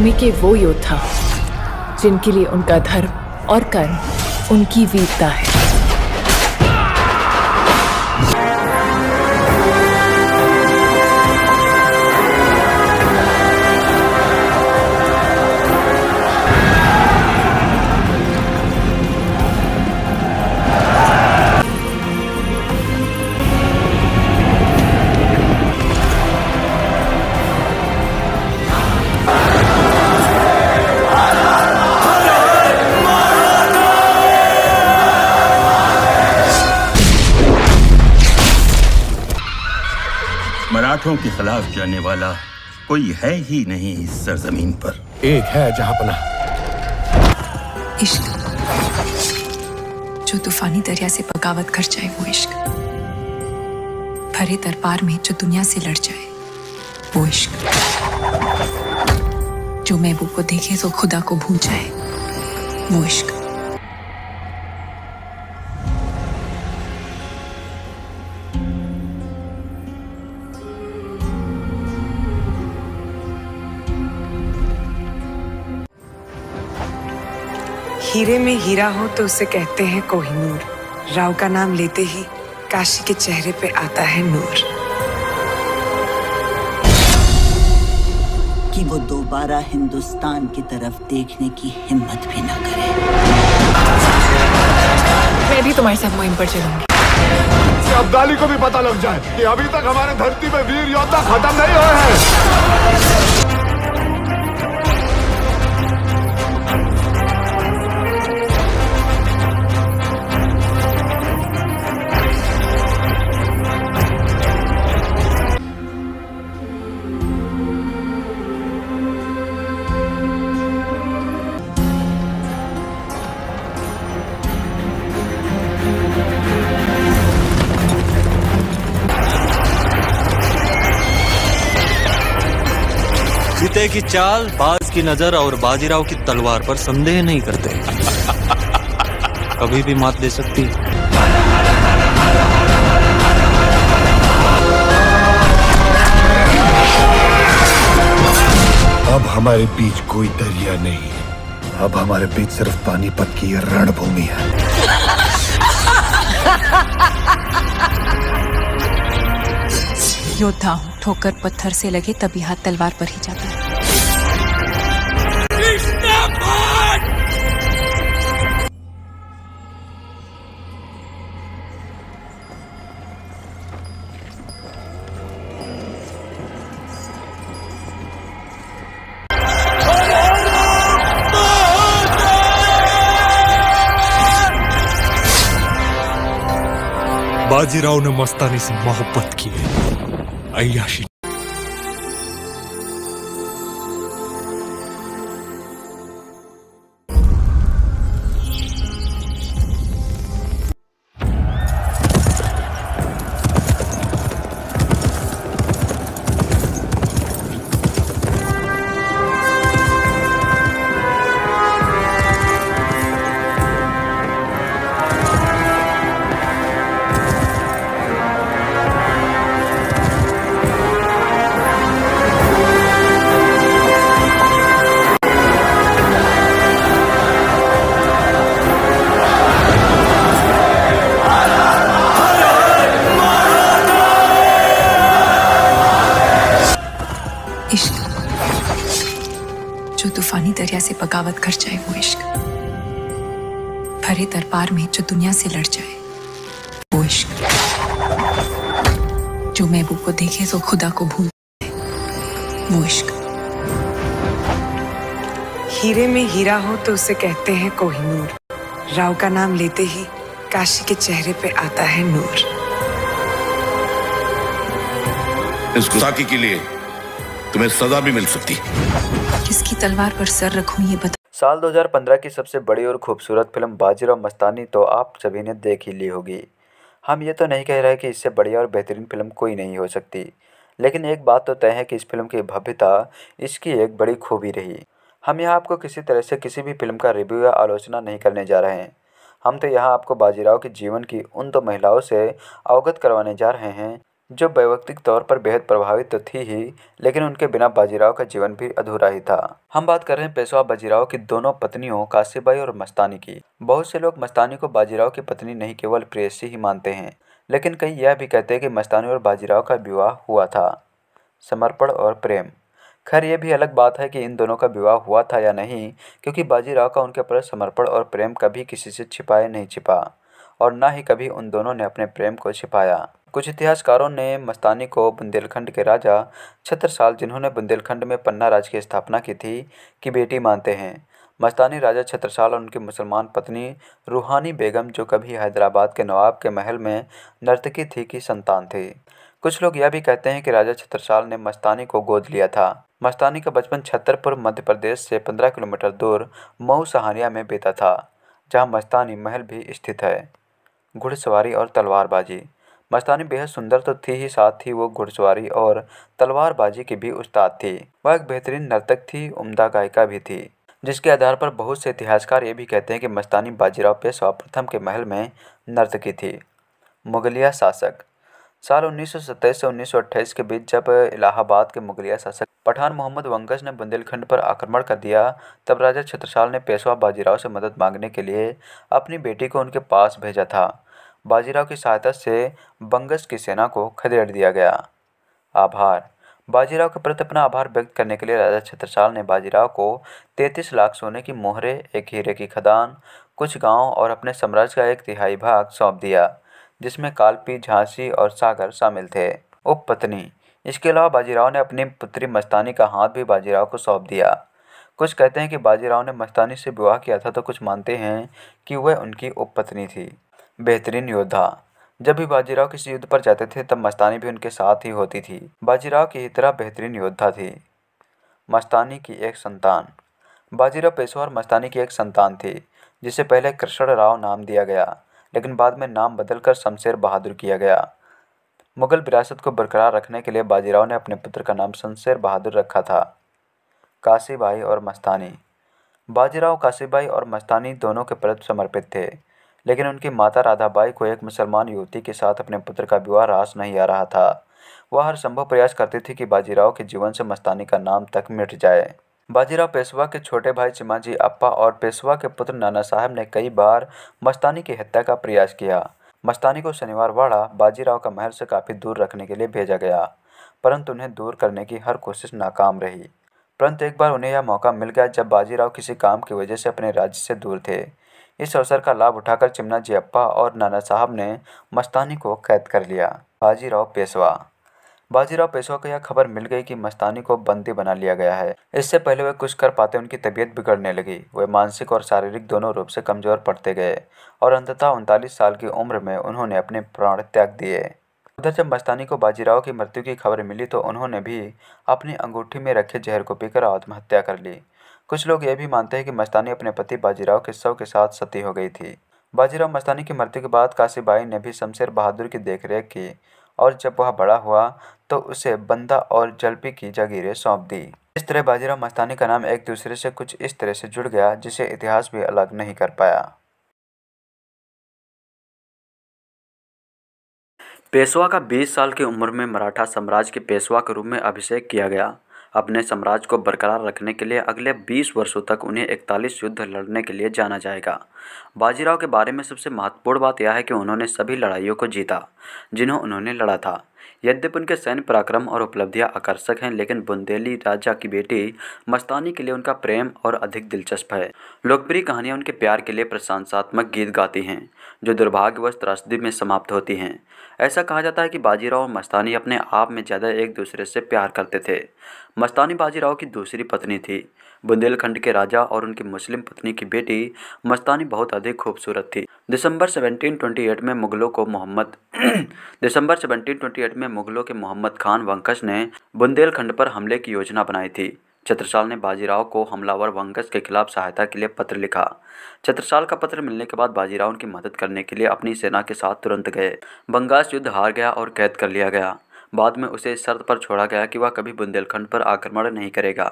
भूमि के वो योद्धा जिनके लिए उनका धर्म और कर्म उनकी वीरता है अंग्रेजों के खिलाफ जाने वाला कोई है ही नहीं इस सरजमीन पर एक है जहां पना इश्क जो तूफानी दरिया से बगावत कर जाए वो इश्क भरे दरबार में जो दुनिया से लड़ जाए वो इश्क जो महबूब को देखे तो खुदा को भूल जाए वो इश्क हीरे में हीरा हो तो उसे कहते हैं कोहिनूर राव का नाम लेते ही काशी के चेहरे पे आता है नूर कि वो दोबारा हिंदुस्तान की तरफ देखने की हिम्मत भी ना करे मैं भी तुम्हारे साथ मुहिम पर चलूंगी अब्दाली को भी पता लग जाए कि अभी तक हमारे धरती पे वीर योद्धा खत्म नहीं हुए हैं की चाल बाज की नजर और बाजीराव की तलवार पर संदेह नहीं करते कभी भी मात दे सकती अब हमारे बीच कोई दरिया नहीं है अब हमारे बीच सिर्फ पानीपत की रणभूमि है योद्धा ठोकर पत्थर से लगे तभी हाथ तलवार पर ही जाते बाजीराव ने मस्तानी से मोहब्बत की है अयाशी जो दुनिया से लड़ जाए वो इश्क जो महबूब को देखे तो खुदा को भूल वो इश्क हीरे में हीरा हो तो उसे कहते हैं कोहिनूर राव का नाम लेते ही काशी के चेहरे पे आता है नूर इस गुस्ताखी के लिए तुम्हें सजा भी मिल सकती किसकी तलवार पर सर रखूं ये बता साल 2015 की सबसे बड़ी और खूबसूरत फिल्म बाजीराव मस्तानी तो आप सभी ने देख ही ली होगी हम ये तो नहीं कह रहे कि इससे बढ़िया और बेहतरीन फिल्म कोई नहीं हो सकती लेकिन एक बात तो तय है कि इस फिल्म की भव्यता इसकी एक बड़ी खूबी रही हम यहाँ आपको किसी तरह से किसी भी फिल्म का रिव्यू या आलोचना नहीं करने जा रहे हैं हम तो यहाँ आपको बाजीराव के जीवन की उन दो तो महिलाओं से अवगत करवाने जा रहे हैं जो वैयक्तिक तौर पर बेहद प्रभावित तो थी ही लेकिन उनके बिना बाजीराव का जीवन भी अधूरा ही था हम बात कर रहे हैं पेशवा बाजीराव की दोनों पत्नियों काशीबाई और मस्तानी की बहुत से लोग मस्तानी को बाजीराव की पत्नी नहीं केवल प्रेयसी ही मानते हैं लेकिन कई यह भी कहते हैं कि मस्तानी और बाजीराव का विवाह हुआ था समर्पण और प्रेम खैर यह भी अलग बात है कि इन दोनों का विवाह हुआ था या नहीं क्योंकि बाजीराव का उनके प्रति समर्पण और प्रेम कभी किसी से छिपाए नहीं छिपा और ना ही कभी उन दोनों ने अपने प्रेम को छिपाया कुछ इतिहासकारों ने मस्तानी को बुंदेलखंड के राजा छत्रसाल जिन्होंने बुंदेलखंड में पन्ना राज की स्थापना की थी की बेटी मानते हैं मस्तानी राजा छत्रसाल और उनकी मुसलमान पत्नी रूहानी बेगम जो कभी हैदराबाद के नवाब के महल में नर्तकी थी की संतान थी कुछ लोग यह भी कहते हैं कि राजा छत्रसाल ने मस्तानी को गोद लिया था मस्तानी का बचपन छतरपुर मध्य प्रदेश से 15 किलोमीटर दूर मऊ सहानिया में बीता था जहां मस्तानी महल भी स्थित है घुड़सवारी और तलवारबाजी मस्तानी बेहद सुंदर तो थी ही साथ ही वो घुड़सवारी और तलवारबाजी की भी उस्ताद थी वह एक बेहतरीन नर्तक थी उम्दा गायिका भी थी जिसके आधार पर बहुत से इतिहासकार ये भी कहते हैं कि मस्तानी बाजीराव पेशवा प्रथम के महल में नर्तकी थी मुगलिया शासक साल उन्नीस से उन्नीस के बीच जब इलाहाबाद के मुगलिया शासक पठान मोहम्मद वंगस ने बुंदेलखंड पर आक्रमण कर दिया तब राजा छत्रसाल ने पेशवा बाजीराव से मदद मांगने के लिए अपनी बेटी को उनके पास भेजा था बाजीराव की सहायता से बंगस की सेना को खदेड़ दिया गया आभार बाजीराव के प्रति अपना आभार व्यक्त करने के लिए राजा छत्रसाल ने बाजीराव को 33 लाख सोने की मोहरे एक हीरे की खदान कुछ गांव और अपने साम्राज्य का एक तिहाई भाग सौंप दिया जिसमें कालपी झांसी और सागर शामिल थे उपपत्नी इसके अलावा बाजीराव ने अपनी पुत्री मस्तानी का हाथ भी बाजीराव को सौंप दिया कुछ कहते हैं कि बाजीराव ने मस्तानी से विवाह किया था तो कुछ मानते हैं कि वह उनकी उपपत्नी थी बेहतरीन योद्धा जब भी बाजीराव किसी युद्ध पर जाते थे तब मस्तानी भी उनके साथ ही होती थी बाजीराव की ही तरह बेहतरीन योद्धा थी मस्तानी की एक संतान बाजीराव और मस्तानी की एक संतान थी जिसे पहले कृष्ण राव नाम दिया गया लेकिन बाद में नाम बदलकर शमशेर बहादुर किया गया मुगल विरासत को बरकरार रखने के लिए बाजीराव ने अपने पुत्र का नाम शमशेर बहादुर रखा था काशीबाई और मस्तानी बाजीराव काशीबाई और मस्तानी दोनों के प्रति समर्पित थे लेकिन उनकी माता राधाबाई को एक मुसलमान युवती के साथ अपने पुत्र का विवाह रास नहीं आ रहा था वह हर संभव प्रयास करती थी कि बाजीराव के जीवन से मस्तानी का नाम तक मिट जाए बाजीराव पेशवा के छोटे भाई चिमाजी अप्पा और पेशवा के पुत्र नाना साहब ने कई बार मस्तानी की हत्या का प्रयास किया मस्तानी को शनिवार वाड़ा बाजीराव का महल से काफ़ी दूर रखने के लिए भेजा गया परंतु उन्हें दूर करने की हर कोशिश नाकाम रही परंतु एक बार उन्हें यह मौका मिल गया जब बाजीराव किसी काम की वजह से अपने राज्य से दूर थे इस अवसर का लाभ उठाकर चिमना जियप्पा और नाना साहब ने मस्तानी को कैद कर लिया बाजीराव पेशवा बाजीराव पेशवा को यह खबर मिल गई कि मस्तानी को बंदी बना लिया गया है इससे पहले वे कुछ कर पाते उनकी तबीयत बिगड़ने लगी वे मानसिक और शारीरिक दोनों रूप से कमजोर पड़ते गए और अंततः उनतालीस साल की उम्र में उन्होंने अपने प्राण त्याग दिए उधर जब मस्तानी को बाजीराव की मृत्यु की खबर मिली तो उन्होंने भी अपनी अंगूठी में रखे जहर को पीकर आत्महत्या कर ली कुछ लोग यह भी मानते हैं कि मस्तानी अपने पति बाजीराव के शव के साथ सती हो गई थी बाजीराव मस्तानी की मृत्यु के बाद काशीबाई ने भी शमशेर बहादुर की देखरेख की और जब वह बड़ा हुआ तो उसे बंदा और जलपी की जागीरें सौंप दी इस तरह बाजीराव मस्तानी का नाम एक दूसरे से कुछ इस तरह से जुड़ गया जिसे इतिहास भी अलग नहीं कर पाया पेशवा का 20 साल की उम्र में मराठा साम्राज्य के पेशवा के रूप में अभिषेक किया गया अपने साम्राज्य को बरकरार रखने के लिए अगले 20 वर्षों तक उन्हें इकतालीस युद्ध लड़ने के लिए जाना जाएगा बाजीराव के बारे में सबसे महत्वपूर्ण बात यह है कि उन्होंने सभी लड़ाइयों को जीता जिन्हों उन्होंने लड़ा था यद्यपि उनके सैन्य पराक्रम और उपलब्धियां आकर्षक हैं लेकिन बुंदेली राजा की बेटी मस्तानी के लिए उनका प्रेम और अधिक दिलचस्प है लोकप्रिय कहानियां उनके प्यार के लिए प्रशंसात्मक गीत गाती हैं जो दुर्भाग्यवश त्रासदी में समाप्त होती हैं ऐसा कहा जाता है कि बाजीराव और मस्तानी अपने आप में ज़्यादा एक दूसरे से प्यार करते थे मस्तानी बाजीराव की दूसरी पत्नी थी बुंदेलखंड के राजा और उनकी मुस्लिम पत्नी की बेटी मस्तानी बहुत अधिक खूबसूरत थी दिसंबर 1728 में मुगलों को मोहम्मद दिसंबर 1728 में मुगलों के मोहम्मद खान वंकश ने बुंदेलखंड पर हमले की योजना बनाई थी छत्रसाल ने बाजीराव को हमलावर वंकस के खिलाफ सहायता के लिए पत्र लिखा छत्रसाल का पत्र मिलने के बाद बाजीराव उनकी मदद करने के लिए अपनी सेना के साथ तुरंत गए बंगास युद्ध हार गया और कैद कर लिया गया बाद में उसे इस शर्त पर छोड़ा गया कि वह कभी बुंदेलखंड पर आक्रमण नहीं करेगा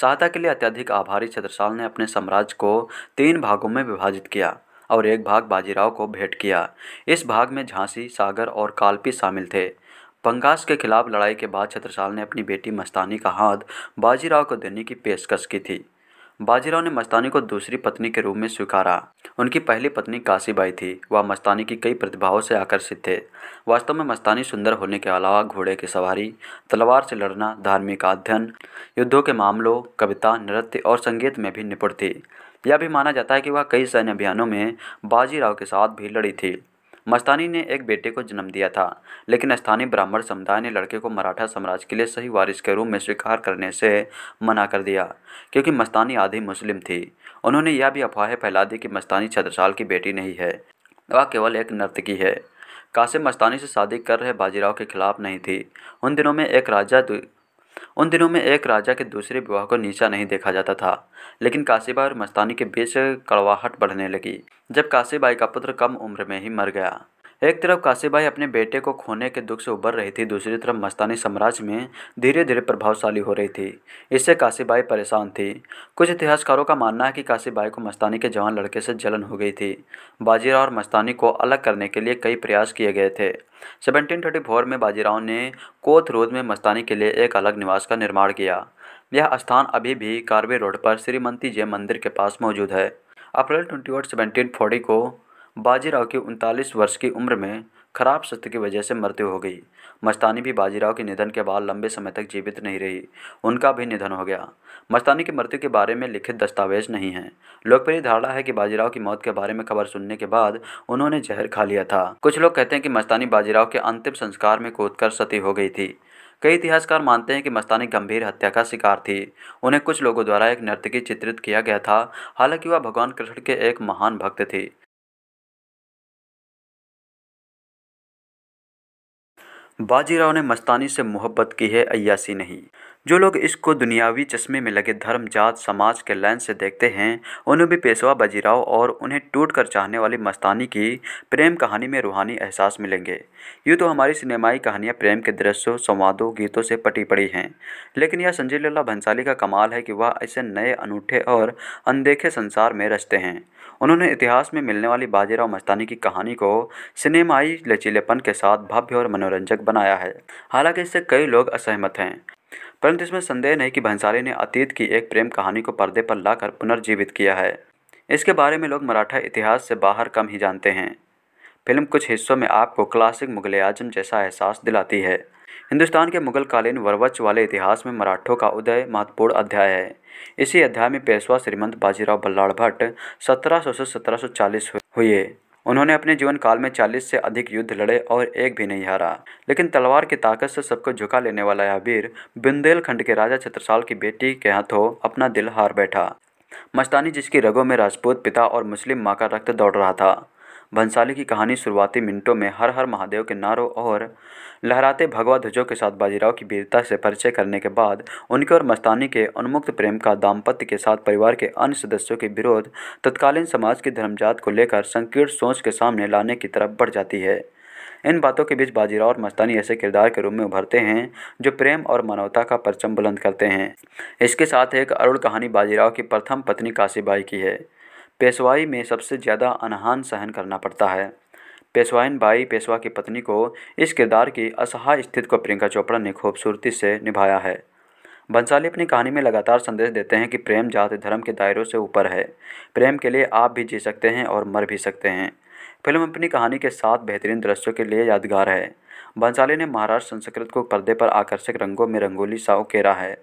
सहायता के लिए अत्यधिक आभारी छत्रसाल ने अपने साम्राज्य को तीन भागों में विभाजित किया और एक भाग बाजीराव को भेंट किया इस भाग में झांसी सागर और कालपी शामिल थे पंगास के खिलाफ लड़ाई के बाद छत्रसाल ने अपनी बेटी मस्तानी का हाथ बाजीराव को देने की पेशकश की थी बाजीराव ने मस्तानी को दूसरी पत्नी के रूप में स्वीकारा उनकी पहली पत्नी काशीबाई थी वह मस्तानी की कई प्रतिभाओं से आकर्षित थे वास्तव में मस्तानी सुंदर होने के अलावा घोड़े की सवारी तलवार से लड़ना धार्मिक अध्ययन युद्धों के मामलों कविता नृत्य और संगीत में भी निपुण थी यह भी माना जाता है कि वह कई सैन्य अभियानों में बाजीराव के साथ भी लड़ी थी मस्तानी ने एक बेटे को जन्म दिया था लेकिन स्थानीय ब्राह्मण समुदाय ने लड़के को मराठा साम्राज्य के लिए सही वारिस के रूप में स्वीकार करने से मना कर दिया क्योंकि मस्तानी आधी मुस्लिम थी उन्होंने यह भी अफवाहें फैला दी कि मस्तानी छत्रसाल की बेटी नहीं है वह केवल एक नर्तकी है कासिम मस्तानी से शादी कर रहे बाजीराव के खिलाफ नहीं थी उन दिनों में एक राजा उन दिनों में एक राजा के दूसरे विवाह को नीचा नहीं देखा जाता था लेकिन काशीबाई और मस्तानी के बीच कड़वाहट बढ़ने लगी जब काशीबाई का पुत्र कम उम्र में ही मर गया एक तरफ काशीबाई अपने बेटे को खोने के दुख से उभर रही थी दूसरी तरफ मस्तानी साम्राज्य में धीरे धीरे प्रभावशाली हो रही थी इससे काशीबाई परेशान थी कुछ इतिहासकारों का मानना है कि काशीबाई को मस्तानी के जवान लड़के से जलन हो गई थी बाजीराव और मस्तानी को अलग करने के लिए कई प्रयास किए गए थे 1734 में बाजीराव ने कोथ रोड में मस्तानी के लिए एक अलग निवास का निर्माण किया यह स्थान अभी भी कार्वे रोड पर श्रीमंती जय मंदिर के पास मौजूद है April twenty eight seventeen forty को बाजीराव की उनतालीस वर्ष की उम्र में खराब स्वास्थ्य की वजह से मृत्यु हो गई मस्तानी भी बाजीराव के निधन के बाद लंबे समय तक जीवित नहीं रही उनका भी निधन हो गया मस्तानी की मृत्यु के बारे में लिखित दस्तावेज नहीं है लोकप्रिय धारणा है कि बाजीराव की मौत के बारे में खबर सुनने के बाद उन्होंने जहर खा लिया था कुछ लोग कहते हैं कि मस्तानी बाजीराव के अंतिम संस्कार में कूदकर सती हो गई थी कई इतिहासकार मानते हैं कि मस्तानी गंभीर हत्या का शिकार थी उन्हें कुछ लोगों द्वारा एक नर्तकी चित्रित किया गया था हालांकि वह भगवान कृष्ण के एक महान भक्त थी बाजीराव ने मस्तानी से मोहब्बत की है अयासी नहीं जो लोग इसको दुनियावी चश्मे में लगे धर्म जात समाज के लेंस से देखते हैं उन्हें भी पेशवा बाजीराव और उन्हें टूट कर चाहने वाली मस्तानी की प्रेम कहानी में रूहानी एहसास मिलेंगे यूँ तो हमारी सिनेमाई कहानियाँ प्रेम के दृश्यों संवादों गीतों से पटी पड़ी हैं लेकिन यह संजय लीला भंसाली का कमाल है कि वह ऐसे नए अनूठे और अनदेखे संसार में रचते हैं उन्होंने इतिहास में मिलने वाली बाजीराव मस्तानी की कहानी को सिनेमाई लचीलेपन के साथ भव्य और मनोरंजक बनाया है हालांकि इससे कई लोग असहमत हैं परंतु इसमें संदेह नहीं कि भंसाली ने अतीत की एक प्रेम कहानी को पर्दे पर लाकर पुनर्जीवित किया है इसके बारे में लोग मराठा इतिहास से बाहर कम ही जानते हैं फिल्म कुछ हिस्सों में आपको क्लासिक मुगल आजम जैसा एहसास दिलाती है हिंदुस्तान के मुगल कालीन वर्वच वाले इतिहास में मराठों का उदय महत्वपूर्ण अध्याय है इसी अध्याय में पेशवा श्रीमंत बाजीराव बल्लाड़ भट्ट सत्रह से सत्रह हुए उन्होंने अपने जीवन काल में 40 से अधिक युद्ध लड़े और एक भी नहीं हारा लेकिन तलवार की ताकत से सबको झुका लेने वाला यह वीर बुंदेलखंड के राजा छत्रसाल की बेटी के हाथों अपना दिल हार बैठा मस्तानी जिसकी रगों में राजपूत पिता और मुस्लिम माँ का रक्त दौड़ रहा था भंसाली की कहानी शुरुआती मिनटों में हर हर महादेव के नारों और लहराते भगवा ध्वजों के साथ बाजीराव की वीरता से परिचय करने के बाद उनके और मस्तानी के उन्मुक्त प्रेम का दाम्पत्य के साथ परिवार के अन्य सदस्यों के विरोध तत्कालीन समाज की धर्मजात को लेकर संकीर्ण सोच के सामने लाने की तरफ बढ़ जाती है इन बातों के बीच बाजीराव और मस्तानी ऐसे किरदार के रूप में उभरते हैं जो प्रेम और मानवता का परचम बुलंद करते हैं इसके साथ एक अरुण कहानी बाजीराव की प्रथम पत्नी काशीबाई की है पेशवाई में सबसे ज़्यादा अनहान सहन करना पड़ता है पेशवाइन बाई पेशवा की पत्नी को इस किरदार की असहाय स्थिति को प्रियंका चोपड़ा ने खूबसूरती से निभाया है बंसाली अपनी कहानी में लगातार संदेश देते हैं कि प्रेम जाति धर्म के दायरों से ऊपर है प्रेम के लिए आप भी जी सकते हैं और मर भी सकते हैं फिल्म अपनी कहानी के साथ बेहतरीन दृश्यों के लिए यादगार है बंसाली ने महाराष्ट्र संस्कृत को पर्दे पर आकर्षक रंगों में रंगोली साव केरा है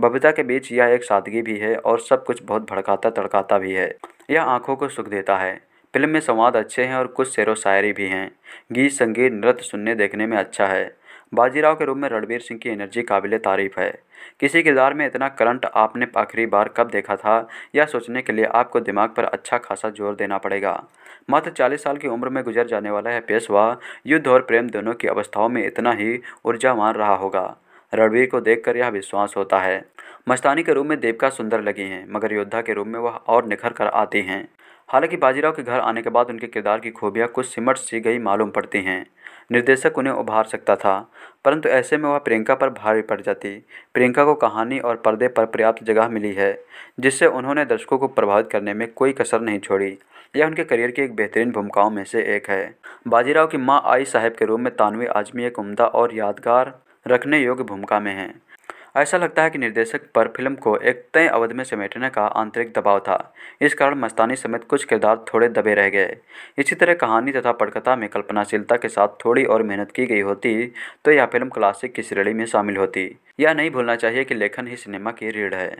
बबिता के बीच यह एक सादगी भी है और सब कुछ बहुत भड़काता तड़काता भी है यह आँखों को सुख देता है फिल्म में संवाद अच्छे हैं और कुछ शेर व शायरी भी हैं गीत संगीत नृत्य सुनने देखने में अच्छा है बाजीराव के रूप में रणबीर सिंह की एनर्जी काबिल तारीफ है किसी किरदार में इतना करंट आपने आखिरी बार कब देखा था यह सोचने के लिए आपको दिमाग पर अच्छा खासा जोर देना पड़ेगा मात्र चालीस साल की उम्र में गुजर जाने वाला यह पेशवा युद्ध और प्रेम दोनों की अवस्थाओं में इतना ही ऊर्जावान रहा होगा रणबीर को देखकर यह विश्वास होता है मस्तानी के रूप में देविका सुंदर लगी हैं मगर योद्धा के रूप में वह और निखर कर आते हैं हालांकि बाजीराव के घर आने के बाद उनके किरदार की खूबियाँ कुछ सिमट सी गई मालूम पड़ती हैं निर्देशक उन्हें उभार सकता था परंतु ऐसे में वह प्रियंका पर भारी पड़ जाती प्रियंका को कहानी और पर्दे पर पर्याप्त जगह मिली है जिससे उन्होंने दर्शकों को प्रभावित करने में कोई कसर नहीं छोड़ी यह उनके करियर की एक बेहतरीन भूमिकाओं में से एक है बाजीराव की माँ आई साहेब के रूप में तानवी आजमी एक उमदा और यादगार रखने योग्य भूमिका में हैं ऐसा लगता है कि निर्देशक पर फिल्म को एक तय अवधि में समेटने का आंतरिक दबाव था इस कारण मस्तानी समेत कुछ किरदार थोड़े दबे रह गए इसी तरह कहानी तथा पटकथा में कल्पनाशीलता के साथ थोड़ी और मेहनत की गई होती तो यह फिल्म क्लासिक की श्रेणी में शामिल होती यह नहीं भूलना चाहिए कि लेखन ही सिनेमा की रीढ़ है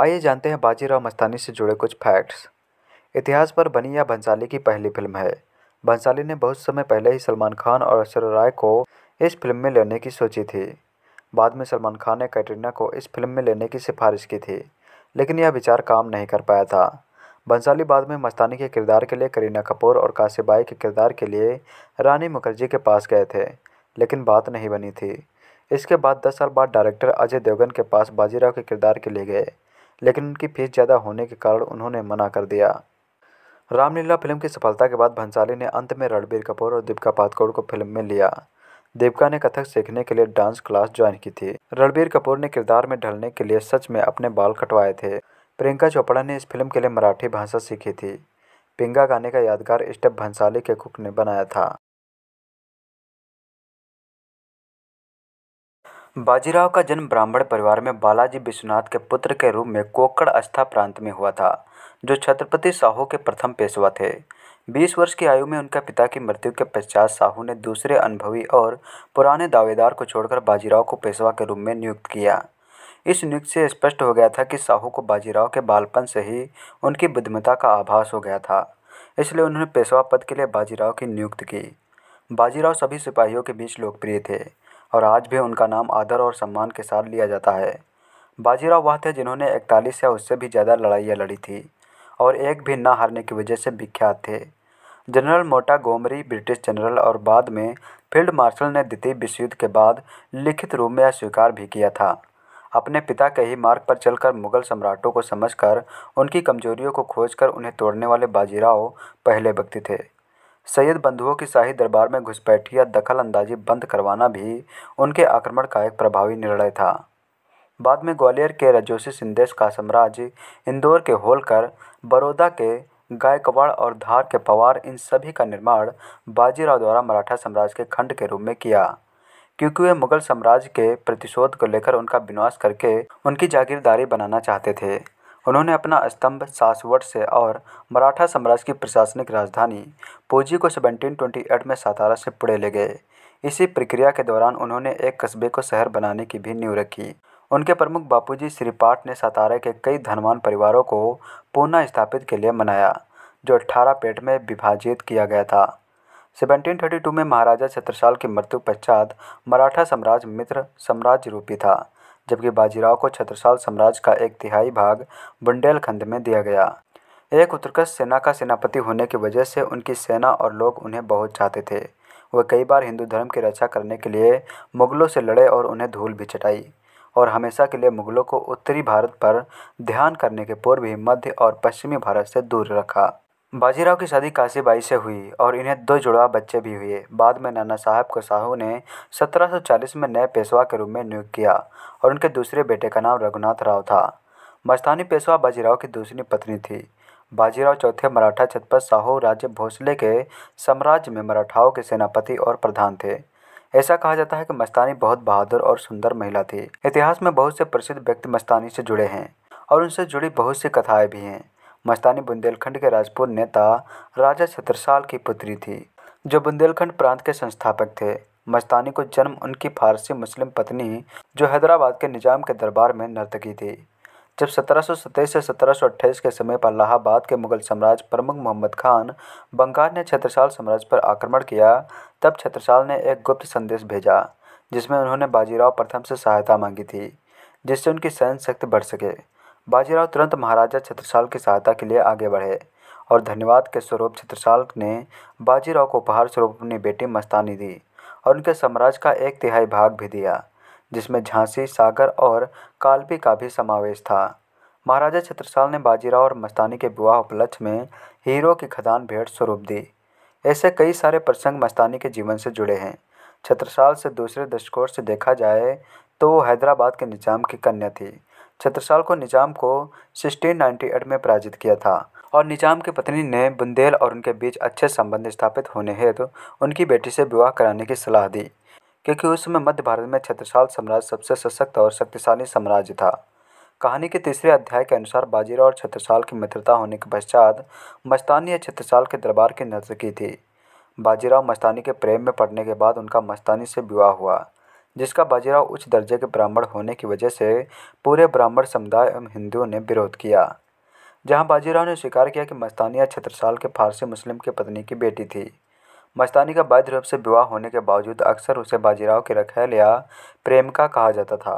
आइए जानते हैं बाजीराव मस्तानी से जुड़े कुछ फैक्ट्स इतिहास पर बनी यह भंसाली की पहली फिल्म है भंसाली ने बहुत समय पहले ही सलमान खान और अक्षर राय को इस फिल्म में लेने की सोची थी बाद में सलमान खान ने कैटरीना को इस फिल्म में लेने की सिफारिश की थी लेकिन यह विचार काम नहीं कर पाया था बंसाली बाद में मस्तानी के किरदार के लिए करीना कपूर और काशिबाई के किरदार के लिए रानी मुखर्जी के पास गए थे लेकिन बात नहीं बनी थी इसके बाद दस साल बाद डायरेक्टर अजय देवगन के पास बाजीराव के किरदार के लिए गए लेकिन उनकी फीस ज़्यादा होने के कारण उन्होंने मना कर दिया रामलीला फिल्म की सफलता के बाद भंसाली ने अंत में रणबीर कपूर और दीपिका पादकोड़ को फिल्म में लिया दीपिका ने कथक सीखने के लिए डांस क्लास ज्वाइन की थी रणबीर कपूर ने किरदार में ढलने के लिए सच में अपने बाल कटवाए थे प्रियंका चोपड़ा ने इस फिल्म के लिए मराठी भाषा सीखी थी पिंगा गाने का यादगार स्टेप भंसाली के कुक ने बनाया था बाजीराव का जन्म ब्राह्मण परिवार में बालाजी विश्वनाथ के पुत्र के रूप में कोकड़ अस्था प्रांत में हुआ था जो छत्रपति साहू के प्रथम पेशवा थे बीस वर्ष की आयु में उनके पिता की मृत्यु के पश्चात साहू ने दूसरे अनुभवी और पुराने दावेदार को छोड़कर बाजीराव को पेशवा के रूप में नियुक्त किया इस नियुक्त से स्पष्ट हो गया था कि साहू को बाजीराव के बालपन से ही उनकी बुद्धिमता का आभास हो गया था इसलिए उन्होंने पेशवा पद के लिए बाजीराव की नियुक्ति की बाजीराव सभी सिपाहियों के बीच लोकप्रिय थे और आज भी उनका नाम आदर और सम्मान के साथ लिया जाता है बाजीराव वह थे जिन्होंने इकतालीस या उससे भी ज़्यादा लड़ाइयाँ लड़ी थी और एक भी ना हारने की वजह से विख्यात थे जनरल मोटा गोमरी ब्रिटिश जनरल और बाद में फील्ड मार्शल ने द्वितीय विश्वयुद्ध के बाद लिखित रूप में अस्वीकार भी किया था अपने पिता के ही मार्ग पर चलकर मुगल सम्राटों को समझकर उनकी कमजोरियों को खोजकर उन्हें तोड़ने वाले बाजीराव पहले व्यक्ति थे सैयद बंधुओं की शाही दरबार में घुसपैठी या दखल अंदाजी बंद करवाना भी उनके आक्रमण का एक प्रभावी निर्णय था बाद में ग्वालियर के रजोसी सिंदेश का साम्राज्य इंदौर के होलकर बड़ौदा के गायकवाड़ और धार के पवार इन सभी का निर्माण बाजीराव द्वारा मराठा साम्राज्य के खंड के रूप में किया क्योंकि वे मुगल साम्राज्य के प्रतिशोध को लेकर उनका विनाश करके उनकी जागीरदारी बनाना चाहते थे उन्होंने अपना स्तंभ सासवट से और मराठा साम्राज्य की प्रशासनिक राजधानी पोजी को 1728 में सातारा से पुणे ले गए इसी प्रक्रिया के दौरान उन्होंने एक कस्बे को शहर बनाने की भी नींव रखी उनके प्रमुख बापूजी श्रीपाठ ने सातारा के कई धनवान परिवारों को पुनः स्थापित के लिए मनाया जो अट्ठारह पेट में विभाजित किया गया था 1732 में महाराजा छत्रसाल की मृत्यु पश्चात मराठा साम्राज्य मित्र साम्राज्य रूपी था जबकि बाजीराव को छत्रसाल साम्राज्य का एक तिहाई भाग बुंदेलखंड में दिया गया एक उत्तरकश सेना का सेनापति होने की वजह से उनकी सेना और लोग उन्हें बहुत चाहते थे वह कई बार हिंदू धर्म की रक्षा करने के लिए मुगलों से लड़े और उन्हें धूल भी चटाई और हमेशा के लिए मुगलों को उत्तरी भारत पर ध्यान करने के पूर्व ही मध्य और पश्चिमी भारत से दूर रखा बाजीराव की शादी काशीबाई से हुई और इन्हें दो जुड़वा बच्चे भी हुए बाद में नाना साहब को साहू ने 1740 में नए पेशवा के रूप में नियुक्त किया और उनके दूसरे बेटे का नाम रघुनाथ राव था मस्तानी पेशवा बाजीराव की दूसरी पत्नी थी बाजीराव चौथे मराठा छतपत साहू राज्य भोसले के साम्राज्य में मराठाओं के सेनापति और प्रधान थे ऐसा कहा जाता है कि मस्तानी बहुत बहादुर और सुंदर महिला थी इतिहास में बहुत से प्रसिद्ध व्यक्ति मस्तानी से जुड़े हैं और उनसे जुड़ी बहुत सी कथाएँ भी हैं मस्तानी बुंदेलखंड के राजपूत नेता राजा छत्रसाल की पुत्री थी जो बुंदेलखंड प्रांत के संस्थापक थे मस्तानी को जन्म उनकी फारसी मुस्लिम पत्नी जो हैदराबाद के निजाम के दरबार में नर्तकी थी जब सत्रह से सत्रह के समय पर इलाहाबाद के मुगल साम्राज्य प्रमुख मोहम्मद खान बंगाल ने छत्रसाल साम्राज्य पर आक्रमण किया तब छत्रसाल ने एक गुप्त संदेश भेजा जिसमें उन्होंने बाजीराव प्रथम से सहायता मांगी थी जिससे उनकी सहन शक्ति बढ़ सके बाजीराव तुरंत महाराजा छत्रसाल की सहायता के लिए आगे बढ़े और धन्यवाद के स्वरूप छत्रसाल ने बाजीराव को उपहार स्वरूप अपनी बेटी मस्तानी दी और उनके साम्राज्य का एक तिहाई भाग भी दिया जिसमें झांसी सागर और कालपी का भी समावेश था महाराजा छत्रसाल ने बाजीराव और मस्तानी के विवाह उपलक्ष्य में हीरो की खदान भेंट स्वरूप दी ऐसे कई सारे प्रसंग मस्तानी के जीवन से जुड़े हैं छत्रसाल से दूसरे दृष्टिकोण से देखा जाए तो वो हैदराबाद के निजाम की कन्या थी छत्रसाल को निजाम को 1698 में पराजित किया था और निजाम की पत्नी ने बुंदेल और उनके बीच अच्छे संबंध स्थापित होने हेतु तो उनकी बेटी से विवाह कराने की सलाह दी क्योंकि उस समय मध्य भारत में छत्रसाल साम्राज्य सबसे सशक्त और शक्तिशाली साम्राज्य था कहानी के तीसरे अध्याय के अनुसार बाजीराव और छत्रसाल की मित्रता होने के पश्चात मस्तानी या छत्रसाल के दरबार की नजर की थी बाजीराव मस्तानी के प्रेम में पड़ने के बाद उनका मस्तानी से विवाह हुआ जिसका बाजीराव उच्च दर्जे के ब्राह्मण होने की वजह से पूरे ब्राह्मण समुदाय एवं हिंदुओं ने विरोध किया जहां बाजीराव ने स्वीकार किया कि मस्तानिया छत्रसाल के फारसी मुस्लिम की पत्नी की बेटी थी मस्तानी का बाध्य रूप से विवाह होने के बावजूद अक्सर उसे बाजीराव की रखेल या प्रेम का कहा जाता था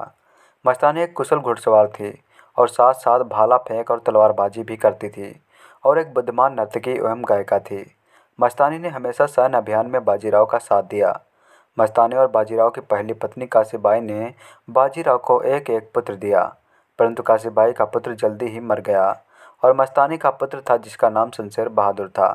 मस्तानी एक कुशल घुड़सवार थी और साथ साथ भाला फेंक और तलवारबाजी भी करती थी और एक बुद्धिमान नर्तकी एवं गायिका थी मस्तानी ने हमेशा सैन्य अभियान में बाजीराव का साथ दिया मस्तानी और बाजीराव की पहली पत्नी काशीबाई ने बाजीराव को एक एक पुत्र दिया परंतु काशीबाई का पुत्र जल्दी ही मर गया और मस्तानी का पुत्र था जिसका नाम शमशेर बहादुर था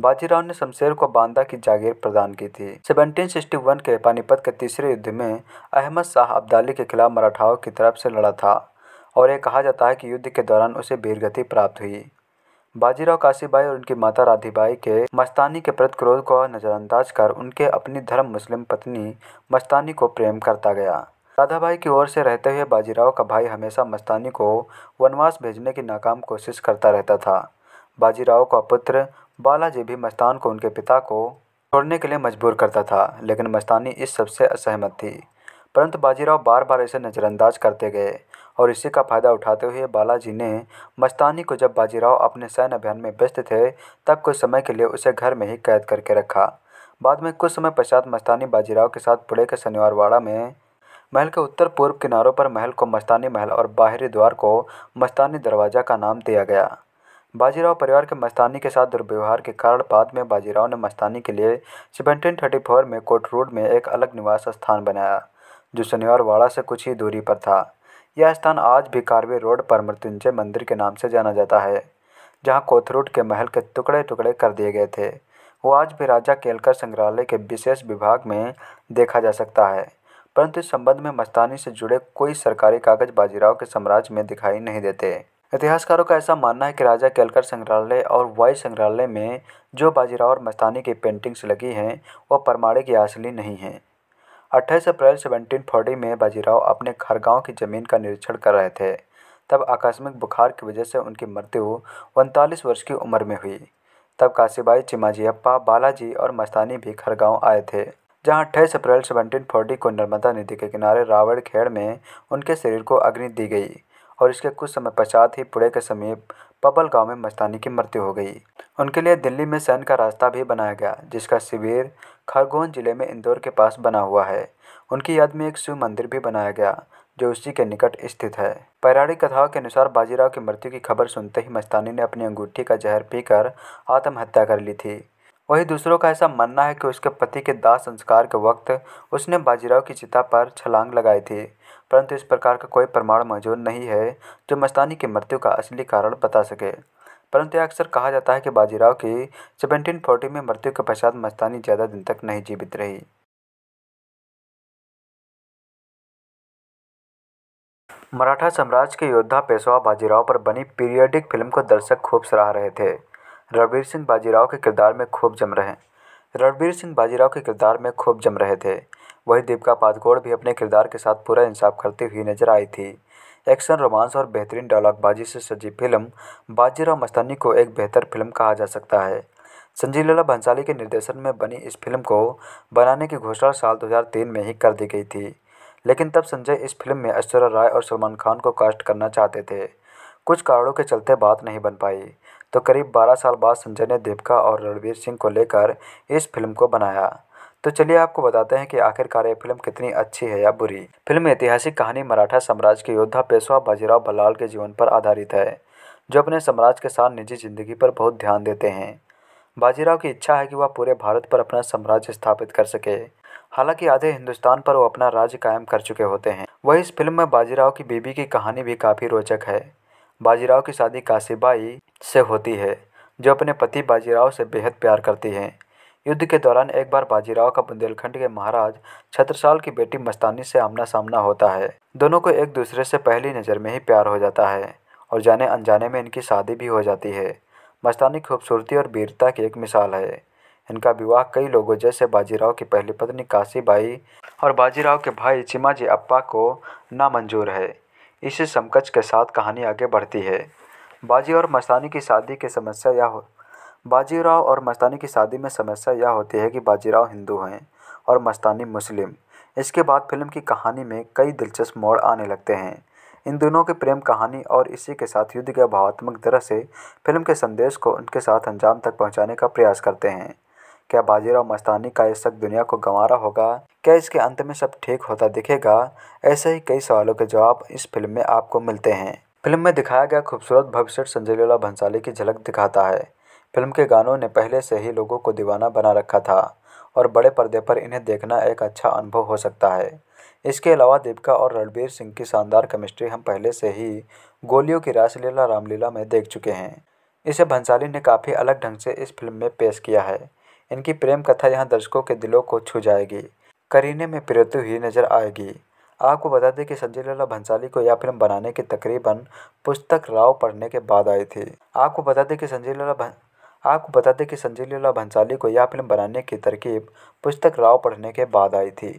बाजीराव ने शमशेर को बांदा की जागीर प्रदान की थी 1761 के पानीपत के तीसरे युद्ध में अहमद शाह अब्दाली के खिलाफ मराठाओं की तरफ से लड़ा था और ये कहा जाता है कि युद्ध के दौरान उसे वीरगति प्राप्त हुई बाजीराव काशीबाई और उनकी माता राधीबाई के मस्तानी के प्रति क्रोध को नज़रअंदाज कर उनके अपनी धर्म मुस्लिम पत्नी मस्तानी को प्रेम करता गया राधाबाई की ओर से रहते हुए बाजीराव का भाई हमेशा मस्तानी को वनवास भेजने की नाकाम कोशिश करता रहता था बाजीराव का पुत्र बालाजी भी मस्तान को उनके पिता को छोड़ने के लिए मजबूर करता था लेकिन मस्तानी इस सबसे असहमत थी परंतु बाजीराव बार बार इसे नज़रअंदाज करते गए और इसी का फायदा उठाते हुए बालाजी ने मस्तानी को जब बाजीराव अपने सैन्य अभियान में व्यस्त थे तब कुछ समय के लिए उसे घर में ही कैद करके रखा बाद में कुछ समय पश्चात मस्तानी बाजीराव के साथ पुणे के शनिवारवाड़ा में महल के उत्तर पूर्व किनारों पर महल को मस्तानी महल और बाहरी द्वार को मस्तानी दरवाज़ा का नाम दिया गया बाजीराव परिवार के मस्तानी के साथ दुर्व्यवहार के कारण बाद में बाजीराव ने मस्तानी के लिए सेवनटीन थर्टी फोर में कोट रोड में एक अलग निवास स्थान बनाया जो शनिवार वाड़ा से कुछ ही दूरी पर था यह स्थान आज भी कार्वे रोड पर मृत्युंजय मंदिर के नाम से जाना जाता है जहाँ कोथरूड के महल के टुकड़े टुकड़े कर दिए गए थे वो आज भी राजा केलकर संग्रहालय के विशेष विभाग में देखा जा सकता है परंतु इस संबंध में मस्तानी से जुड़े कोई सरकारी कागज बाजीराव के साम्राज्य में दिखाई नहीं देते इतिहासकारों का ऐसा मानना है कि राजा केलकर संग्रहालय और वाई संग्रहालय में जो बाजीराव और मस्तानी की पेंटिंग्स लगी हैं वह परमाणु की असली नहीं हैं अट्ठाईस अप्रैल 1740 में बाजीराव अपने खरगांव की जमीन का निरीक्षण कर रहे थे तब आकस्मिक बुखार की वजह से उनकी मृत्यु उनतालीस वर्ष की उम्र में हुई तब काशीबाई चिमाजीअप्पा बालाजी और मस्तानी भी खरगांव आए थे जहां अट्ठाईस अप्रैल 1740 को नर्मदा नदी के किनारे रावण खेड़ में उनके शरीर को अग्नि दी गई और इसके कुछ समय पश्चात ही पुणे के समीप पबल गांव में मस्तानी की मृत्यु हो गई उनके लिए दिल्ली में सैन का रास्ता भी बनाया गया जिसका शिविर खरगोन जिले में इंदौर के पास बना हुआ है उनकी याद में एक शिव मंदिर भी बनाया गया जो उसी के निकट स्थित है पैराणिक कथाओं के अनुसार बाजीराव की मृत्यु की खबर सुनते ही मस्तानी ने अपनी अंगूठी का जहर पीकर आत्महत्या कर ली थी वहीं दूसरों का ऐसा मानना है कि उसके पति के दाह संस्कार के वक्त उसने बाजीराव की चिता पर छलांग लगाई थी परंतु इस प्रकार का कोई प्रमाण मौजूद नहीं है जो मस्तानी की मृत्यु का असली कारण बता सके परंतु यह अक्सर कहा जाता है कि बाजीराव की सेवनटीन फोर्टी में मृत्यु के पश्चात मस्तानी ज़्यादा दिन तक नहीं जीवित रही मराठा साम्राज्य के योद्धा पेशवा बाजीराव पर बनी पीरियडिक फिल्म को दर्शक खूब सराह रहे थे रणवीर सिंह बाजीराव के किरदार में खूब जम रहे रणवीर सिंह बाजीराव के किरदार में खूब जम रहे थे वही दीपिका पादुकोण भी अपने किरदार के साथ पूरा इंसाफ करती हुई नजर आई थी एक्शन रोमांस और बेहतरीन डायलॉगबाजी से सजी फिल्म बाजीराव मस्तानी को एक बेहतर फिल्म कहा जा सकता है संजय लला भंसाली के निर्देशन में बनी इस फिल्म को बनाने की घोषणा साल 2003 में ही कर दी गई थी लेकिन तब संजय इस फिल्म में ऐश्वर्या राय और सलमान खान को कास्ट करना चाहते थे कुछ कारणों के चलते बात नहीं बन पाई तो करीब 12 साल बाद संजय ने दीपिका और रणवीर सिंह को लेकर इस फिल्म को बनाया तो चलिए आपको बताते हैं कि आखिरकार ये फिल्म कितनी अच्छी है या बुरी फिल्म ऐतिहासिक कहानी मराठा साम्राज्य के योद्धा पेशवा बाजीराव बलाल के जीवन पर आधारित है जो अपने साम्राज्य के साथ निजी जिंदगी पर बहुत ध्यान देते हैं बाजीराव की इच्छा है कि वह पूरे भारत पर अपना साम्राज्य स्थापित कर सके हालांकि आधे हिंदुस्तान पर वो अपना राज्य कायम कर चुके होते हैं वही इस फिल्म में बाजीराव की बीबी की कहानी भी काफ़ी रोचक है बाजीराव की शादी काशीबाई से होती है जो अपने पति बाजीराव से बेहद प्यार करती हैं युद्ध के दौरान एक बार बाजीराव का बुंदेलखंड के महाराज छत्रसाल की बेटी मस्तानी से आमना सामना होता है दोनों को एक दूसरे से पहली नज़र में ही प्यार हो जाता है और जाने अनजाने में इनकी शादी भी हो जाती है मस्तानी खूबसूरती और वीरता की एक मिसाल है इनका विवाह कई लोगों जैसे बाजीराव की पहली पत्नी काशीबाई और बाजीराव के भाई चिमाजी अप्पा को नामंजूर है इसी समकच के साथ कहानी आगे बढ़ती है बाजी और मस्तानी की शादी की समस्या यह बाजीराव और मस्तानी की शादी में समस्या यह होती है कि बाजीराव हिंदू हैं और मस्तानी मुस्लिम इसके बाद फिल्म की कहानी में कई दिलचस्प मोड़ आने लगते हैं इन दोनों की प्रेम कहानी और इसी के साथ युद्ध के भावात्मक तरह से फिल्म के संदेश को उनके साथ अंजाम तक पहुंचाने का प्रयास करते हैं क्या बाजीराव मस्तानी का यह शक दुनिया को गंवारा होगा क्या इसके अंत में सब ठीक होता दिखेगा ऐसे ही कई सवालों के जवाब इस फिल्म में आपको मिलते हैं फिल्म में दिखाया गया खूबसूरत भविष्य संजय लीला भंसाली की झलक दिखाता है फिल्म के गानों ने पहले से ही लोगों को दीवाना बना रखा था और बड़े पर्दे पर इन्हें देखना एक अच्छा अनुभव हो सकता है इसके अलावा दीपिका और रणबीर सिंह की शानदार केमिस्ट्री हम पहले से ही गोलियों की रासलीला रामलीला में देख चुके हैं इसे भंसाली ने काफ़ी अलग ढंग से इस फिल्म में पेश किया है इनकी प्रेम कथा यहाँ दर्शकों के दिलों को छू जाएगी करीने में पिरोती हुई नजर आएगी आपको बता दें कि संजय लीला भंसाली को यह फिल्म बनाने की तकरीबन पुस्तक राव पढ़ने के बाद आई थी आपको बता दें कि संजय लीला आपको बता दें कि संजय लीला भंसाली को यह फिल्म बनाने की तरकीब पुस्तक राव पढ़ने के बाद आई थी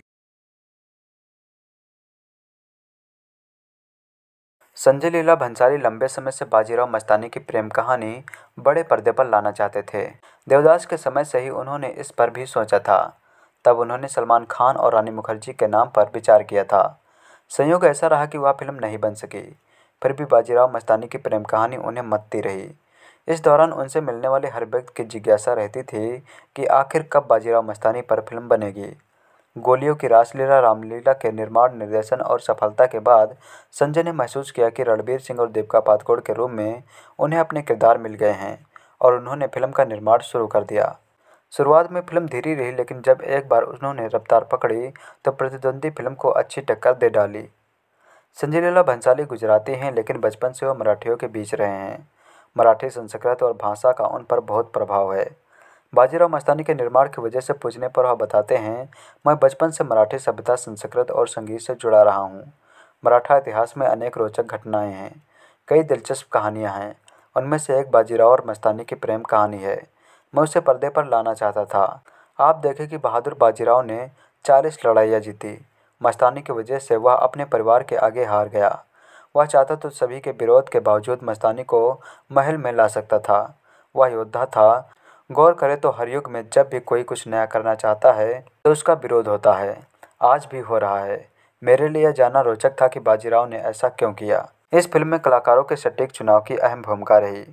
संजय लीला भंसाली लंबे समय से बाजीराव मस्तानी की प्रेम कहानी बड़े पर्दे पर लाना चाहते थे देवदास के समय से ही उन्होंने इस पर भी सोचा था तब उन्होंने सलमान खान और रानी मुखर्जी के नाम पर विचार किया था संयोग ऐसा रहा कि वह फिल्म नहीं बन सकी फिर भी बाजीराव मस्तानी की प्रेम कहानी उन्हें मतती रही इस दौरान उनसे मिलने वाले हर व्यक्ति की जिज्ञासा रहती थी कि आखिर कब बाजीराव मस्तानी पर फ़िल्म बनेगी गोलियों की रासलीला रामलीला के निर्माण निर्देशन और सफलता के बाद संजय ने महसूस किया कि रणबीर सिंह और दीपिका पादकोड़ के रूप में उन्हें अपने किरदार मिल गए हैं और उन्होंने फिल्म का निर्माण शुरू कर दिया शुरुआत में फिल्म धीरी रही लेकिन जब एक बार उन्होंने रफ्तार पकड़ी तो प्रतिद्वंदी फिल्म को अच्छी टक्कर दे डाली संजय लीला भंसाली गुजराती हैं लेकिन बचपन से वह मराठियों के बीच रहे हैं मराठी संस्कृत और भाषा का उन पर बहुत प्रभाव है बाजीराव मस्तानी के निर्माण की वजह से पूछने पर वह बताते हैं मैं बचपन से मराठी सभ्यता संस्कृत और संगीत से जुड़ा रहा हूँ मराठा इतिहास में अनेक रोचक घटनाएं हैं कई दिलचस्प कहानियाँ हैं उनमें से एक बाजीराव और मस्तानी की प्रेम कहानी है मैं उसे पर्दे पर लाना चाहता था आप देखें कि बहादुर बाजीराव ने चालीस लड़ाइयाँ जीती मस्तानी की वजह से वह अपने परिवार के आगे हार गया वह चाहता तो सभी के विरोध के बावजूद मस्तानी को महल में ला सकता था वह योद्धा था गौर करें तो हर युग में जब भी कोई कुछ नया करना चाहता है तो उसका विरोध होता है आज भी हो रहा है मेरे लिए जाना रोचक था कि बाजीराव ने ऐसा क्यों किया इस फिल्म में कलाकारों के सटीक चुनाव की अहम भूमिका रही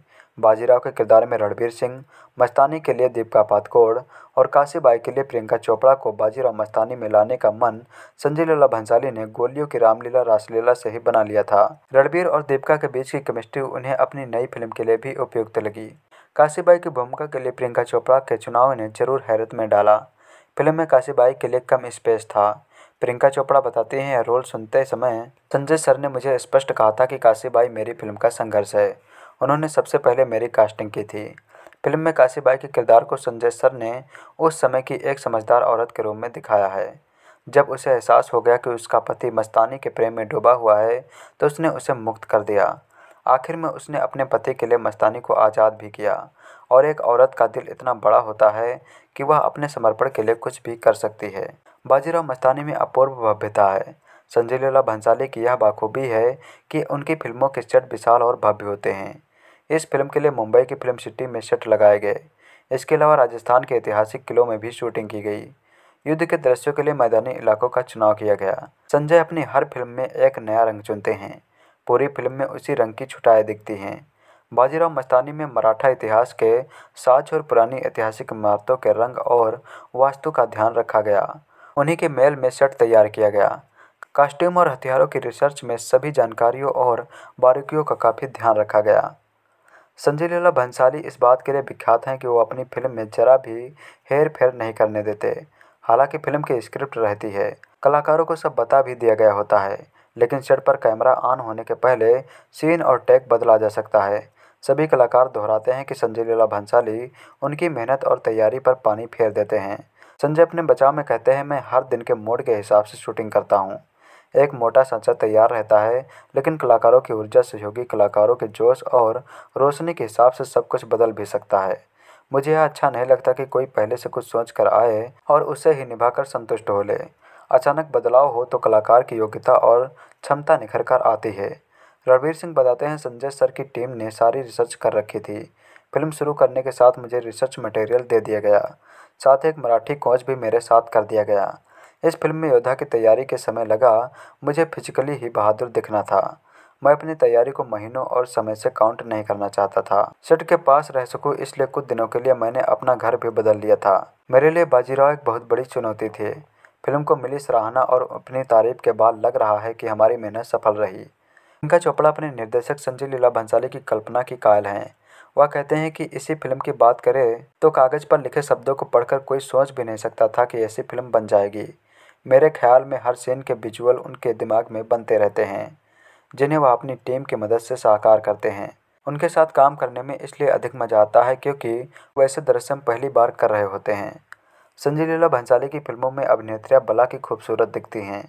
बाजीराव के किरदार में रणबीर सिंह मस्तानी के लिए दीपिका पातकोड़ और काशीबाई के लिए प्रियंका चोपड़ा को बाजीराव मस्तानी में लाने का मन संजय लीला भंसाली ने गोलियों की रामलीला रासलीला से ही बना लिया था रणबीर और दीपिका के बीच की केमिस्ट्री उन्हें अपनी नई फिल्म के लिए भी उपयुक्त लगी काशीबाई की भूमिका के लिए प्रियंका चोपड़ा के चुनाव ने जरूर हैरत में डाला फिल्म में काशीबाई के लिए कम स्पेस था प्रियंका चोपड़ा बताती हैं रोल सुनते समय संजय सर ने मुझे स्पष्ट कहा था कि काशीबाई मेरी फिल्म का संघर्ष है उन्होंने सबसे पहले मेरी कास्टिंग की थी फिल्म में काशीबाई के किरदार को संजय सर ने उस समय की एक समझदार औरत के रूप में दिखाया है जब उसे एहसास हो गया कि उसका पति मस्तानी के प्रेम में डूबा हुआ है तो उसने उसे मुक्त कर दिया आखिर में उसने अपने पति के लिए मस्तानी को आज़ाद भी किया और एक औरत का दिल इतना बड़ा होता है कि वह अपने समर्पण के लिए कुछ भी कर सकती है बाजीराव मस्तानी में अपूर्व भव्यता है संजय लीला भंसाली की यह बाखूबी है कि उनकी फिल्मों के सेट विशाल और भव्य होते हैं इस फिल्म के लिए मुंबई की फिल्म सिटी में सेट लगाए गए इसके अलावा राजस्थान के ऐतिहासिक किलों में भी शूटिंग की गई युद्ध के दृश्यों के लिए मैदानी इलाकों का चुनाव किया गया संजय अपनी हर फिल्म में एक नया रंग चुनते हैं पूरी फिल्म में उसी रंग की छुटाएँ दिखती हैं बाजीराव मस्तानी में मराठा इतिहास के साज और पुरानी ऐतिहासिक इमारतों के रंग और वास्तु का ध्यान रखा गया उन्हीं के मेल में सेट तैयार किया गया कास्ट्यूम और हथियारों की रिसर्च में सभी जानकारियों और बारीकियों का काफ़ी ध्यान रखा गया संजय लीला भंसाली इस बात के लिए विख्यात हैं कि वो अपनी फिल्म में जरा भी हेर फेर नहीं करने देते हालांकि फिल्म की स्क्रिप्ट रहती है कलाकारों को सब बता भी दिया गया होता है लेकिन सेट पर कैमरा ऑन होने के पहले सीन और टैग बदला जा सकता है सभी कलाकार दोहराते हैं कि संजय लीला भंसाली उनकी मेहनत और तैयारी पर पानी फेर देते हैं संजय अपने बचाव में कहते हैं मैं हर दिन के मूड के हिसाब से शूटिंग करता हूँ एक मोटा सांचा तैयार रहता है लेकिन कलाकारों की ऊर्जा सहयोगी कलाकारों के जोश और रोशनी के हिसाब से सब कुछ बदल भी सकता है मुझे यह अच्छा नहीं लगता कि कोई पहले से कुछ सोच कर आए और उसे ही निभाकर संतुष्ट हो ले अचानक बदलाव हो तो कलाकार की योग्यता और क्षमता निखर कर आती है रणवीर सिंह बताते हैं संजय सर की टीम ने सारी रिसर्च कर रखी थी फिल्म शुरू करने के साथ मुझे रिसर्च मटेरियल दे दिया गया साथ एक मराठी कोच भी मेरे साथ कर दिया गया इस फिल्म में योद्धा की तैयारी के समय लगा मुझे फिजिकली ही बहादुर दिखना था मैं अपनी तैयारी को महीनों और समय से काउंट नहीं करना चाहता था सेट के पास रह सकूं इसलिए कुछ दिनों के लिए मैंने अपना घर भी बदल लिया था मेरे लिए बाजीराव एक बहुत बड़ी चुनौती थी फिल्म को मिली सराहना और अपनी तारीफ के बाद लग रहा है कि हमारी मेहनत सफल रही इनका चोपड़ा अपने निर्देशक संजय लीला भंसाली की कल्पना की कायल हैं वह कहते हैं कि इसी फिल्म की बात करें तो कागज़ पर लिखे शब्दों को पढ़कर कोई सोच भी नहीं सकता था कि ऐसी फिल्म बन जाएगी मेरे ख्याल में हर सीन के विजुअल उनके दिमाग में बनते रहते हैं जिन्हें वह अपनी टीम की मदद से साकार करते हैं उनके साथ काम करने में इसलिए अधिक मज़ा आता है क्योंकि ऐसे दृश्य पहली बार कर रहे होते हैं संजय लीला भंसाली की फिल्मों में अभिनेत्रियाँ बला की खूबसूरत दिखती हैं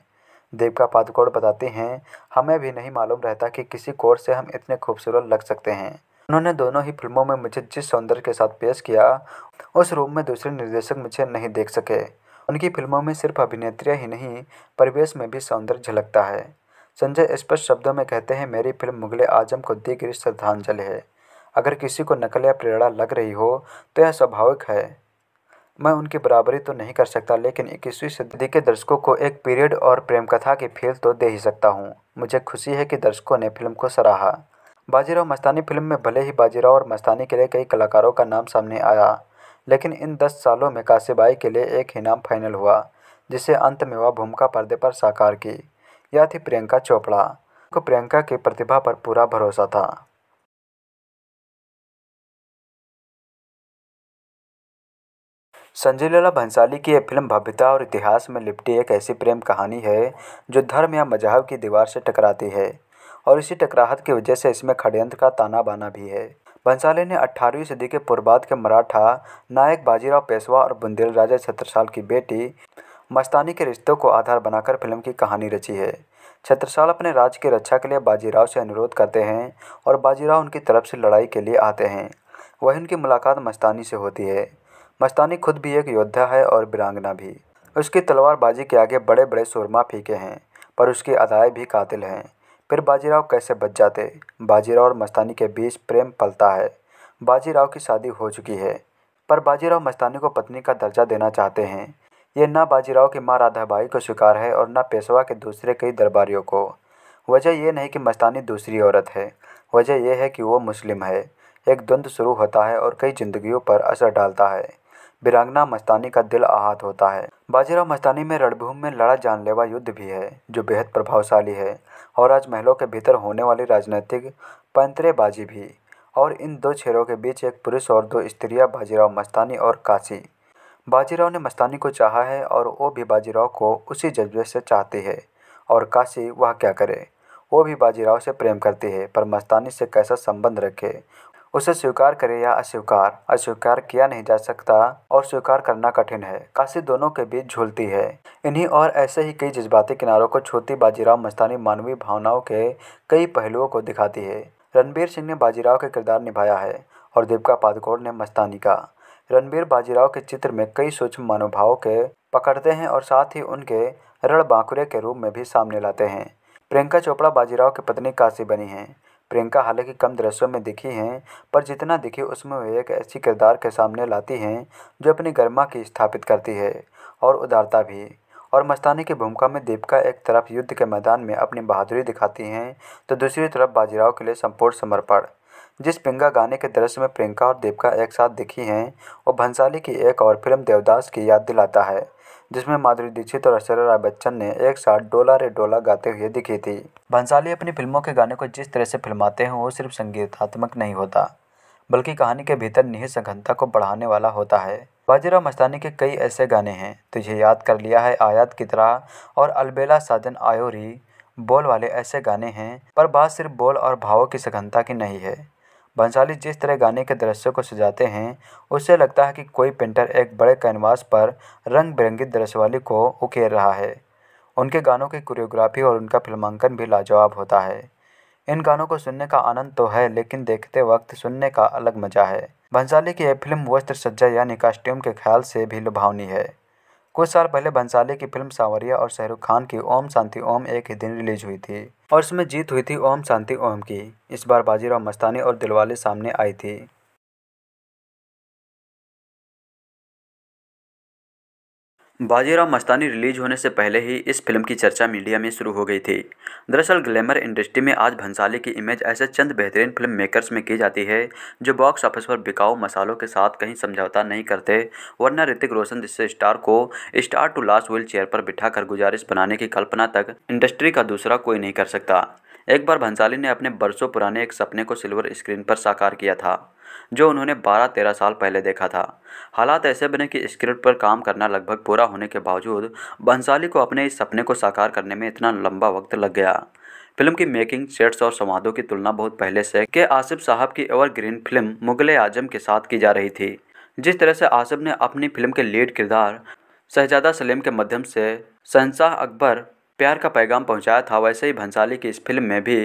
देविका पादुकोण बताती हैं हमें भी नहीं मालूम रहता कि किसी कोर्स से हम इतने खूबसूरत लग सकते हैं उन्होंने दोनों ही फिल्मों में मुझे जिस सौंदर्य के साथ पेश किया उस रूप में दूसरे निर्देशक मुझे नहीं देख सके उनकी फिल्मों में सिर्फ अभिनेत्रियाँ ही नहीं परिवेश में भी सौंदर्य झलकता है संजय स्पष्ट शब्दों में कहते हैं मेरी फिल्म मुगल आजम को दी गई श्रद्धांजलि है अगर किसी को नकल या प्रेरणा लग रही हो तो यह स्वाभाविक है मैं उनकी बराबरी तो नहीं कर सकता लेकिन इक्कीसवीं सदी के दर्शकों को एक पीरियड और प्रेम कथा की फील तो दे ही सकता हूँ मुझे खुशी है कि दर्शकों ने फिल्म को सराहा बाजीराव मस्तानी फिल्म में भले ही बाजीराव और मस्तानी के लिए कई कलाकारों का नाम सामने आया लेकिन इन दस सालों में काशिबाई के लिए एक इनाम फाइनल हुआ जिसे अंत में वह भूमिका पर्दे पर साकार की यह थी प्रियंका चोपड़ा को प्रियंका की प्रतिभा पर पूरा भरोसा था संजय लीला भंसाली की यह फिल्म भव्यता और इतिहास में लिपटी एक ऐसी प्रेम कहानी है जो धर्म या मजहब की दीवार से टकराती है और इसी टकराहट की वजह से इसमें खड़यंत्र का ताना बाना भी है बंसाली ने अठारहवीं सदी के पूर्वाद के मराठा नायक बाजीराव पेशवा और बुंदेल राजा छत्रसाल की बेटी मस्तानी के रिश्तों को आधार बनाकर फिल्म की कहानी रची है छत्रसाल अपने राज्य की रक्षा के लिए बाजीराव से अनुरोध करते हैं और बाजीराव उनकी तरफ से लड़ाई के लिए आते हैं वहीं उनकी मुलाकात मस्तानी से होती है मस्तानी खुद भी एक योद्धा है और वीरांगना भी उसकी तलवारबाजी के आगे बड़े बड़े सुरमा फीके हैं पर उसकी अदाएँ भी कातिल हैं फिर बाजीराव कैसे बच जाते बाजीराव और मस्तानी के बीच प्रेम पलता है बाजीराव की शादी हो चुकी है पर बाजीराव मस्तानी को पत्नी का दर्जा देना चाहते हैं ये ना बाजीराव की माँ राधाबाई को स्वीकार है और ना पेशवा के दूसरे कई दरबारियों को वजह यह नहीं कि मस्तानी दूसरी औरत है वजह यह है कि वो मुस्लिम है एक द्वंद्व शुरू होता है और कई जिंदगियों पर असर डालता है बिरंगना मस्तानी का दिल आहत होता है बाजीराव मस्तानी में रणभूमि में लड़ा जानलेवा युद्ध भी है जो बेहद प्रभावशाली है और आज महलों के भीतर होने वाली राजनीतिक पैंतरेबाजी भी और इन दो छेरों के बीच एक पुरुष और दो स्त्रियाँ बाजीराव मस्तानी और काशी बाजीराव ने मस्तानी को चाहा है और वो भी बाजीराव को उसी जज्बे से चाहती है और काशी वह क्या करे वो भी बाजीराव से प्रेम करती है पर मस्तानी से कैसा संबंध रखे उसे स्वीकार करे या अस्वीकार अस्वीकार किया नहीं जा सकता और स्वीकार करना कठिन है काशी दोनों के बीच झूलती है इन्हीं और ऐसे ही कई जज्बाती किनारों को छोटी बाजीराव मस्तानी मानवीय भावनाओं के कई पहलुओं को दिखाती है रणबीर सिंह ने बाजीराव का किरदार निभाया है और दीपिका पादुकोण ने मस्तानी का रणबीर बाजीराव के चित्र में कई सूक्ष्म मनोभाव के पकड़ते हैं और साथ ही उनके रण बांकुरे के रूप में भी सामने लाते हैं प्रियंका चोपड़ा बाजीराव की पत्नी काशी बनी हैं प्रियंका हालांकि कम दृश्यों में दिखी हैं पर जितना दिखे उसमें वे एक ऐसी किरदार के सामने लाती हैं जो अपनी गरिमा की स्थापित करती है और उदारता भी और मस्तानी की भूमिका में दीपिका एक तरफ युद्ध के मैदान में अपनी बहादुरी दिखाती हैं तो दूसरी तरफ बाजीराव के लिए संपूर्ण समर्पण जिस पिंगा गाने के दृश्य में प्रियंका और दीपिका एक साथ दिखी हैं वो भंसाली की एक और फिल्म देवदास की याद दिलाता है जिसमें माधुरी दीक्षित और ऐश्वर्या राय बच्चन ने एक साथ डोला रे डोला गाते हुए दिखी थी भंसाली अपनी फिल्मों के गाने को जिस तरह से फिल्माते हैं वो सिर्फ संगीतात्मक नहीं होता बल्कि कहानी के भीतर निहित सघनता को बढ़ाने वाला होता है बाजीराव मस्तानी के कई ऐसे गाने हैं तुझे याद कर लिया है आयात की तरह और अलबेला साजन आयोरी बोल वाले ऐसे गाने हैं पर बात सिर्फ बोल और भावों की सघनता की नहीं है भंसाली जिस तरह गाने के दृश्य को सजाते हैं उससे लगता है कि कोई पेंटर एक बड़े कैनवास पर रंग बिरंगी दृश्यवाली को उकेर रहा है उनके गानों की कोरियोग्राफी और उनका फिल्मांकन भी लाजवाब होता है इन गानों को सुनने का आनंद तो है लेकिन देखते वक्त सुनने का अलग मजा है भंसाली की यह फिल्म वस्त्र सज्जा यानी कास्ट्यूम के ख्याल से भी लुभावनी है कुछ साल पहले भंसाली की फिल्म सावरिया और शाहरुख खान की ओम शांति ओम एक ही दिन रिलीज हुई थी और इसमें जीत हुई थी ओम शांति ओम की इस बार बाजीराव मस्तानी और दिलवाले सामने आई थी बाजीराव मस्तानी रिलीज होने से पहले ही इस फिल्म की चर्चा मीडिया में शुरू हो गई थी दरअसल ग्लैमर इंडस्ट्री में आज भंसाली की इमेज ऐसे चंद बेहतरीन फिल्म मेकर्स में की जाती है जो बॉक्स ऑफिस पर बिकाऊ मसालों के साथ कहीं समझौता नहीं करते वरना ऋतिक रोशन जिससे स्टार को star to last wheelchair पर बिठा गुजारिश बनाने की कल्पना तक इंडस्ट्री का दूसरा कोई नहीं कर सकता एक बार भंसाली ने अपने बरसों पुराने एक सपने को सिल्वर स्क्रीन पर साकार किया था जो उन्होंने बारह तेरह साल पहले देखा था हालात ऐसे बने कि स्क्रिप्ट पर काम करना लगभग पूरा होने के बावजूद बंसाली को अपने इस सपने को साकार करने में इतना लंबा वक्त लग गया फिल्म की मेकिंग सेट्स और संवादों की तुलना बहुत पहले से के आसिफ साहब की एवरग्रीन फिल्म मुगल आजम के साथ की जा रही थी जिस तरह से आसिफ ने अपनी फिल्म के लीड किरदार शहजादा सलीम के माध्यम से शहनशाह अकबर प्यार का पैगाम पहुंचाया था वैसे ही भंसाली की इस फिल्म में भी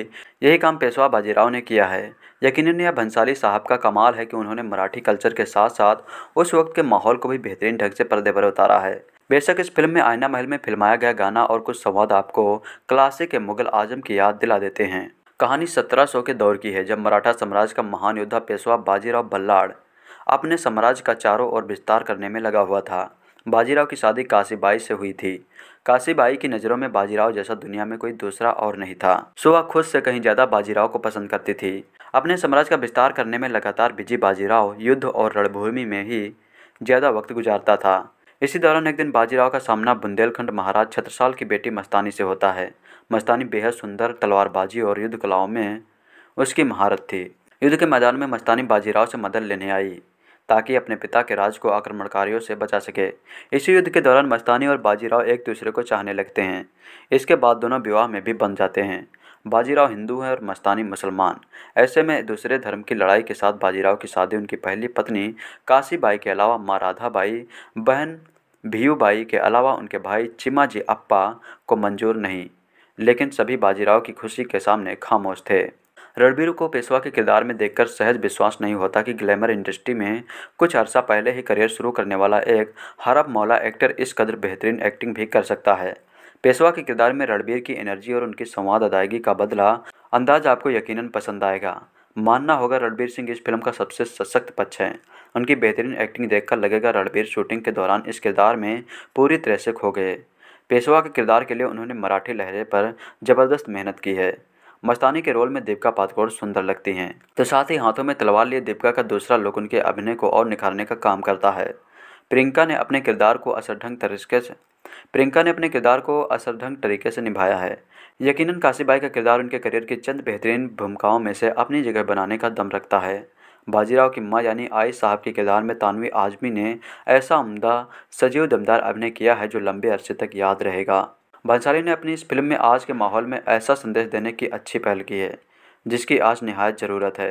यही काम पेशवा बाजीराव ने किया है यकीनन यह भंसाली साहब का कमाल है कि उन्होंने मराठी कल्चर के साथ साथ उस वक्त के माहौल को भी बेहतरीन ढंग से पर्दे पर उतारा है बेशक इस फिल्म में आयना महल में फिल्माया गया गाना और कुछ संवाद आपको क्लासिक मुगल आजम की याद दिला देते हैं कहानी 1700 के दौर की है जब मराठा साम्राज्य का महान योद्धा पेशवा बाजीराव बल्लाड़ अपने साम्राज्य का चारों ओर विस्तार करने में लगा हुआ था बाजीराव की शादी काशीबाई से हुई थी काशी भाई की नज़रों में बाजीराव जैसा दुनिया में कोई दूसरा और नहीं था सुबह खुद से कहीं ज़्यादा बाजीराव को पसंद करती थी अपने साम्राज्य का विस्तार करने में लगातार बिजी बाजीराव युद्ध और रणभूमि में ही ज़्यादा वक्त गुजारता था इसी दौरान एक दिन बाजीराव का सामना बुंदेलखंड महाराज छत्रसाल की बेटी मस्तानी से होता है मस्तानी बेहद सुंदर तलवारबाजी और युद्ध कलाओं में उसकी महारत थी युद्ध के मैदान में मस्तानी बाजीराव से मदद लेने आई ताकि अपने पिता के राज को आक्रमणकारियों से बचा सके इसी युद्ध के दौरान मस्तानी और बाजीराव एक दूसरे को चाहने लगते हैं इसके बाद दोनों विवाह में भी बन जाते हैं बाजीराव हिंदू हैं और मस्तानी मुसलमान ऐसे में दूसरे धर्म की लड़ाई के साथ बाजीराव की शादी उनकी पहली पत्नी काशीबाई के अलावा माँ राधाबाई बहन भीयूबाई के अलावा उनके भाई चिमाजी अप्पा को मंजूर नहीं लेकिन सभी बाजीराव की खुशी के सामने खामोश थे रणबीर को पेशवा के किरदार में देखकर सहज विश्वास नहीं होता कि ग्लैमर इंडस्ट्री में कुछ अरसा पहले ही करियर शुरू करने वाला एक हरब मौला एक्टर इस कदर बेहतरीन एक्टिंग भी कर सकता है पेशवा के किरदार में रणबीर की एनर्जी और उनकी संवाद अदायगी का बदला अंदाज आपको यकीनन पसंद आएगा मानना होगा रणबीर सिंह इस फिल्म का सबसे सशक्त पक्ष है उनकी बेहतरीन एक्टिंग देखकर लगेगा रणबीर शूटिंग के दौरान इस किरदार में पूरी तरह से खो गए पेशवा के किरदार के लिए उन्होंने मराठी लहजे पर ज़बरदस्त मेहनत की है मस्तानी के रोल में दीपिका पादुकोण सुंदर लगती हैं तो साथ ही हाथों में तलवार लिए दीपिका का दूसरा लुक उनके अभिनय को और निखारने का काम करता है प्रियंका ने अपने किरदार को असरढंग तरीके से प्रियंका ने अपने किरदार को असरढंग तरीके से निभाया है यकीनन काशीबाई का किरदार उनके करियर की चंद बेहतरीन भूमिकाओं में से अपनी जगह बनाने का दम रखता है बाजीराव की माँ यानी आई साहब के किरदार में तानवी आजमी ने ऐसा उमदा सजीव दमदार अभिनय किया है जो लंबे अरसे तक याद रहेगा भंसाली ने अपनी इस फिल्म में आज के माहौल में ऐसा संदेश देने की अच्छी पहल की है जिसकी आज नहायत ज़रूरत है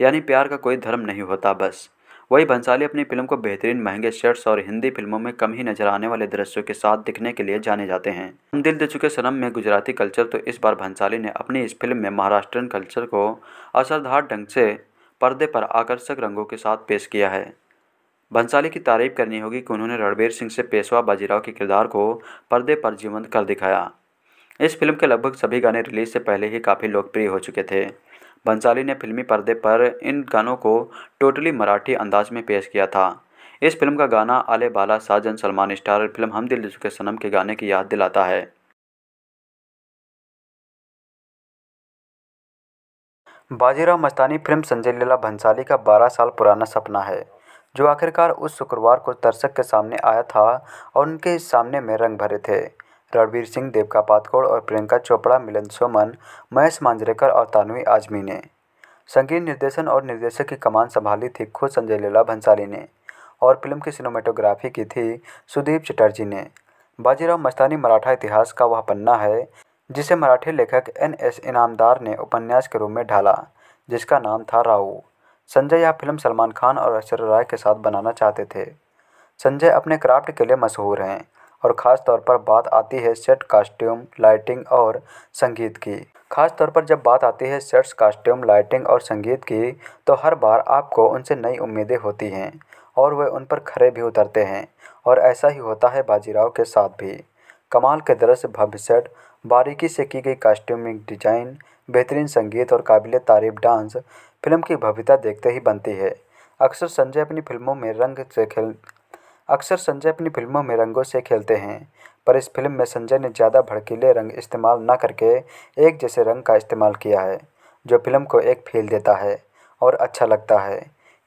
यानी प्यार का कोई धर्म नहीं होता बस वही भंसाली अपनी फिल्म को बेहतरीन महंगे शर्ट्स और हिंदी फिल्मों में कम ही नजर आने वाले दृश्यों के साथ दिखने के लिए जाने जाते हैं हम दिल दे चुके सनम में गुजराती कल्चर तो इस बार भंसाली ने अपनी इस फिल्म में महाराष्ट्रियन कल्चर को असरदार ढंग से पर्दे पर आकर्षक रंगों के साथ पेश किया है भंसाली की तारीफ करनी होगी कि उन्होंने रणबीर सिंह से पेशवा बाजीराव के किरदार को पर्दे पर जीवंत कर दिखाया इस फिल्म के लगभग सभी गाने रिलीज से पहले ही काफ़ी लोकप्रिय हो चुके थे भंसाली ने फिल्मी पर्दे पर इन गानों को टोटली मराठी अंदाज में पेश किया था इस फिल्म का गाना आले बाला साजन सलमान स्टार फिल्म हम दिल के सनम के गाने की याद दिलाता है बाजीराव मस्तानी फिल्म संजय लीला भंसाली का 12 साल पुराना सपना है जो आखिरकार उस शुक्रवार को दर्शक के सामने आया था और उनके सामने में रंग भरे थे रणवीर सिंह देवका पातकोड़ और प्रियंका चोपड़ा मिलन सोमन महेश मांजरेकर और तानवी आजमी ने संगीत निर्देशन और निर्देशक की कमान संभाली थी खुद संजय लीला भंसाली ने और फिल्म की सिनेमाटोग्राफी की थी सुदीप चटर्जी ने बाजीराव मस्तानी मराठा इतिहास का वह पन्ना है जिसे मराठी लेखक एन एस इनामदार ने उपन्यास के रूप में ढाला जिसका नाम था राहू संजय यह फिल्म सलमान खान और ऐश्वर्या राय के साथ बनाना चाहते थे संजय अपने क्राफ्ट के लिए मशहूर हैं और ख़ास तौर पर बात आती है सेट कास्ट्यूम लाइटिंग और संगीत की ख़ास तौर पर जब बात आती है सेट्स कास्ट्यूम लाइटिंग और संगीत की तो हर बार आपको उनसे नई उम्मीदें होती हैं और वे उन पर खड़े भी उतरते हैं और ऐसा ही होता है बाजीराव के साथ भी कमाल के दृश्य भव्य सेट बारीकी से की गई कास्ट्यूमिक डिजाइन बेहतरीन संगीत और काबिल तारीफ डांस फिल्म की भव्यता देखते ही बनती है अक्सर संजय अपनी फिल्मों में रंग से खेल अक्सर संजय अपनी फिल्मों में रंगों से खेलते हैं पर इस फिल्म में संजय ने ज़्यादा भड़कीले रंग इस्तेमाल न करके एक जैसे रंग का इस्तेमाल किया है जो फिल्म को एक फील देता है और अच्छा लगता है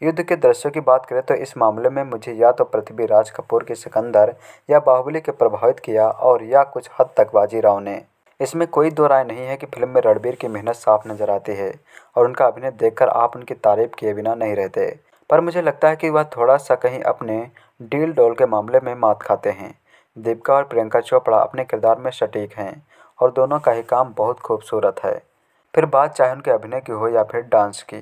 युद्ध के दृश्यों की बात करें तो इस मामले में मुझे या तो पृथ्वी राज कपूर के सिकंदर या बाहुबली के प्रभावित किया और या कुछ हद तक बाजीराव ने इसमें कोई दो राय नहीं है कि फिल्म में रणबीर की मेहनत साफ नज़र आती है और उनका अभिनय देखकर आप उनकी तारीफ किए बिना नहीं रहते पर मुझे लगता है कि वह थोड़ा सा कहीं अपने डील डोल के मामले में मात खाते हैं दीपिका और प्रियंका चोपड़ा अपने किरदार में सटीक हैं और दोनों का ही काम बहुत खूबसूरत है फिर बात चाहे उनके अभिनय की हो या फिर डांस की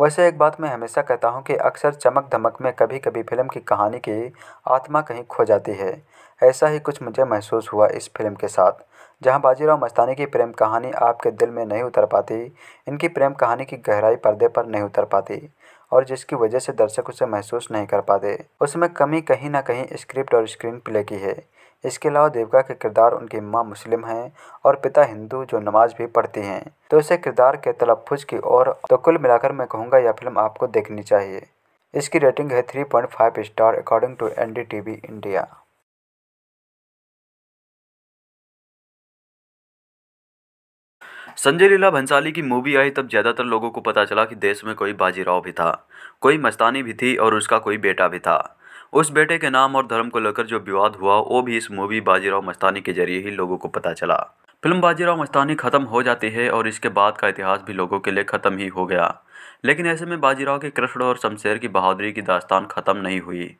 वैसे एक बात मैं हमेशा कहता हूँ कि अक्सर चमक धमक में कभी कभी फिल्म की कहानी की आत्मा कहीं खो जाती है ऐसा ही कुछ मुझे महसूस हुआ इस फिल्म के साथ जहाँ बाजीराव मस्तानी की प्रेम कहानी आपके दिल में नहीं उतर पाती इनकी प्रेम कहानी की गहराई पर्दे पर नहीं उतर पाती और जिसकी वजह से दर्शक उसे महसूस नहीं कर पाते उसमें कमी कहीं ना कहीं स्क्रिप्ट और स्क्रीन प्ले की है इसके अलावा देविका के किरदार उनकी माँ मुस्लिम हैं और पिता हिंदू जो नमाज भी पढ़ती हैं तो इसे किरदार के तलफ़ की ओर तो कुल मिलाकर मैं कहूँगा यह फिल्म आपको देखनी चाहिए इसकी रेटिंग है 3.5 star according to an India Sanjay Leela Bhansali की मूवी आई तब ज़्यादातर लोगों को पता चला कि देश में कोई बाजीराव भी था कोई मस्तानी भी थी और उसका कोई बेटा भी था उस बेटे के नाम और धर्म को लेकर जो विवाद हुआ वो भी इस मूवी बाजीराव मस्तानी के जरिए ही लोगों को पता चला फिल्म बाजीराव मस्तानी ख़त्म हो जाती है और इसके बाद का इतिहास भी लोगों के लिए ख़त्म ही हो गया लेकिन ऐसे में बाजीराव के कृष्ण और शमशेर की बहादुरी की दास्तान ख़त्म नहीं हुई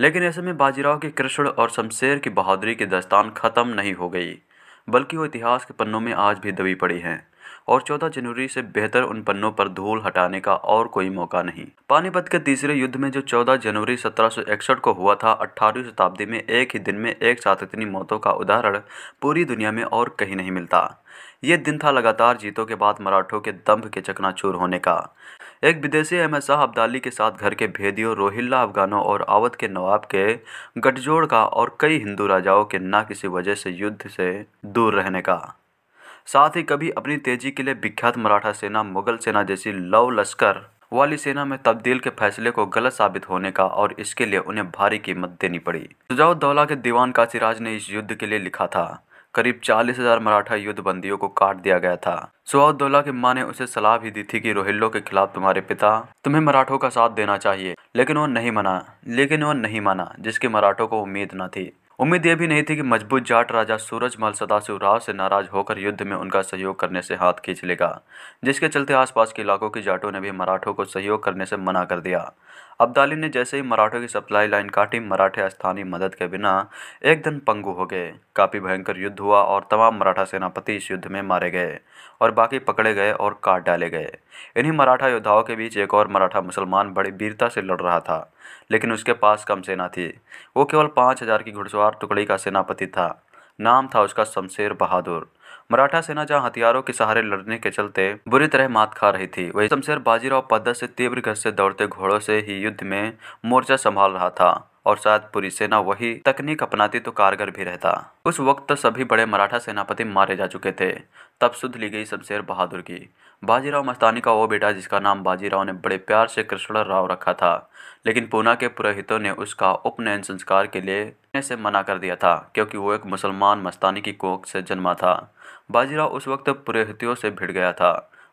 लेकिन ऐसे में बाजीराव के कृष्ण और शमशेर की बहादुरी की दास्तान ख़त्म नहीं हो गई बल्कि वो इतिहास के पन्नों में आज भी दबी पड़ी हैं और 14 जनवरी से बेहतर उन पन्नों पर धूल हटाने का और कोई मौका नहीं पानीपत के तीसरे युद्ध में जो 14 जनवरी सत्रह को हुआ था 18वीं शताब्दी में एक ही दिन में एक साथ इतनी मौतों का उदाहरण पूरी दुनिया में और कहीं नहीं मिलता ये दिन था लगातार जीतों के बाद मराठों के दम्भ के चकनाचूर होने का एक विदेशी अहमद शाह अब्दाली के साथ घर के भेदियों रोहिल्ला अफगानों और आवध के नवाब के गठजोड़ का और कई हिंदू राजाओं के ना किसी वजह से युद्ध से दूर रहने का साथ ही कभी अपनी तेजी के लिए विख्यात मराठा सेना मुगल सेना जैसी लव लश्कर वाली सेना में तब्दील के फैसले को गलत साबित होने का और इसके लिए उन्हें भारी कीमत देनी पड़ी सुजाउद्दौला के दीवान काशीराज ने इस युद्ध के लिए लिखा था करीब चालीस हजार मराठा युद्ध बंदियों को काट दिया गया था सुहाउद्दौला की माँ ने उसे सलाह भी दी थी कि रोहिल्लो के खिलाफ तुम्हारे पिता तुम्हें मराठों का साथ देना चाहिए लेकिन वह नहीं मना लेकिन वह नहीं माना जिसकी मराठों को उम्मीद न थी उम्मीद यह भी नहीं थी कि मजबूत जाट राजा सूरजमल सदाशिव राव से नाराज होकर युद्ध में उनका सहयोग करने से हाथ खींच लेगा जिसके चलते आसपास के इलाकों के जाटों ने भी मराठों को सहयोग करने से मना कर दिया अब्दाली ने जैसे ही मराठों की सप्लाई लाइन काटी मराठे स्थानीय मदद के बिना एक दिन पंगु हो गए काफ़ी भयंकर युद्ध हुआ और तमाम मराठा सेनापति इस युद्ध में मारे गए और बाकी पकड़े गए और काट डाले गए इन्हीं मराठा योद्धाओं के बीच एक और मराठा मुसलमान बड़ी वीरता से लड़ रहा था लेकिन उसके पास कम सेना थी वो केवल पाँच हज़ार की घुड़सवार टुकड़ी का सेनापति था नाम था उसका शमशेर बहादुर मराठा सेना जहाँ हथियारों के सहारे लड़ने के चलते बुरी तरह मात खा रही थी वही शमशेर बाजीराव पद्धत से तीव्र घर से दौड़ते घोड़ों से ही युद्ध में मोर्चा संभाल रहा था और शायद पूरी सेना वही तकनीक अपनाती तो कारगर भी रहता उस वक्त सभी बड़े मराठा सेनापति मारे जा चुके थे तब सुध ली गई शमशेर बहादुर की बाजीराव मस्तानी का वो बेटा जिसका नाम बाजीराव ने बड़े प्यार से कृष्ण राव रखा था लेकिन पूना के पुरोहितों ने उसका उपनयन संस्कार के लिए से मना कर दिया था क्योंकि वो एक मुसलमान मस्तानी की कोख से जन्मा था बाजीराव उस वक्त पुरोहितियों से भिड़ गया था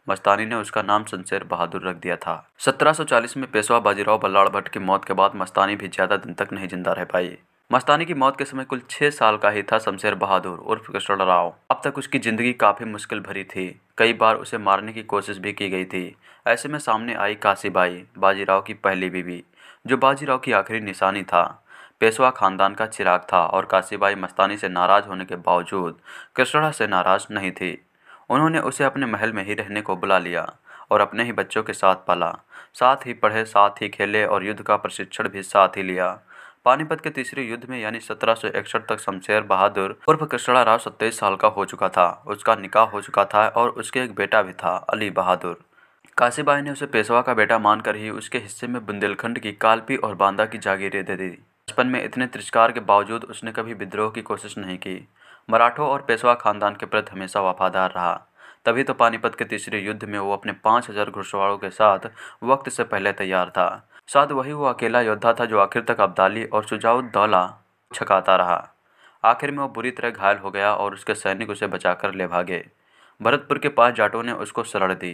मस्तानी ने उसका नाम शमशेर बहादुर रख दिया था 1740 में पेशवा बाजीराव बल्लाड़ भट्ट की मौत के बाद मस्तानी भी ज़्यादा दिन तक नहीं जिंदा रह पाई मस्तानी की मौत के समय कुल छः साल का ही था शमशेर बहादुर उर्फ कृष्ण राव अब तक उसकी ज़िंदगी काफ़ी मुश्किल भरी थी कई बार उसे मारने की कोशिश भी की गई थी ऐसे में सामने आई काशीबाई बाजीराव की पहली बीवी जो बाजीराव की आखिरी निशानी था पेशवा खानदान का चिराग था और काशीबाई मस्तानी से नाराज़ होने के बावजूद कृष्णा से नाराज़ नहीं थी उन्होंने उसे अपने महल में ही रहने को बुला लिया और अपने ही बच्चों के साथ पाला साथ ही पढ़े साथ ही खेले और युद्ध का प्रशिक्षण भी साथ ही लिया पानीपत के तीसरे युद्ध में यानी सत्रह तक शमशेर बहादुर उर्फ कृष्णा राव सत्ताईस साल का हो चुका था उसका निकाह हो चुका था और उसके एक बेटा भी था अली बहादुर काशीबाई ने उसे पेशवा का बेटा मानकर ही उसके हिस्से में बुंदेलखंड की कालपी और बांदा की जागीरें दे दी बचपन में इतने तिरस्कार के बावजूद उसने कभी विद्रोह की कोशिश नहीं की मराठों और पेशवा खानदान के प्रति हमेशा वफादार रहा तभी तो पानीपत के तीसरे युद्ध में वो अपने पाँच हजार घुड़सवारों के साथ वक्त से पहले तैयार था साथ वही वो अकेला योद्धा था जो आखिर तक अब्दाली और दौला छकाता रहा आखिर में वो बुरी तरह घायल हो गया और उसके सैनिक उसे बचाकर ले भागे भरतपुर के पास जाटों ने उसको शरण दी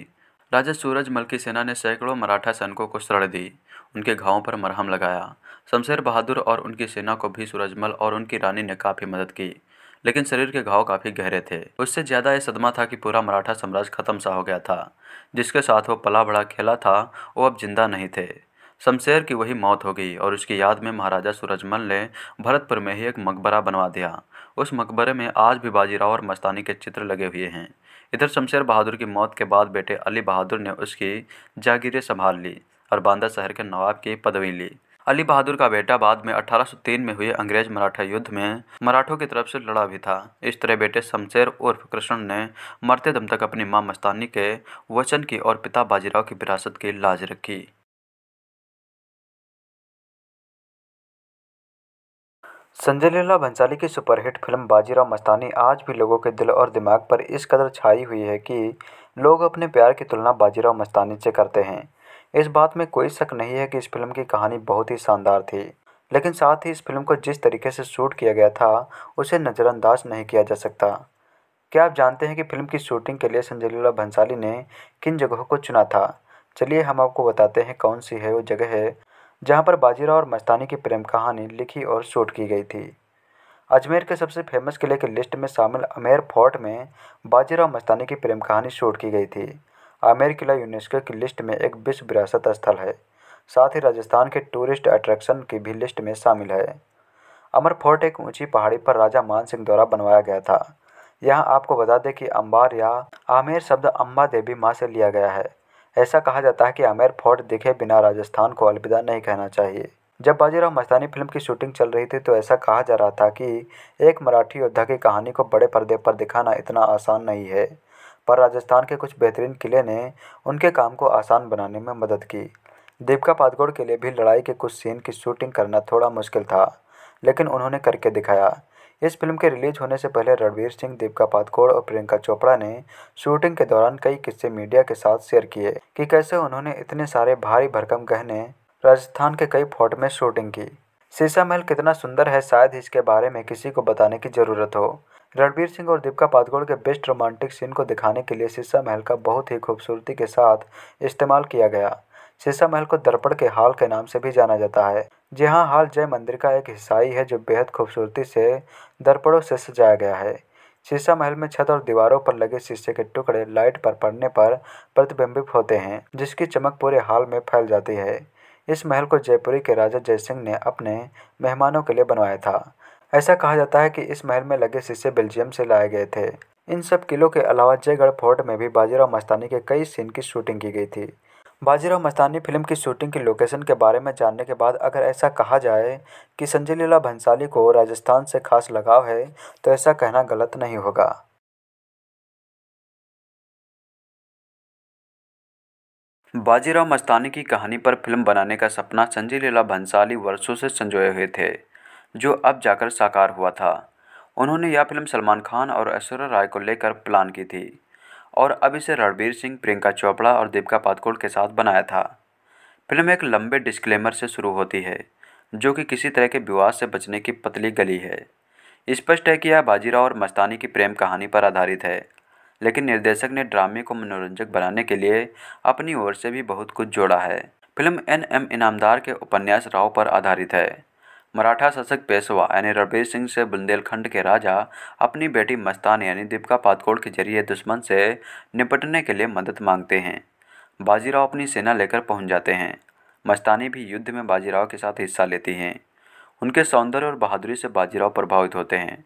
राजा सूरजमल की सेना ने सैकड़ों मराठा सैनिकों को शरण दी उनके घावों पर मरहम लगाया शमशेर बहादुर और उनकी सेना को भी सूरजमल और उनकी रानी ने काफ़ी मदद की लेकिन शरीर के घाव काफ़ी गहरे थे उससे ज़्यादा यह सदमा था कि पूरा मराठा साम्राज्य खत्म सा हो गया था जिसके साथ वो पला बड़ा खेला था वो अब जिंदा नहीं थे शमशेर की वही मौत हो गई और उसकी याद में महाराजा सूरजमल ने भरतपुर में ही एक मकबरा बनवा दिया उस मकबरे में आज भी बाजीराव और मस्तानी के चित्र लगे हुए हैं इधर शमशेर बहादुर की मौत के बाद बेटे अली बहादुर ने उसकी जागीरें संभाल ली और बांदा शहर के नवाब की पदवी ली अली बहादुर का बेटा बाद में 1803 में हुए अंग्रेज मराठा युद्ध में मराठों की तरफ से लड़ा भी था इस तरह बेटे शमशेर उर्फ कृष्ण ने मरते दम तक अपनी माँ मस्तानी के वचन की और पिता बाजीराव की विरासत की लाज रखी संजय लीला भंसाली की सुपरहिट फिल्म बाजीराव मस्तानी आज भी लोगों के दिल और दिमाग पर इस कदर छाई हुई है कि लोग अपने प्यार की तुलना बाजीराव मस्तानी से करते हैं इस बात में कोई शक नहीं है कि इस फिल्म की कहानी बहुत ही शानदार थी लेकिन साथ ही इस फिल्म को जिस तरीके से शूट किया गया था उसे नज़रअंदाज नहीं किया जा सकता क्या आप जानते हैं कि फिल्म की शूटिंग के लिए संजय लीला भंसाली ने किन जगहों को चुना था चलिए हम आपको बताते हैं कौन सी है वो जगह है जहाँ पर बाजीराव और मस्तानी की प्रेम कहानी लिखी और शूट की गई थी अजमेर के सबसे फेमस किले की लिस्ट में शामिल अमेर फोर्ट में बाजीराव मस्तानी की प्रेम कहानी शूट की गई थी आमेर किला यूनेस्को की लिस्ट में एक विश्व विरासत स्थल है साथ ही राजस्थान के टूरिस्ट अट्रैक्शन की भी लिस्ट में शामिल है अमर फोर्ट एक ऊंची पहाड़ी पर राजा मान सिंह द्वारा बनवाया गया था यहाँ आपको बता दें कि अंबार या आमेर शब्द अम्बा देवी माँ से लिया गया है ऐसा कहा जाता है कि आमिर फोर्ट देखे बिना राजस्थान को अलविदा नहीं कहना चाहिए जब बाजीराव मस्तानी फिल्म की शूटिंग चल रही थी तो ऐसा कहा जा रहा था कि एक मराठी योद्धा की कहानी को बड़े पर्दे पर दिखाना इतना आसान नहीं है पर राजस्थान के कुछ बेहतरीन किले ने उनके काम को आसान बनाने में मदद की दीपिका पादगोड़ के लिए भी लड़ाई के कुछ सीन की शूटिंग करना थोड़ा मुश्किल था लेकिन उन्होंने करके दिखाया इस फिल्म के रिलीज होने से पहले रणवीर सिंह दीपिका पादकोड़ और प्रियंका चोपड़ा ने शूटिंग के दौरान कई किस्से मीडिया के साथ शेयर किए कि कैसे उन्होंने इतने सारे भारी भरकम गहने राजस्थान के कई फोर्ट में शूटिंग की शीशा महल कितना सुंदर है शायद इसके बारे में किसी को बताने की ज़रूरत हो रणवीर सिंह और दीपिका पादुकोण के बेस्ट रोमांटिक सीन को दिखाने के लिए शीशा महल का बहुत ही खूबसूरती के साथ इस्तेमाल किया गया सिरसा महल को दर्पण के हाल के नाम से भी जाना जाता है जी हाँ हाल जय मंदिर का एक हिस्सा ही है जो बेहद खूबसूरती से दर्पणों से सजाया गया है सिरसा महल में छत और दीवारों पर लगे शीशे के टुकड़े लाइट पर पड़ने पर प्रतिबिंबित होते हैं जिसकी चमक पूरे हाल में फैल जाती है इस महल को जयपुरी के राजा जयसिंह ने अपने मेहमानों के लिए बनवाया था ऐसा कहा जाता है कि इस महल में लगे शीशे बेल्जियम से लाए गए थे इन सब किलों के अलावा जयगढ़ फोर्ट में भी बाजीराव मस्तानी के कई सीन की शूटिंग की गई थी बाजीराव मस्तानी फिल्म की शूटिंग की लोकेशन के बारे में जानने के बाद अगर ऐसा कहा जाए कि संजय लीला भंसाली को राजस्थान से खास लगाव है तो ऐसा कहना गलत नहीं होगा बाजीराव मस्तानी की कहानी पर फिल्म बनाने का सपना संजय लीला भंसाली वर्षों से संजोए हुए थे जो अब जाकर साकार हुआ था उन्होंने यह फिल्म सलमान खान और ऐश्वर्या राय को लेकर प्लान की थी और अब इसे रणबीर सिंह प्रियंका चोपड़ा और दीपिका पादुकोण के साथ बनाया था फिल्म एक लंबे डिस्क्लेमर से शुरू होती है जो कि किसी तरह के विवाद से बचने की पतली गली है स्पष्ट है कि यह बाजीराव और मस्तानी की प्रेम कहानी पर आधारित है लेकिन निर्देशक ने ड्रामे को मनोरंजक बनाने के लिए अपनी ओर से भी बहुत कुछ जोड़ा है फिल्म एन एम इनामदार के उपन्यास राव पर आधारित है मराठा शासक पेशवा यानी रणबीर सिंह से बुंदेलखंड के राजा अपनी बेटी मस्तान यानी दीपिका पातकोड़ के जरिए दुश्मन से निपटने के लिए मदद मांगते हैं बाजीराव अपनी सेना लेकर पहुंच जाते हैं मस्तानी भी युद्ध में बाजीराव के साथ हिस्सा लेती हैं उनके सौंदर्य और बहादुरी से बाजीराव प्रभावित होते हैं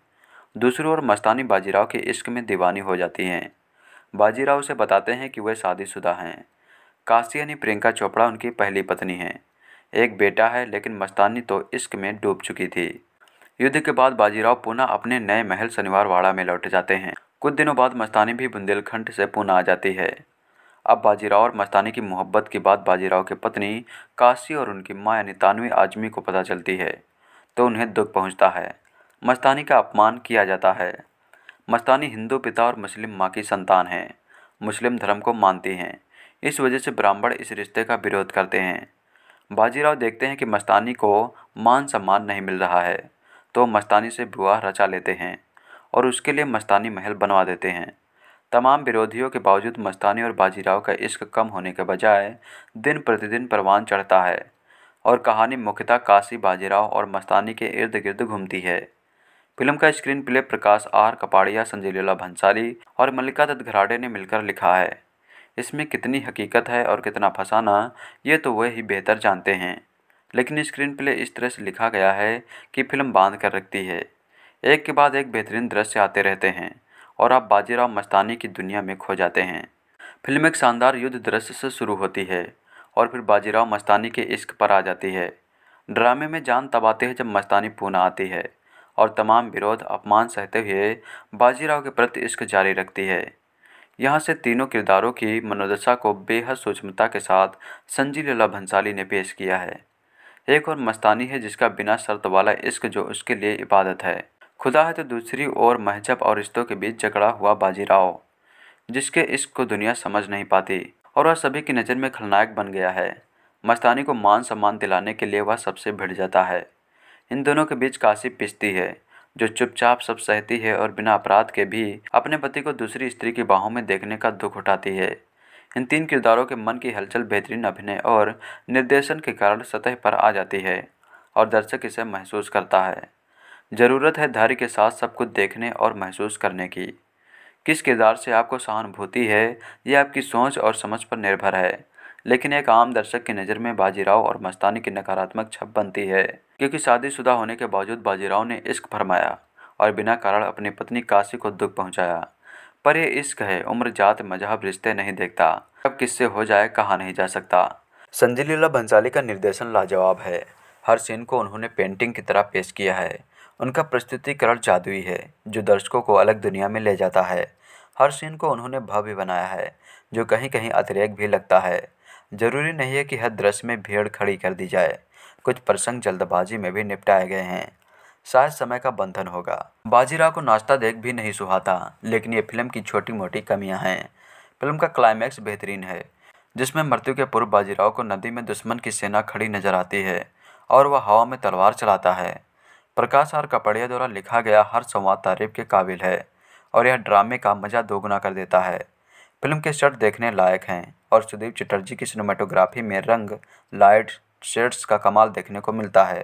दूसरी ओर मस्तानी बाजीराव के इश्क में दीवानी हो जाती हैं बाजीराव उसे बताते हैं कि वह शादीशुदा हैं काशी यानी प्रियंका चोपड़ा उनकी पहली पत्नी हैं एक बेटा है लेकिन मस्तानी तो इश्क में डूब चुकी थी युद्ध के बाद बाजीराव पूना अपने नए महल शनिवारवाड़ा में लौट जाते हैं कुछ दिनों बाद मस्तानी भी बुंदेलखंड से पूना आ जाती है अब बाजीराव और मस्तानी की मोहब्बत की बात बाजीराव की पत्नी काशी और उनकी माँ यानी तानवी आजमी को पता चलती है तो उन्हें दुख पहुँचता है मस्तानी का अपमान किया जाता है मस्तानी हिंदू पिता और मुस्लिम माँ की संतान है मुस्लिम धर्म को मानती हैं इस वजह से ब्राह्मण इस रिश्ते का विरोध करते हैं बाजीराव देखते हैं कि मस्तानी को मान सम्मान नहीं मिल रहा है तो मस्तानी से विवाह रचा लेते हैं और उसके लिए मस्तानी महल बनवा देते हैं तमाम विरोधियों के बावजूद मस्तानी और बाजीराव का इश्क कम होने के बजाय दिन प्रतिदिन परवान चढ़ता है और कहानी मुख्यतः काशी बाजीराव और मस्तानी के इर्द गिर्द घूमती है फिल्म का screenplay Prakash R Kapadia Sanjay Leela Bhansali और मल्लिका दत्त घराडे ने मिलकर लिखा है इसमें कितनी हकीकत है और कितना फसाना ये तो वह ही बेहतर जानते हैं लेकिन स्क्रीन प्ले इस तरह से लिखा गया है कि फिल्म बांध कर रखती है एक के बाद एक बेहतरीन दृश्य आते रहते हैं और आप बाजीराव मस्तानी की दुनिया में खो जाते हैं फिल्म एक शानदार युद्ध दृश्य से शुरू होती है और फिर बाजीराव मस्तानी के इश्क पर आ जाती है ड्रामे में जान तब आते हैं जब मस्तानी पूना आती है और तमाम विरोध अपमान सहते हुए बाजीराव के प्रति इश्क जारी रखती है यहाँ से तीनों किरदारों की मनोदशा को बेहद सूक्ष्मता के साथ संजी लीला भंसाली ने पेश किया है एक और मस्तानी है जिसका बिना शर्त वाला इश्क जो उसके लिए इबादत है खुदा है तो दूसरी ओर महजब और रिश्तों के बीच झगड़ा हुआ बाजीराव जिसके इश्क को दुनिया समझ नहीं पाती और वह सभी की नज़र में खलनायक बन गया है मस्तानी को मान सम्मान दिलाने के लिए वह सबसे भिड़ जाता है इन दोनों के बीच काशी पिसती है जो चुपचाप सब सहती है और बिना अपराध के भी अपने पति को दूसरी स्त्री की बाहों में देखने का दुख उठाती है इन तीन किरदारों के मन की हलचल बेहतरीन अभिनय और निर्देशन के कारण सतह पर आ जाती है और दर्शक इसे महसूस करता है ज़रूरत है धैर्य के साथ सब कुछ देखने और महसूस करने की किस किरदार से आपको सहानुभूति है यह आपकी सोच और समझ पर निर्भर है लेकिन एक आम दर्शक की नज़र में बाजीराव और मस्तानी की नकारात्मक छप बनती है क्योंकि शादीशुदा होने के बावजूद बाजीराव ने इश्क फरमाया और बिना कारण अपनी पत्नी काशी को दुख पहुंचाया पर यह इश्क है उम्र जात मजहब रिश्ते नहीं देखता कब किससे हो जाए कहा नहीं जा सकता संजय लीला भंसाली का निर्देशन लाजवाब है हर सीन को उन्होंने पेंटिंग की तरह पेश किया है उनका प्रस्तुतिकरण जादुई है जो दर्शकों को अलग दुनिया में ले जाता है हर सीन को उन्होंने भव्य बनाया है जो कहीं कहीं अतिरेक भी लगता है जरूरी नहीं है कि हर दृश्य में भीड़ खड़ी कर दी जाए कुछ प्रसंग जल्दबाजी में भी निपटाए गए हैं शायद समय का बंधन होगा बाजीराव को नाश्ता देख भी नहीं सुहाता लेकिन ये फिल्म की छोटी मोटी कमियां हैं फिल्म का क्लाइमैक्स बेहतरीन है जिसमें मृत्यु के पूर्व बाजीराव को नदी में दुश्मन की सेना खड़ी नजर आती है और वह हवा में तलवार चलाता है प्रकाश आर कपड़िया द्वारा लिखा गया हर संवाद तारीफ के काबिल है और यह ड्रामे का मजा दोगुना कर देता है फिल्म के शर्ट देखने लायक हैं और सुदीप चटर्जी की सिनेमाटोग्राफी में रंग लाइट शेड्स का कमाल देखने को मिलता है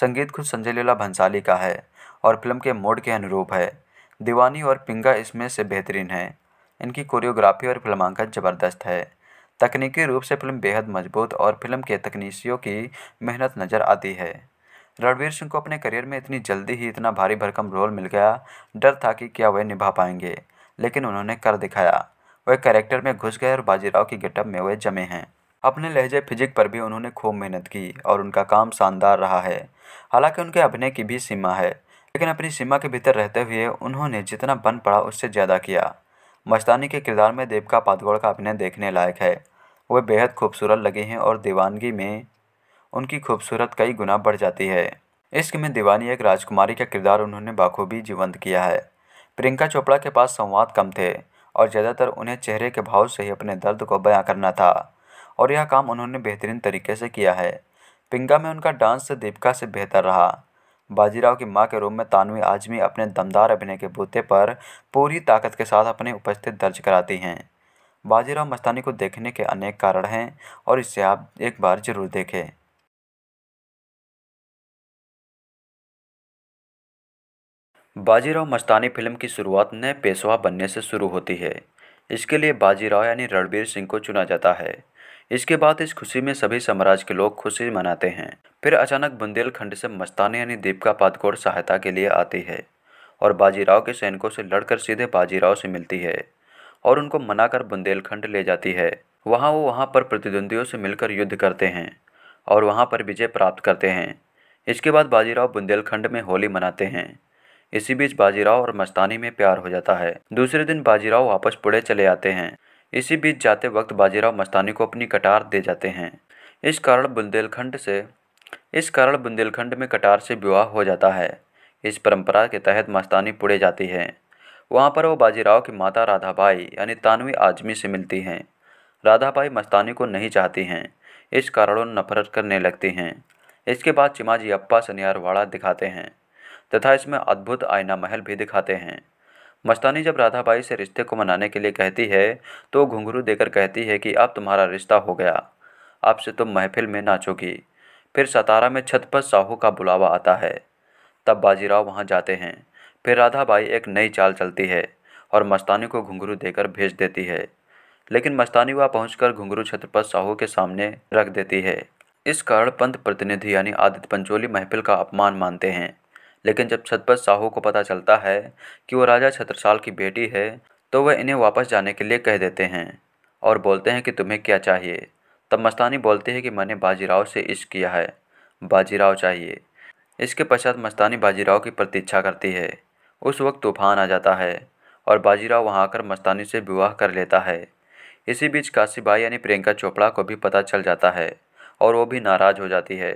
संगीत खुद संजय लीला भंसाली का है और फिल्म के मोड के अनुरूप है दीवानी और पिंगा इसमें से बेहतरीन है इनकी कोरियोग्राफी और फिल्मांकन ज़बरदस्त है तकनीकी रूप से फिल्म बेहद मजबूत और फिल्म के तकनीशियों की मेहनत नज़र आती है रणवीर सिंह को अपने करियर में इतनी जल्दी ही इतना भारी भरकम रोल मिल गया डर था कि क्या वह निभा पाएंगे लेकिन उन्होंने कर दिखाया वह कैरेक्टर में घुस गए और बाजीराव की गेटअप में वह जमे हैं अपने लहजे फिजिक पर भी उन्होंने खूब मेहनत की और उनका काम शानदार रहा है हालांकि उनके अभिनय की भी सीमा है लेकिन अपनी सीमा के भीतर रहते हुए उन्होंने जितना बन पड़ा उससे ज़्यादा किया मस्तानी के किरदार में देवका पादगौड़ का अभिनय देखने लायक है वह बेहद खूबसूरत लगे हैं और दीवानगी में उनकी खूबसूरत कई गुना बढ़ जाती है इश्क में दीवानी एक राजकुमारी का किरदार उन्होंने बाखूबी जीवंत किया है प्रियंका चोपड़ा के पास संवाद कम थे और ज़्यादातर उन्हें चेहरे के भाव से ही अपने दर्द को बयां करना था और यह काम उन्होंने बेहतरीन तरीके से किया है पिंगा में उनका डांस दीपिका से बेहतर रहा बाजीराव की मां के रूप में तानवी आजमी अपने दमदार अभिनय के बूते पर पूरी ताकत के साथ अपनी उपस्थित दर्ज कराती हैं बाजीराव मस्तानी को देखने के अनेक कारण हैं और इसे आप एक बार ज़रूर देखें बाजीराव मस्तानी फिल्म की शुरुआत नए पेशवा बनने से शुरू होती है इसके लिए बाजीराव यानी रणबीर सिंह को चुना जाता है इसके बाद इस खुशी में सभी साम्राज्य के लोग खुशी मनाते हैं फिर अचानक बुंदेलखंड से मस्तानी यानी दीपिका पादकोड़ सहायता के लिए आती है और बाजीराव के सैनिकों से लड़कर सीधे बाजीराव से मिलती है और उनको मनाकर बुंदेलखंड ले जाती है वहाँ वो वहाँ पर प्रतिद्वंदियों से मिलकर युद्ध करते हैं और वहाँ पर विजय प्राप्त करते हैं इसके बाद बाजीराव बुंदेलखंड में होली मनाते हैं इसी बीच बाजीराव और मस्तानी में प्यार हो जाता है दूसरे दिन बाजीराव वापस पुणे चले आते हैं इसी बीच जाते वक्त बाजीराव मस्तानी को अपनी कटार दे जाते हैं इस कारण बुंदेलखंड से इस कारण बुंदेलखंड में कटार से विवाह हो जाता है इस परंपरा के तहत मस्तानी पुड़े जाती है वहाँ पर वो बाजीराव की माता राधाबाई यानी तानवी आजमी से मिलती हैं राधाबाई मस्तानी को नहीं चाहती हैं इस कारण उन नफरत करने लगती हैं इसके बाद चिमाजी अप्पा सनियारवाड़ा दिखाते हैं तथा इसमें अद्भुत आयना महल भी दिखाते हैं मस्तानी जब राधाबाई से रिश्ते को मनाने के लिए कहती है तो घुंघरू देकर कहती है कि अब तुम्हारा रिश्ता हो गया अब से तुम महफिल में नाचोगी फिर सतारा में पर साहू का बुलावा आता है तब बाजीराव वहाँ जाते हैं फिर राधाबाई एक नई चाल चलती है और मस्तानी को घुंघरू देकर भेज देती है लेकिन मस्तानी वहाँ पहुँच घुंघरू छत्रपत साहू के सामने रख देती है इस कारण पंत प्रतिनिधि यानी आदित्य पंचोली महफिल का अपमान मानते हैं लेकिन जब छतपत साहू को पता चलता है कि वो राजा छत्रसाल की बेटी है तो वह इन्हें वापस जाने के लिए कह देते हैं और बोलते हैं कि तुम्हें क्या चाहिए तब मस्तानी बोलते हैं कि मैंने बाजीराव से इश्क किया है बाजीराव चाहिए इसके पश्चात मस्तानी बाजीराव की प्रतीक्षा करती है उस वक्त तूफान आ जाता है और बाजीराव वहाँ आकर मस्तानी से विवाह कर लेता है इसी बीच काशीबाई यानी प्रियंका चोपड़ा को भी पता चल जाता है और वो भी नाराज़ हो जाती है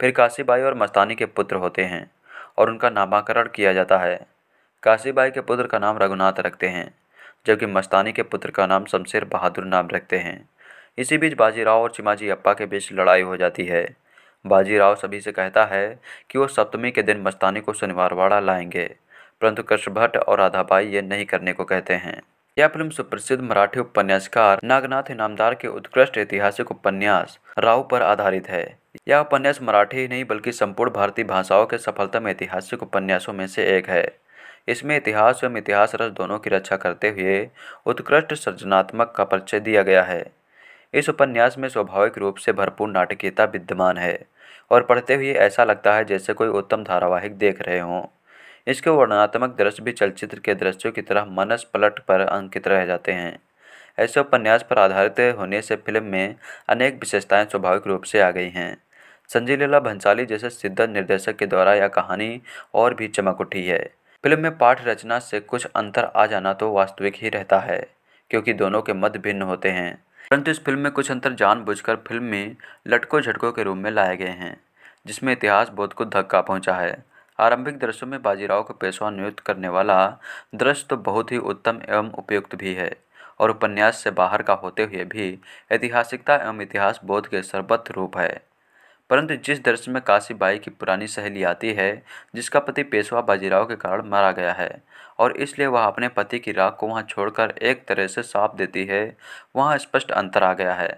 फिर काशीबाई और मस्तानी के पुत्र होते हैं और उनका नामकरण किया जाता है काशीबाई के पुत्र का नाम रघुनाथ रखते हैं जबकि मस्तानी के पुत्र का नाम शमशेर बहादुर नाम रखते हैं इसी बीच बाजीराव और चिमाजी अप्पा के बीच लड़ाई हो जाती है बाजीराव सभी से कहता है कि वो सप्तमी के दिन मस्तानी को शनिवारवाड़ा लाएंगे परंतु कृष्णभट्ट और राधाबाई ये नहीं करने को कहते हैं यह फिल्म सुप्रसिद्ध मराठी उपन्यासकार नागनाथ इनामदार के उत्कृष्ट ऐतिहासिक उपन्यास राव पर आधारित है यह उपन्यास मराठी ही नहीं बल्कि संपूर्ण भारतीय भाषाओं के सफलतम ऐतिहासिक उपन्यासों में से एक है इसमें इतिहास एवं इतिहास रस दोनों की रक्षा करते हुए उत्कृष्ट सृजनात्मक का परिचय दिया गया है इस उपन्यास में स्वाभाविक रूप से भरपूर नाटकीयता विद्यमान है और पढ़ते हुए ऐसा लगता है जैसे कोई उत्तम धारावाहिक देख रहे हों इसके वर्णनात्मक दृश्य भी चलचित्र के दृश्यों की तरह मनस पलट पर अंकित रह जाते हैं ऐसे उपन्यास पर आधारित होने से फिल्म में अनेक विशेषताएं स्वाभाविक रूप से आ गई हैं संजय लीला भंसाली जैसे सिद्ध निर्देशक के द्वारा यह कहानी और भी चमक उठी है फिल्म में पाठ रचना से कुछ अंतर आ जाना तो वास्तविक ही रहता है क्योंकि दोनों के मत भिन्न होते हैं परंतु इस फिल्म में कुछ अंतर जानबूझकर फिल्म में लटको झटकों के रूप में लाए गए हैं जिसमें इतिहास बोध को धक्का पहुंचा है आरंभिक दृश्यों में बाजीराव को पेशवा नियुक्त करने वाला दृश्य तो बहुत ही उत्तम एवं उपयुक्त भी है और उपन्यास से बाहर का होते हुए भी ऐतिहासिकता एवं इतिहास बोध के सर्वत्र रूप है परंतु जिस दृश्य में काशी बाई की पुरानी सहेली आती है जिसका पति पेशवा बाजीराव के कारण मारा गया है और इसलिए वह अपने पति की राख को वहाँ छोड़कर एक तरह से साप देती है वहाँ स्पष्ट अंतर आ गया है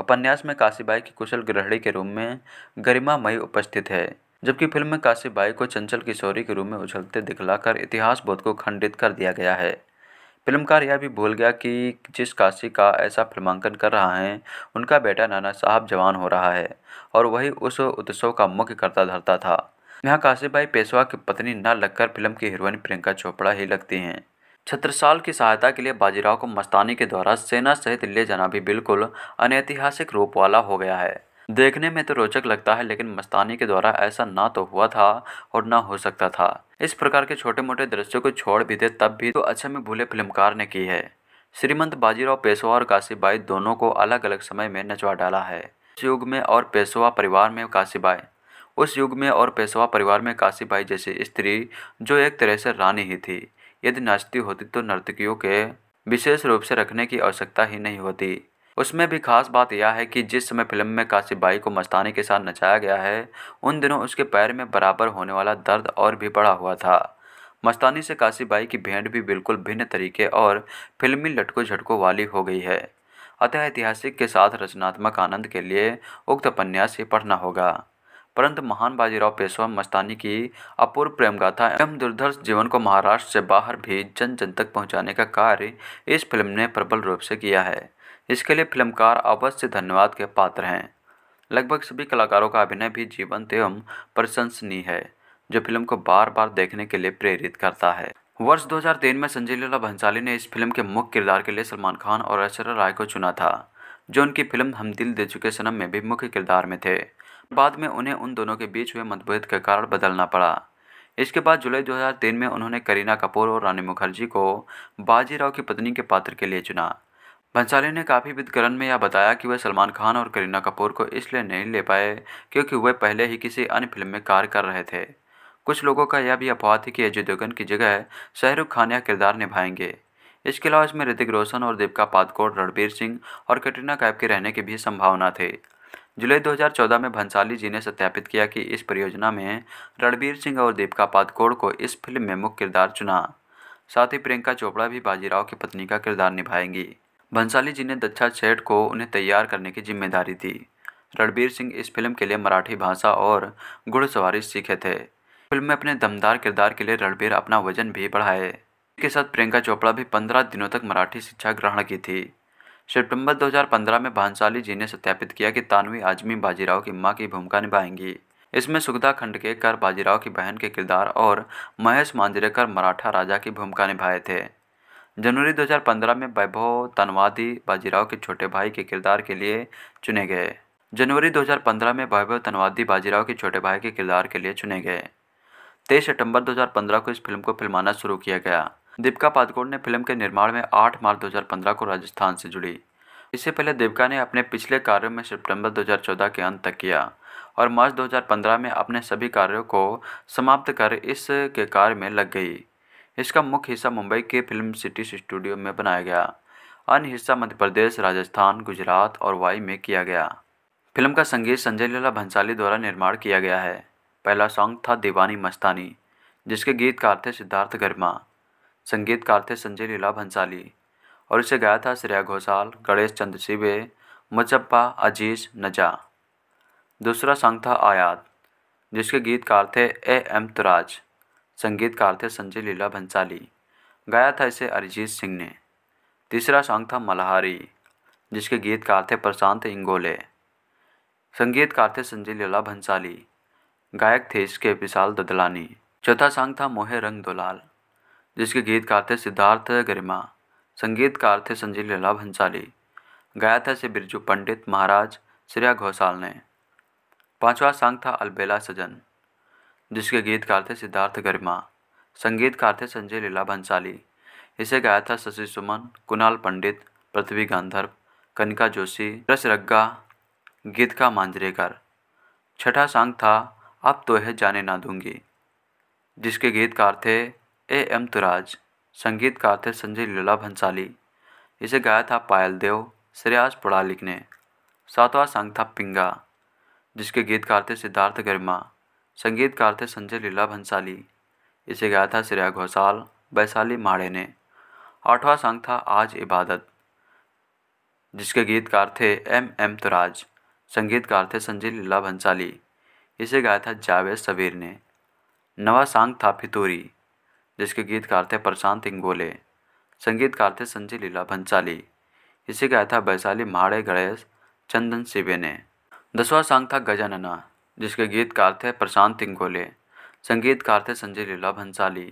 उपन्यास में काशीबाई की कुशल गृहणी के रूप में गरिमामयी उपस्थित है जबकि फिल्म में काशीबाई को चंचल किशोरी के रूप में उछलते दिखलाकर इतिहास बोध को खंडित कर दिया गया है फिल्मकार यह भी भूल गया कि जिस काशी का ऐसा फिल्मांकन कर रहा है उनका बेटा नाना साहब जवान हो रहा है और वही उस उत्सव का मुख्य कर्ता धरता था यहाँ काशीबाई पेशवा की पत्नी न लगकर फिल्म की हीरोइन प्रियंका चोपड़ा ही लगती हैं छत्रसाल की सहायता के लिए बाजीराव को मस्तानी के द्वारा सेना सहित ले जाना भी बिल्कुल अनैतिहासिक रूप वाला हो गया है देखने में तो रोचक लगता है लेकिन मस्तानी के द्वारा ऐसा ना तो हुआ था और ना हो सकता था इस प्रकार के छोटे मोटे दृश्यों को छोड़ भी दे तब भी तो अच्छा में भूले फिल्मकार ने की है श्रीमंत बाजीराव पेशवा और काशीबाई दोनों को अलग अलग समय में नचवा डाला है उस युग में और पेशवा परिवार में काशीबाई उस युग में और पेशवा परिवार में काशीबाई जैसी स्त्री जो एक तरह से रानी ही थी यदि नाचती होती तो नर्तकियों के विशेष रूप से रखने की आवश्यकता ही नहीं होती उसमें भी ख़ास बात यह है कि जिस समय फिल्म में भाई को मस्तानी के साथ नचाया गया है उन दिनों उसके पैर में बराबर होने वाला दर्द और भी बढ़ा हुआ था मस्तानी से भाई की भेंट भी बिल्कुल भिन्न तरीके और फिल्मी लटको झटको वाली हो गई है अतः ऐतिहासिक के साथ रचनात्मक आनंद के लिए उक्त उपन्यास ही पढ़ना होगा परंतु महान बाजीराव पेशवा मस्तानी की अपूर्व प्रेमगाथा एवं दुर्धर्ष जीवन को महाराष्ट्र से बाहर भी जन जन तक पहुंचाने का कार्य इस फिल्म ने प्रबल रूप से किया है इसके लिए फिल्मकार अवश्य धन्यवाद के पात्र हैं लगभग सभी कलाकारों का अभिनय भी जीवंत एवं प्रशंसनीय है जो फिल्म को बार बार देखने के लिए प्रेरित करता है वर्ष 2003 में संजय लीला भंसाली ने इस फिल्म के मुख्य किरदार के लिए सलमान खान और ऐश्वर्या राय को चुना था जो उनकी फिल्म हम दिल दे चुके सनम में भी मुख्य किरदार में थे बाद में उन्हें उन दोनों के बीच हुए मतभेद के कारण बदलना पड़ा इसके बाद जुलाई 2003 में उन्होंने करीना कपूर और रानी मुखर्जी को बाजीराव की पत्नी के पात्र के लिए चुना भंसाली ने काफ़ी विदकरण में यह बताया कि वह सलमान खान और करीना कपूर को इसलिए नहीं ले पाए क्योंकि वे पहले ही किसी अन्य फिल्म में कार्य कर रहे थे कुछ लोगों का यह भी अफवाह थी कि अजय देवगन की जगह शाहरुख खान यह किरदार निभाएंगे इसके अलावा इसमें ऋतिक रोशन और दीपिका पादकोट रणबीर सिंह और कटरीना कैफ के रहने की भी संभावना थी जुलाई 2014 में भंसाली जी ने सत्यापित किया कि इस परियोजना में रणबीर सिंह और दीपिका पादकोड़ को इस फिल्म में मुख्य किरदार चुना साथ ही प्रियंका चोपड़ा भी बाजीराव की पत्नी का किरदार निभाएंगी भंसाली जी ने दच्छा सेठ को उन्हें तैयार करने की जिम्मेदारी दी रणबीर सिंह इस फिल्म के लिए मराठी भाषा और घुड़सवारी सीखे थे फिल्म में अपने दमदार किरदार के लिए रणबीर अपना वजन भी बढ़ाए इसके साथ प्रियंका चोपड़ा भी पंद्रह दिनों तक मराठी शिक्षा ग्रहण की थी सितंबर 2015 में भानसाली जी ने सत्यापित किया कि तानवी आजमी बाजीराव की मां की भूमिका निभाएंगी इसमें सुगदा खंडकेकर बाजीराव की बहन के किरदार और महेश मांजरेकर मराठा राजा की भूमिका निभाए थे जनवरी 2015 में वैभव तनवादी बाजीराव के छोटे भाई के किरदार के लिए चुने गए जनवरी 2015 में वैभव तनवादी बाजीराव के छोटे भाई के किरदार के लिए चुने गए तेईस सितंबर 2015 को इस फिल्म को फिल्माना शुरू किया गया दीपिका पादुकोण ने फिल्म के निर्माण में 8 मार्च 2015 को राजस्थान से जुड़ी इससे पहले देविका ने अपने पिछले कार्यों में सितंबर 2014 के अंत तक किया और मार्च 2015 में अपने सभी कार्यों को समाप्त कर इस के कार्य में लग गई इसका मुख्य हिस्सा मुंबई के फिल्म सिटी स्टूडियो में बनाया गया अन्य हिस्सा मध्य प्रदेश राजस्थान गुजरात और वाई में किया गया फिल्म का संगीत संजय लीला भंसाली द्वारा निर्माण किया गया है पहला सॉन्ग था दीवानी मस्तानी जिसके गीतकार थे सिद्धार्थ गर्मा संगीतकार थे संजय लीला भंसाली और इसे गाया था श्रेया घोषाल गणेश चंद्र सिबे मुजप्पा अजीज नजा दूसरा सॉन्ग था आयात जिसके गीतकार थे ए एम तुराज संगीतकार थे संजय लीला भंसाली गाया था इसे अरिजीत सिंह ने तीसरा सॉन्ग था मल्हारी जिसके गीतकार थे प्रशांत इंगोले संगीतकार थे संजय लीला भंसाली गायक थे इसके विशाल ददलानी चौथा सॉन्ग था मोहे रंग दुलाल जिसके गीतकार थे सिद्धार्थ गरिमा संगीतकार थे संजय लीला भंसाली गाया था इसे बिरजू पंडित महाराज श्रेया घोषाल ने पांचवा सॉन्ग था अलबेला सजन जिसके गीतकार थे सिद्धार्थ गरिमा संगीतकार थे संजय लीला भंसाली इसे गाया था शशि सुमन कुणाल पंडित पृथ्वी गंधर्व कनिका जोशी रस रग्गा गीत का मांजरेकर छठा सांग था अब तो है जाने ना दूंगी जिसके गीतकार थे ए एम तुराज संगीतकार थे संजय लीला भंसाली इसे गाया था पायल देव श्रेयास पुड़ालिक ने सातवां सांग था पिंगा जिसके गीतकार थे सिद्धार्थ गरिमा संगीतकार थे संजय लीला भंसाली इसे गाया था श्रेया घोषाल वैशाली माड़े ने आठवां संग था आज इबादत जिसके गीतकार थे एम एम तुराज संगीतकार थे संजय लीला भंसाली इसे गाया था जावेद सबीर ने नवा सांग था फितूरी जिसके गीतकार थे प्रशांत इंगोले संगीतकार थे संजय लीला भंसाली इसे गाया था वैशाली माड़े गणेश चंदन सिबे ने दसवां सांग था गजानना जिसके गीतकार थे प्रशांत तिंगोले संगीतकार थे संजय लीला भंसाली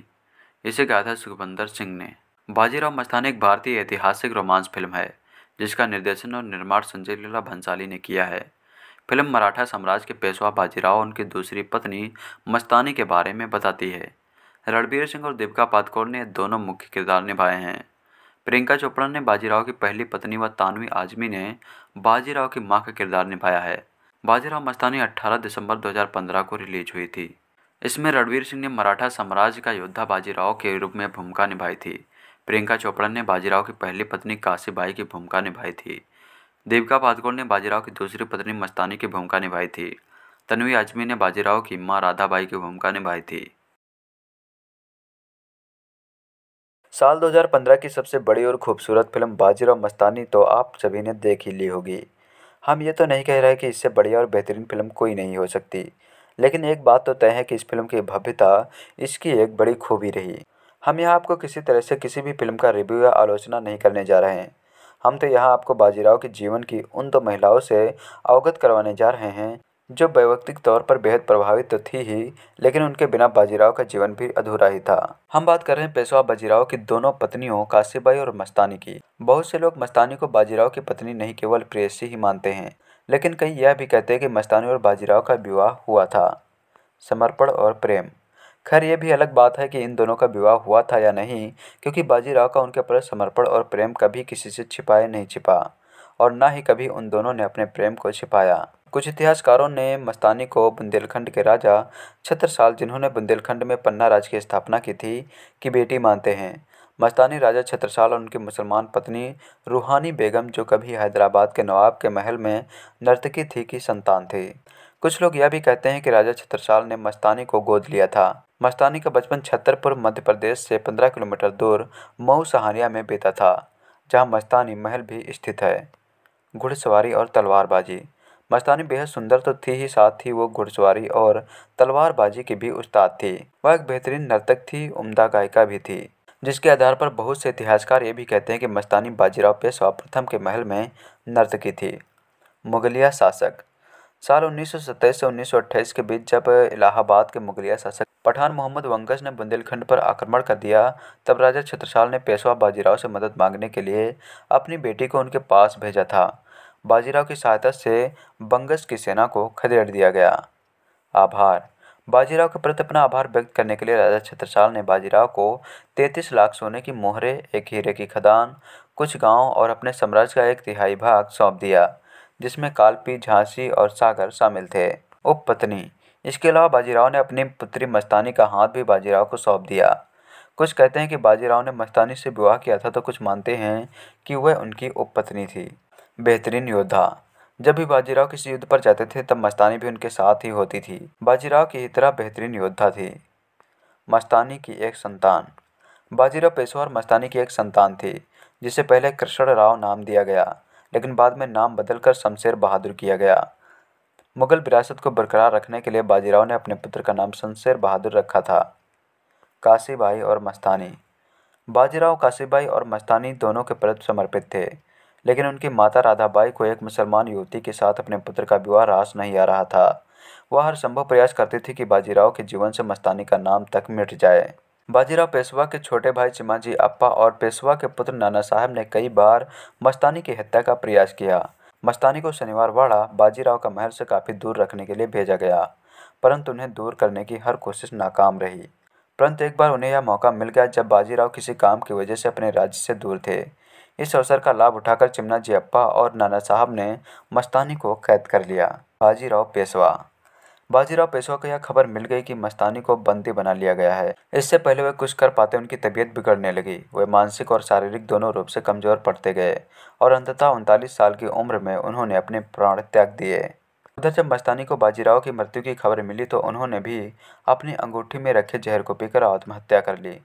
इसे गाया था सुखविंदर सिंह ने बाजीराव मस्तानी एक भारतीय ऐतिहासिक रोमांस फिल्म है जिसका निर्देशन और निर्माण संजय लीला भंसाली ने किया है फिल्म मराठा साम्राज्य के पेशवा बाजीराव उनकी दूसरी पत्नी मस्तानी के बारे में बताती है रणबीर सिंह और दीपिका पादुकोण ने दोनों मुख्य किरदार निभाए हैं प्रियंका चोपड़ा ने बाजीराव की पहली पत्नी व तानवी आजमी ने बाजीराव की माँ का किरदार निभाया है बाजीराव मस्तानी 18 दिसंबर 2015 को रिलीज हुई थी इसमें रणवीर सिंह ने मराठा साम्राज्य का योद्धा बाजीराव के रूप में भूमिका निभाई थी प्रियंका चोपड़ा ने बाजीराव की पहली पत्नी काशीबाई की भूमिका निभाई थी देविका पादुकोण ने बाजीराव की दूसरी पत्नी मस्तानी की भूमिका निभाई थी तन्वी आजमी ने बाजीराव की माँ राधाबाई की भूमिका निभाई थी साल 2015 की सबसे बड़ी और खूबसूरत फिल्म बाजीराव मस्तानी तो आप सभी ने देख ही ली होगी हम ये तो नहीं कह रहे कि इससे बढ़िया और बेहतरीन फिल्म कोई नहीं हो सकती लेकिन एक बात तो तय है कि इस फिल्म की भव्यता इसकी एक बड़ी खूबी रही हम यहाँ आपको किसी तरह से किसी भी फिल्म का रिव्यू या आलोचना नहीं करने जा रहे हैं हम तो यहाँ आपको बाजीराव के जीवन की उन दो महिलाओं से अवगत करवाने जा रहे हैं जो वैयक्तिक तौर पर बेहद प्रभावित तो थी ही लेकिन उनके बिना बाजीराव का जीवन भी अधूरा ही था हम बात कर रहे हैं पेशवा बाजीराव की दोनों पत्नियों काशीबाई और मस्तानी की बहुत से लोग मस्तानी को बाजीराव की पत्नी नहीं केवल प्रेयसी ही मानते हैं लेकिन कई यह भी कहते हैं कि मस्तानी और बाजीराव का विवाह हुआ था समर्पण और प्रेम खैर यह भी अलग बात है कि इन दोनों का विवाह हुआ था या नहीं क्योंकि बाजीराव का उनके प्रति समर्पण और प्रेम कभी किसी से छिपाए नहीं छिपा और ना ही कभी उन दोनों ने अपने प्रेम को छिपाया कुछ इतिहासकारों ने मस्तानी को बुंदेलखंड के राजा छत्रसाल जिन्होंने बुंदेलखंड में पन्ना राज की स्थापना की थी की बेटी मानते हैं मस्तानी राजा छत्रसाल और उनकी मुसलमान पत्नी रूहानी बेगम जो कभी हैदराबाद के नवाब के महल में नर्तकी थी की संतान थी कुछ लोग यह भी कहते हैं कि राजा छत्रसाल ने मस्तानी को गोद लिया था मस्तानी का बचपन छतरपुर मध्य प्रदेश से पंद्रह किलोमीटर दूर मऊ सहानिया में बीता था जहाँ मस्तानी महल भी स्थित है घुड़सवारी और तलवारबाजी मस्तानी बेहद सुंदर तो थी ही साथ ही वो घुड़सवारी और तलवारबाजी की भी उस्ताद थी वह एक बेहतरीन नर्तक थी उम्दा गायिका भी थी जिसके आधार पर बहुत से इतिहासकार ये भी कहते हैं कि मस्तानी बाजीराव पेशवा प्रथम के महल में नर्तकी थी मुगलिया शासक साल सत्ताईस से अट्ठाईस के बीच जब इलाहाबाद के मुगलिया शासक पठान मोहम्मद वंगस ने बुंदेलखंड पर आक्रमण कर दिया तब राजा छत्रसाल ने पेशवा बाजीराव से मदद मांगने के लिए अपनी बेटी को उनके पास भेजा था बाजीराव की सहायता से बंगस की सेना को खदेड़ दिया गया आभार बाजीराव के प्रति अपना आभार व्यक्त करने के लिए राजा छत्रसाल ने बाजीराव को 33 लाख सोने की मोहरे एक हीरे की खदान कुछ गांव और अपने साम्राज्य का एक तिहाई भाग सौंप दिया जिसमें कालपी झांसी और सागर शामिल थे उपपत्नी इसके अलावा बाजीराव ने अपनी पुत्री मस्तानी का हाथ भी बाजीराव को सौंप दिया कुछ कहते हैं कि बाजीराव ने मस्तानी से विवाह किया था तो कुछ मानते हैं कि वह उनकी उपपत्नी थी बेहतरीन योद्धा जब भी बाजीराव किसी युद्ध पर जाते थे तब मस्तानी भी उनके साथ ही होती थी बाजीराव की ही तरह बेहतरीन योद्धा थी मस्तानी की एक संतान बाजीराव पेशवर मस्तानी की एक संतान थी जिसे पहले कृष्ण राव नाम दिया गया लेकिन बाद में नाम बदलकर शमशेर बहादुर किया गया मुगल विरासत को बरकरार रखने के लिए बाजीराव ने अपने पुत्र का नाम शमशेर बहादुर रखा था काशीबाई और मस्तानी बाजीराव काशीबाई और मस्तानी दोनों के प्रति समर्पित थे लेकिन उनकी माता राधाबाई को एक मुसलमान युवती के साथ अपने पुत्र का विवाह रास नहीं आ रहा था वह हर संभव प्रयास करती थी कि बाजीराव के जीवन से मस्तानी का नाम तक मिट जाए बाजीराव पेशवा के छोटे भाई चिमाजी अप्पा और पेशवा के पुत्र नाना साहब ने कई बार मस्तानी की हत्या का प्रयास किया मस्तानी को शनिवार वाड़ा बाजीराव का महल से काफ़ी दूर रखने के लिए भेजा गया परंतु उन्हें दूर करने की हर कोशिश नाकाम रही परंतु एक बार उन्हें यह मौका मिल गया जब बाजीराव किसी काम की वजह से अपने राज्य से दूर थे इस अवसर का लाभ उठाकर चिमना जियप्पा और नाना साहब ने मस्तानी को कैद कर लिया बाजीराव पेशवा बाजीराव पेशवा को यह खबर मिल गई कि मस्तानी को बंदी बना लिया गया है इससे पहले वह कुछ कर पाते उनकी तबीयत बिगड़ने लगी वे मानसिक और शारीरिक दोनों रूप से कमजोर पड़ते गए और अंततः उनतालीस साल की उम्र में उन्होंने अपने प्राण त्याग दिए उधर जब मस्तानी को बाजीराव की मृत्यु की खबर मिली तो उन्होंने भी अपनी अंगूठी में रखे जहर को पीकर आत्महत्या कर ली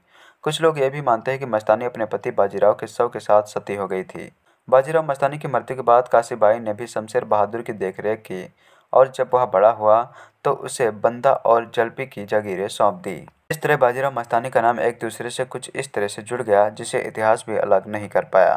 कुछ लोग यह भी मानते हैं कि मस्तानी अपने पति बाजीराव के शव के साथ सती हो गई थी बाजीराव मस्तानी की मृत्यु के बाद काशीबाई ने भी शमशेर बहादुर की देखरेख की और जब वह बड़ा हुआ तो उसे बंदा और जलपी की जागीरें सौंप दी इस तरह बाजीराव मस्तानी का नाम एक दूसरे से कुछ इस तरह से जुड़ गया जिसे इतिहास भी अलग नहीं कर पाया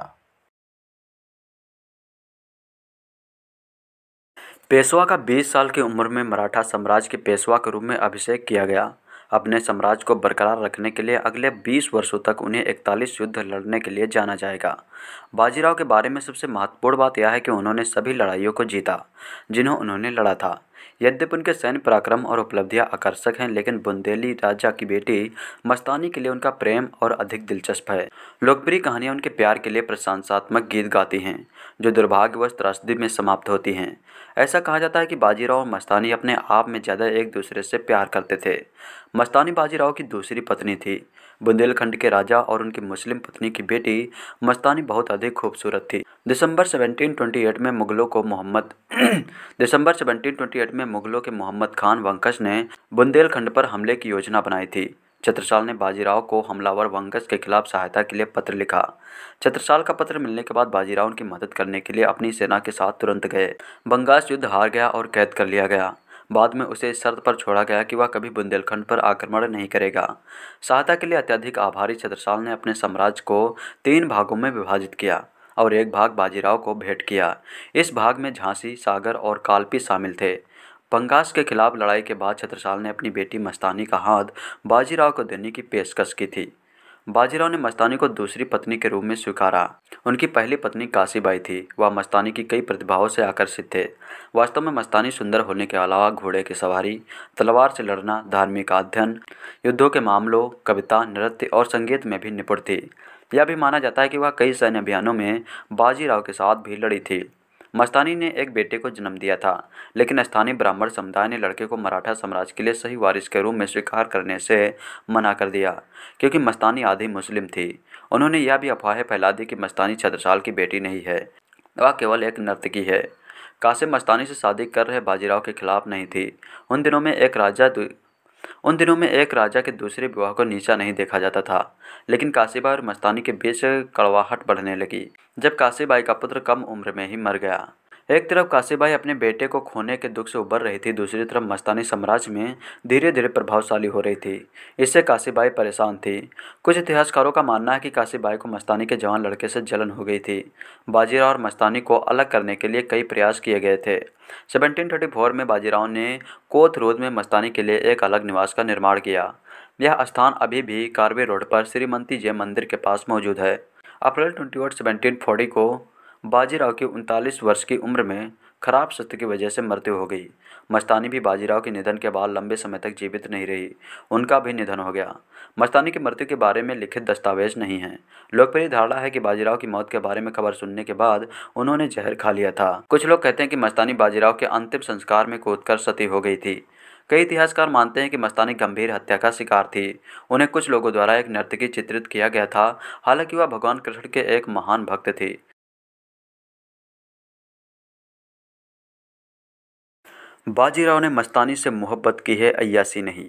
पेशवा का 20 साल की उम्र में मराठा साम्राज्य के पेशवा के रूप में अभिषेक किया गया अपने साम्राज्य को बरकरार रखने के लिए अगले 20 वर्षों तक उन्हें 41 युद्ध लड़ने के लिए जाना जाएगा बाजीराव के बारे में सबसे महत्वपूर्ण बात यह है कि उन्होंने सभी लड़ाइयों को जीता जिन्हें उन्होंने लड़ा था यद्यपि उनके सैन्य पराक्रम और उपलब्धियां आकर्षक हैं लेकिन बुंदेली राजा की बेटी मस्तानी के लिए उनका प्रेम और अधिक दिलचस्प है लोकप्रिय कहानियां उनके प्यार के लिए प्रशंसात्मक गीत गाती हैं जो दुर्भाग्यवश त्रासदी में समाप्त होती हैं ऐसा कहा जाता है कि बाजीराव और मस्तानी अपने आप में ज़्यादा एक दूसरे से प्यार करते थे मस्तानी बाजीराव की दूसरी पत्नी थी बुंदेलखंड के राजा और उनकी मुस्लिम पत्नी की बेटी मस्तानी बहुत अधिक खूबसूरत थी दिसंबर 1728 में मुगलों को मोहम्मद दिसंबर 1728 में मुगलों के मोहम्मद खान वंकश ने बुंदेलखंड पर हमले की योजना बनाई थी छत्रसाल ने बाजीराव को हमलावर वंगस के खिलाफ सहायता के लिए पत्र लिखा छत्रसाल का पत्र मिलने के बाद बाजीराव उनकी मदद करने के लिए अपनी सेना के साथ तुरंत गए बंगास युद्ध हार गया और कैद कर लिया गया बाद में उसे इस शर्त पर छोड़ा गया कि वह कभी बुंदेलखंड पर आक्रमण नहीं करेगा सहायता के लिए अत्यधिक आभारी छत्रसाल ने अपने साम्राज्य को तीन भागों में विभाजित किया और एक भाग बाजीराव को भेंट किया इस भाग में झांसी सागर और कालपी शामिल थे पंगास के खिलाफ लड़ाई के बाद छत्रसाल ने अपनी बेटी मस्तानी का हाथ बाजीराव को देने की पेशकश की थी बाजीराव ने मस्तानी को दूसरी पत्नी के रूप में स्वीकारा उनकी पहली पत्नी काशीबाई थी वह मस्तानी की कई प्रतिभाओं से आकर्षित थे वास्तव में मस्तानी सुंदर होने के अलावा घोड़े की सवारी तलवार से लड़ना धार्मिक अध्ययन युद्धों के मामलों कविता नृत्य और संगीत में भी निपुण थी यह भी माना जाता है कि वह कई सैन्य अभियानों में बाजीराव के साथ भी लड़ी थी मस्तानी ने एक बेटे को जन्म दिया था लेकिन स्थानीय ब्राह्मण समुदाय ने लड़के को मराठा साम्राज्य के लिए सही वारिस के रूप में स्वीकार करने से मना कर दिया क्योंकि मस्तानी आधी मुस्लिम थी उन्होंने यह भी अफवाहें फैला दी कि मस्तानी छत्र साल की बेटी नहीं है वह केवल एक नर्तकी है कासिम मस्तानी से शादी कर रहे बाजीराव के खिलाफ नहीं थी उन दिनों में एक राजा उन दिनों में एक राजा के दूसरे विवाह को नीचा नहीं देखा जाता था लेकिन काशीबाई और मस्तानी के बीच कड़वाहट बढ़ने लगी जब काशीबाई का पुत्र कम उम्र में ही मर गया एक तरफ काशीबाई अपने बेटे को खोने के दुख से उभर रही थी दूसरी तरफ मस्तानी साम्राज्य में धीरे धीरे प्रभावशाली हो रही थी इससे काशीबाई परेशान थी कुछ इतिहासकारों का मानना है कि काशीबाई को मस्तानी के जवान लड़के से जलन हो गई थी बाजीराव और मस्तानी को अलग करने के लिए कई प्रयास किए गए थे 1734 में बाजीराव ने कोथ रोड में मस्तानी के लिए एक अलग निवास का निर्माण किया यह स्थान अभी भी कार्वे रोड पर श्रीमंती जय मंदिर के पास मौजूद है April twenty eight seventeen forty को बाजीराव की उनतालीस वर्ष की उम्र में खराब स्वास्थ्य की वजह से मृत्यु हो गई मस्तानी भी बाजीराव के निधन के बाद लंबे समय तक जीवित नहीं रही उनका भी निधन हो गया मस्तानी की मृत्यु के बारे में लिखित दस्तावेज नहीं हैं लोकप्रिय धारणा है कि बाजीराव की मौत के बारे में खबर सुनने के बाद उन्होंने जहर खा लिया था कुछ लोग कहते हैं कि मस्तानी बाजीराव के अंतिम संस्कार में कूद सती हो गई थी कई इतिहासकार मानते हैं कि मस्तानी गंभीर हत्या का शिकार थी उन्हें कुछ लोगों द्वारा एक नर्तकी चित्रित किया गया था हालांकि वह भगवान कृष्ण के एक महान भक्त थी बाजीराव ने मस्तानी से मोहब्बत की है अयासी नहीं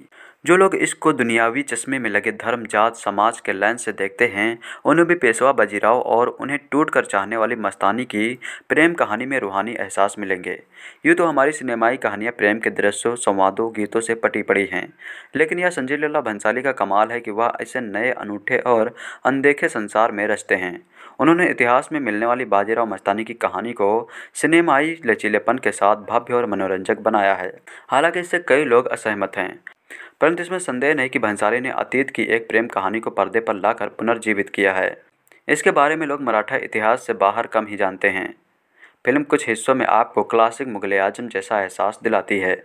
जो लोग इसको दुनियावी चश्मे में लगे धर्म जात समाज के लाइन से देखते हैं उन्हें भी पेशवा बाजीराव और उन्हें टूट कर चाहने वाली मस्तानी की प्रेम कहानी में रूहानी एहसास मिलेंगे यूँ तो हमारी सिनेमाई कहानियाँ प्रेम के दृश्यों संवादों गीतों से पटी पड़ी हैं लेकिन यह संजय लीला भंसाली का कमाल है कि वह ऐसे नए अनूठे और अनदेखे संसार में रचते हैं उन्होंने इतिहास में मिलने वाली बाजीराव मस्तानी की कहानी को सिनेमाई लचीलेपन के साथ भव्य और मनोरंजक बनाया है हालांकि इससे कई लोग असहमत हैं परंतु इसमें संदेह नहीं कि भंसाली ने अतीत की एक प्रेम कहानी को पर्दे पर लाकर पुनर्जीवित किया है इसके बारे में लोग मराठा इतिहास से बाहर कम ही जानते हैं फिल्म कुछ हिस्सों में आपको क्लासिक मुगल आजम जैसा एहसास दिलाती है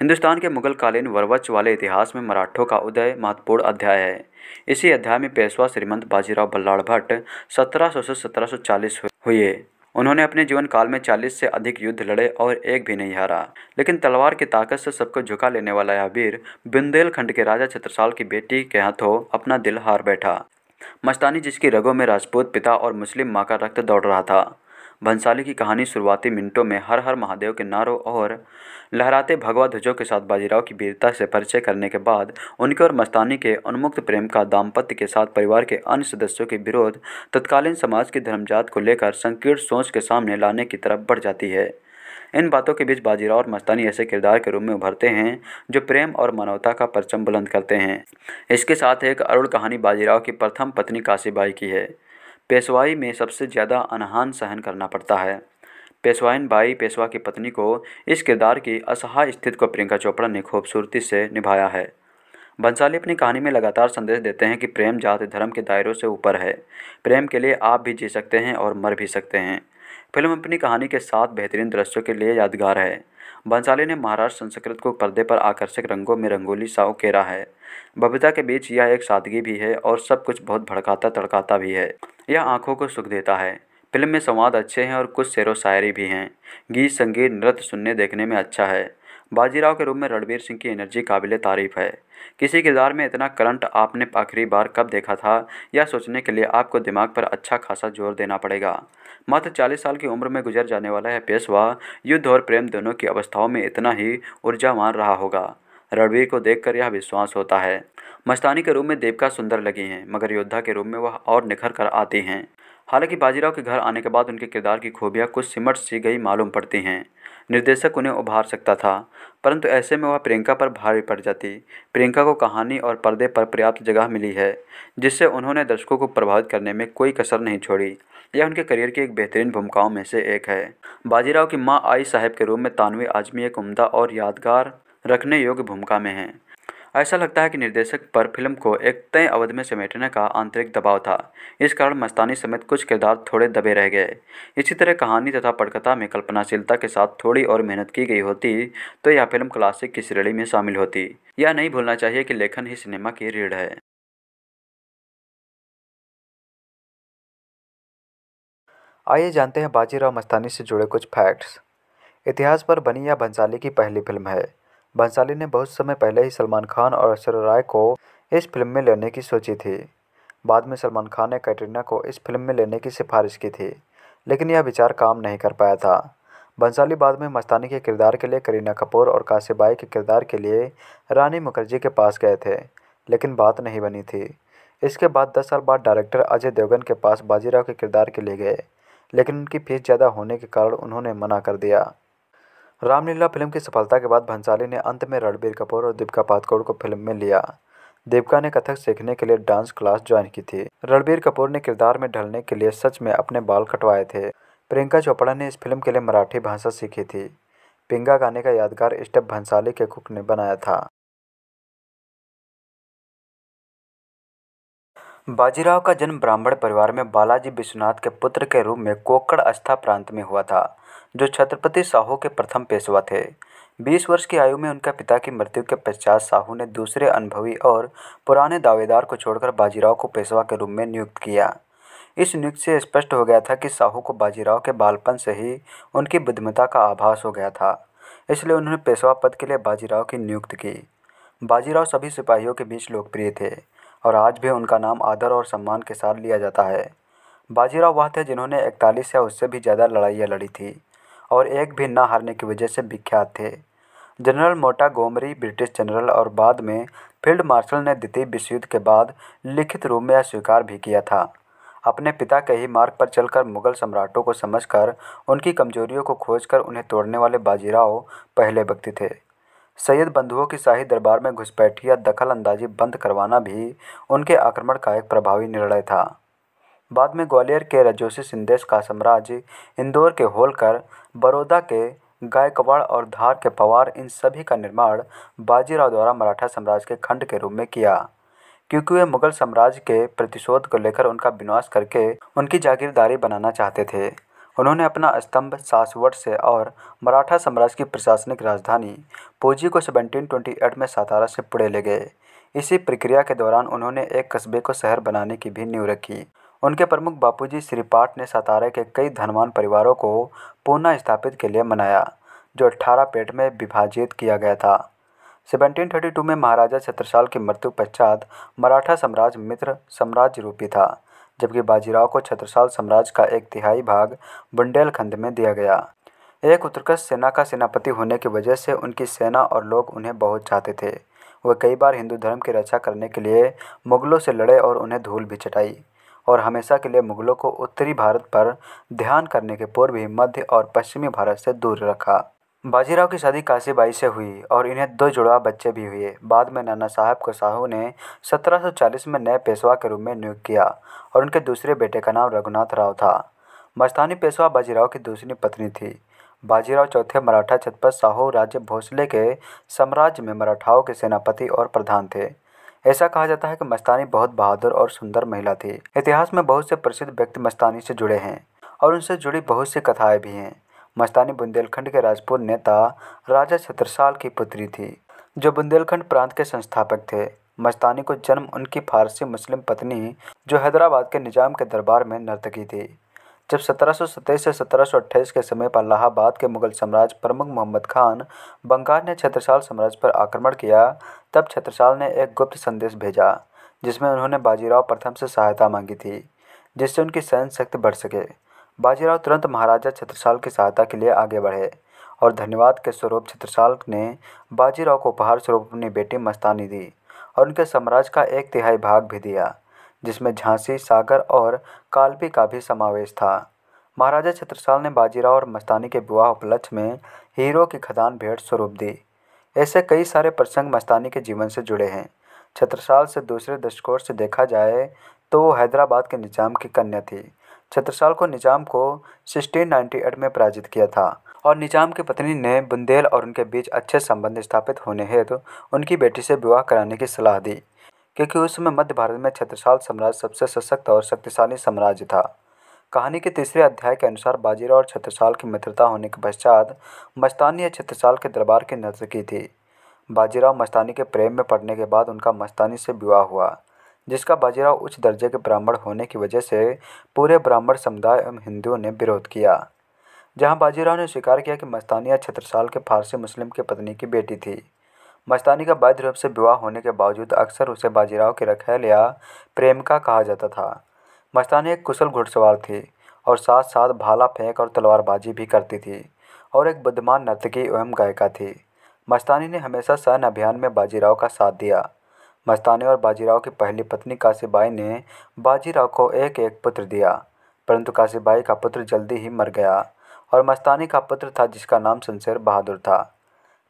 हिंदुस्तान के मुगल कालीन वर्वच वाले इतिहास में मराठों का उदय महत्वपूर्ण अध्याय है इसी अध्याय में पेशवा श्रीमंत बाजीराव बल्लाड़ भट्ट सत्रह से सत्रह हुए उन्होंने अपने जीवन काल में 40 से अधिक युद्ध लड़े और एक भी नहीं हारा लेकिन तलवार की ताकत से सबको झुका लेने वाला यह वीर बुंदेलखंड के राजा छत्रसाल की बेटी के हाथों अपना दिल हार बैठा मस्तानी जिसकी रगों में राजपूत पिता और मुस्लिम माँ का रक्त दौड़ रहा था भंसाली की कहानी शुरुआती मिनटों में हर हर महादेव के नारों और लहराते भगवा ध्वजों के साथ बाजीराव की वीरता से परिचय करने के बाद उनके और मस्तानी के उन्मुक्त प्रेम का दाम्पत्य के साथ परिवार के अन्य सदस्यों के विरोध तत्कालीन समाज की धर्मजात को लेकर संकीर्ण सोच के सामने लाने की तरफ बढ़ जाती है इन बातों के बीच बाजीराव और मस्तानी ऐसे किरदार के रूप में उभरते हैं जो प्रेम और मानवता का परचम बुलंद करते हैं इसके साथ एक अरुण कहानी बाजीराव की प्रथम पत्नी काशीबाई की है पेशवाई में सबसे ज़्यादा अनहान सहन करना पड़ता है पेशवाइन बाई पेशवा की पत्नी को इस किरदार की असहाय स्थिति को प्रियंका चोपड़ा ने खूबसूरती से निभाया है बंसाली अपनी कहानी में लगातार संदेश देते हैं कि प्रेम जाति धर्म के दायरों से ऊपर है प्रेम के लिए आप भी जी सकते हैं और मर भी सकते हैं फिल्म अपनी कहानी के साथ बेहतरीन दृश्यों के लिए यादगार है भंसाली ने महाराष्ट्र संस्कृत को पर्दे पर आकर्षक रंगों में रंगोली केरा है बबीता के बीच यह एक सादगी भी है और सब कुछ बहुत भड़काता तड़काता भी है यह आंखों को सुख देता है फिल्म में संवाद अच्छे हैं और कुछ शेर शायरी भी हैं गीत संगीत नृत्य सुनने देखने में अच्छा है बाजीराव के रूप में रणबीर सिंह की एनर्जी काबिल तारीफ है किसी किरदार में इतना करंट आपने आखिरी बार कब देखा था यह सोचने के लिए आपको दिमाग पर अच्छा खासा जोर देना पड़ेगा मात्र चालीस साल की उम्र में गुजर जाने वाला है पेशवा युद्ध और प्रेम दोनों की अवस्थाओं में इतना ही ऊर्जावान रहा होगा रणवीर को देखकर यह विश्वास होता है मस्तानी के रूप में देविका सुंदर लगी हैं मगर योद्धा के रूप में वह और निखर कर आती हैं हालांकि बाजीराव के घर आने के बाद उनके किरदार की खूबियाँ कुछ सिमट सी गई मालूम पड़ती हैं निर्देशक उन्हें उभार सकता था परंतु ऐसे में वह प्रियंका पर भारी पड़ जाती प्रियंका को कहानी और पर्दे पर पर्याप्त जगह मिली है जिससे उन्होंने दर्शकों को प्रभावित करने में कोई कसर नहीं छोड़ी यह उनके करियर की एक बेहतरीन भूमिकाओं में से एक है बाजीराव की माँ आई साहेब के रूप में तानवी आजमी एक उम्दा और यादगार रखने योग्य भूमिका में है ऐसा लगता है कि निर्देशक पर फिल्म को एक तय अवधि में समेटने का आंतरिक दबाव था इस कारण मस्तानी समेत कुछ किरदार थोड़े दबे रह गए इसी तरह कहानी तथा पटकथा में कल्पनाशीलता के साथ थोड़ी और मेहनत की गई होती तो यह फिल्म क्लासिक की श्रेणी में शामिल होती यह नहीं भूलना चाहिए कि लेखन ही सिनेमा की रीढ़ है आइए जानते हैं बाजीराव मस्तानी से जुड़े कुछ फैक्ट्स इतिहास पर बनी यह भंसाली की पहली फिल्म है भंसाली ने बहुत समय पहले ही सलमान खान और ऐश्वर्या राय को इस फिल्म में लेने की सोची थी बाद में सलमान खान ने कैटरीना को इस फिल्म में लेने की सिफारिश की थी लेकिन यह विचार काम नहीं कर पाया था बंसाली बाद में मस्तानी के किरदार के लिए करीना कपूर और काशिबाई के किरदार के लिए रानी मुखर्जी के पास गए थे लेकिन बात नहीं बनी थी इसके बाद दस साल बाद डायरेक्टर अजय देवगन के पास बाजीराव के किरदार के लिए गए लेकिन उनकी फीस ज़्यादा होने के कारण उन्होंने मना कर दिया रामलीला फिल्म की सफलता के बाद भंसाली ने अंत में रणबीर कपूर और दीपिका पादुकोण को फिल्म में लिया दीपिका ने कथक सीखने के लिए डांस क्लास ज्वाइन की थी रणबीर कपूर ने किरदार में ढलने के लिए सच में अपने बाल कटवाए थे प्रियंका चोपड़ा ने इस फिल्म के लिए मराठी भाषा सीखी थी पिंगा गाने का यादगार स्टेप भंसाली के कुक ने बनाया था बाजीराव का जन्म ब्राह्मण परिवार में बालाजी विश्वनाथ के पुत्र के रूप में कोकड़ अस्था प्रांत में हुआ था जो छत्रपति साहू के प्रथम पेशवा थे बीस वर्ष की आयु में उनके पिता की मृत्यु के पश्चात साहू ने दूसरे अनुभवी और पुराने दावेदार को छोड़कर बाजीराव को पेशवा के रूप में नियुक्त किया इस नियुक्त से स्पष्ट हो गया था कि साहू को बाजीराव के बालपन से ही उनकी बुद्धिमता का आभास हो गया था इसलिए उन्होंने पेशवा पद के लिए बाजीराव की नियुक्ति की बाजीराव सभी सिपाहियों के बीच लोकप्रिय थे और आज भी उनका नाम आदर और सम्मान के साथ लिया जाता है बाजीराव वह थे जिन्होंने इकतालीस या उससे भी ज़्यादा लड़ाइयाँ लड़ी थी और एक भी न हारने की वजह से विख्यात थे जनरल मोटा गोमरी ब्रिटिश जनरल और बाद में फील्ड मार्शल ने द्वितीय विश्व युद्ध के बाद लिखित रूप में यह स्वीकार भी किया था अपने पिता के ही मार्ग पर चलकर मुगल सम्राटों को समझकर उनकी कमजोरियों को खोजकर उन्हें तोड़ने वाले बाजीराव पहले व्यक्ति थे सैयद बंधुओं की शाही दरबार में घुसपैठी या दखल अंदाजी बंद करवाना भी उनके आक्रमण का एक प्रभावी निर्णय था बाद में ग्वालियर के रजोसी सिंदेश का साम्राज्य इंदौर के होलकर बड़ौदा के गायकवाड़ और धार के पवार इन सभी का निर्माण बाजीराव द्वारा मराठा साम्राज्य के खंड के रूप में किया क्योंकि वे मुगल साम्राज्य के प्रतिशोध को लेकर उनका विनाश करके उनकी जागीरदारी बनाना चाहते थे उन्होंने अपना स्तंभ सासवट से और मराठा साम्राज्य की प्रशासनिक राजधानी पूजी को 1728 में सातारा से पुणे ले गए इसी प्रक्रिया के दौरान उन्होंने एक कस्बे को शहर बनाने की भी नींव रखी उनके प्रमुख बापूजी श्रीपाठ ने सातारा के कई धनवान परिवारों को पुनः स्थापित के लिए मनाया जो अट्ठारह पेट में विभाजित किया गया था 1732 में महाराजा छत्रसाल की मृत्यु पश्चात मराठा साम्राज्य मित्र साम्राज्य रूपी था जबकि बाजीराव को छत्रसाल साम्राज्य का एक तिहाई भाग बुंदेलखंड में दिया गया एक उत्तरकच सेना का सेनापति होने की वजह से उनकी सेना और लोग उन्हें बहुत चाहते थे वह कई बार हिंदू धर्म की रक्षा करने के लिए मुगलों से लड़े और उन्हें धूल भी चटाई और हमेशा के लिए मुगलों को उत्तरी भारत पर ध्यान करने के पूर्व ही मध्य और पश्चिमी भारत से दूर रखा बाजीराव की शादी काशीबाई से हुई और इन्हें दो जुड़वा बच्चे भी हुए बाद में नाना साहब को साहू ने 1740 में नए पेशवा के रूप में नियुक्त किया और उनके दूसरे बेटे का नाम रघुनाथ राव था मस्तानी पेशवा बाजीराव की दूसरी पत्नी थी बाजीराव चौथे मराठा छतपत साहू राज्य भोसले के साम्राज्य में मराठाओं के सेनापति और प्रधान थे ऐसा कहा जाता है कि मस्तानी बहुत बहादुर और सुंदर महिला थी इतिहास में बहुत से प्रसिद्ध व्यक्ति मस्तानी से जुड़े हैं और उनसे जुड़ी बहुत सी कथाएँ भी हैं मस्तानी बुंदेलखंड के राजपूत नेता राजा छत्रसाल की पुत्री थी जो बुंदेलखंड प्रांत के संस्थापक थे मस्तानी को जन्म उनकी फारसी मुस्लिम पत्नी जो हैदराबाद के निजाम के दरबार में नर्तकी थी जब सत्रह से सत्रह के समय पर अलाहाबाद के मुगल साम्राज्य प्रमुख मोहम्मद खान बंगाल ने छत्रसाल साम्राज्य पर आक्रमण किया तब छत्रसाल ने एक गुप्त संदेश भेजा जिसमें उन्होंने बाजीराव प्रथम से सहायता मांगी थी जिससे उनकी सैन्य शक्ति बढ़ सके बाजीराव तुरंत महाराजा छत्रसाल की सहायता के लिए आगे बढ़े और धन्यवाद के स्वरूप छत्रसाल ने बाजीराव को उपहार स्वरूप अपनी बेटी मस्तानी दी और उनके साम्राज्य का एक तिहाई भाग भी दिया जिसमें झांसी सागर और कालपी का भी समावेश था महाराजा छत्रसाल ने बाजीराव और मस्तानी के विवाह उपलक्ष्य में हीरो की खदान भेंट स्वरूप दी ऐसे कई सारे प्रसंग मस्तानी के जीवन से जुड़े हैं छत्रसाल से दूसरे दृष्टिकोण से देखा जाए तो वो हैदराबाद के निजाम की कन्या थी छत्रसाल को निजाम को 1698 में पराजित किया था और निजाम की पत्नी ने बुंदेल और उनके बीच अच्छे संबंध स्थापित होने हेतु तो उनकी बेटी से विवाह कराने की सलाह दी क्योंकि उस समय मध्य भारत में छत्रसाल साम्राज्य सबसे सशक्त और शक्तिशाली साम्राज्य था कहानी के तीसरे अध्याय के अनुसार बाजीराव और छत्रसाल की मित्रता होने के पश्चात मस्तानी ने छत्रसाल के दरबार की की थी बाजीराव मस्तानी के प्रेम में पड़ने के बाद उनका मस्तानी से विवाह हुआ जिसका बाजीराव उच्च दर्जे के ब्राह्मण होने की वजह से पूरे ब्राह्मण समुदाय एवं हिंदुओं ने विरोध किया जहां बाजीराव ने स्वीकार किया कि मस्तानिया छत्रसाल के फारसी मुस्लिम की पत्नी की बेटी थी मस्तानी का वैध रूप से विवाह होने के बावजूद अक्सर उसे बाजीराव की रखेल या प्रेमिका कहा जाता था मस्तानी एक कुशल घुड़सवार थी और साथ साथ भाला फेंक और तलवारबाजी भी करती थी और एक बुद्धिमान नर्तकी एवं गायिका थी मस्तानी ने हमेशा सैन्य अभियान में बाजीराव का साथ दिया मस्तानी और बाजीराव की पहली पत्नी काशीबाई ने बाजीराव को एक एक पुत्र दिया परंतु काशीबाई का पुत्र जल्दी ही मर गया और मस्तानी का पुत्र था जिसका नाम शमशेर बहादुर था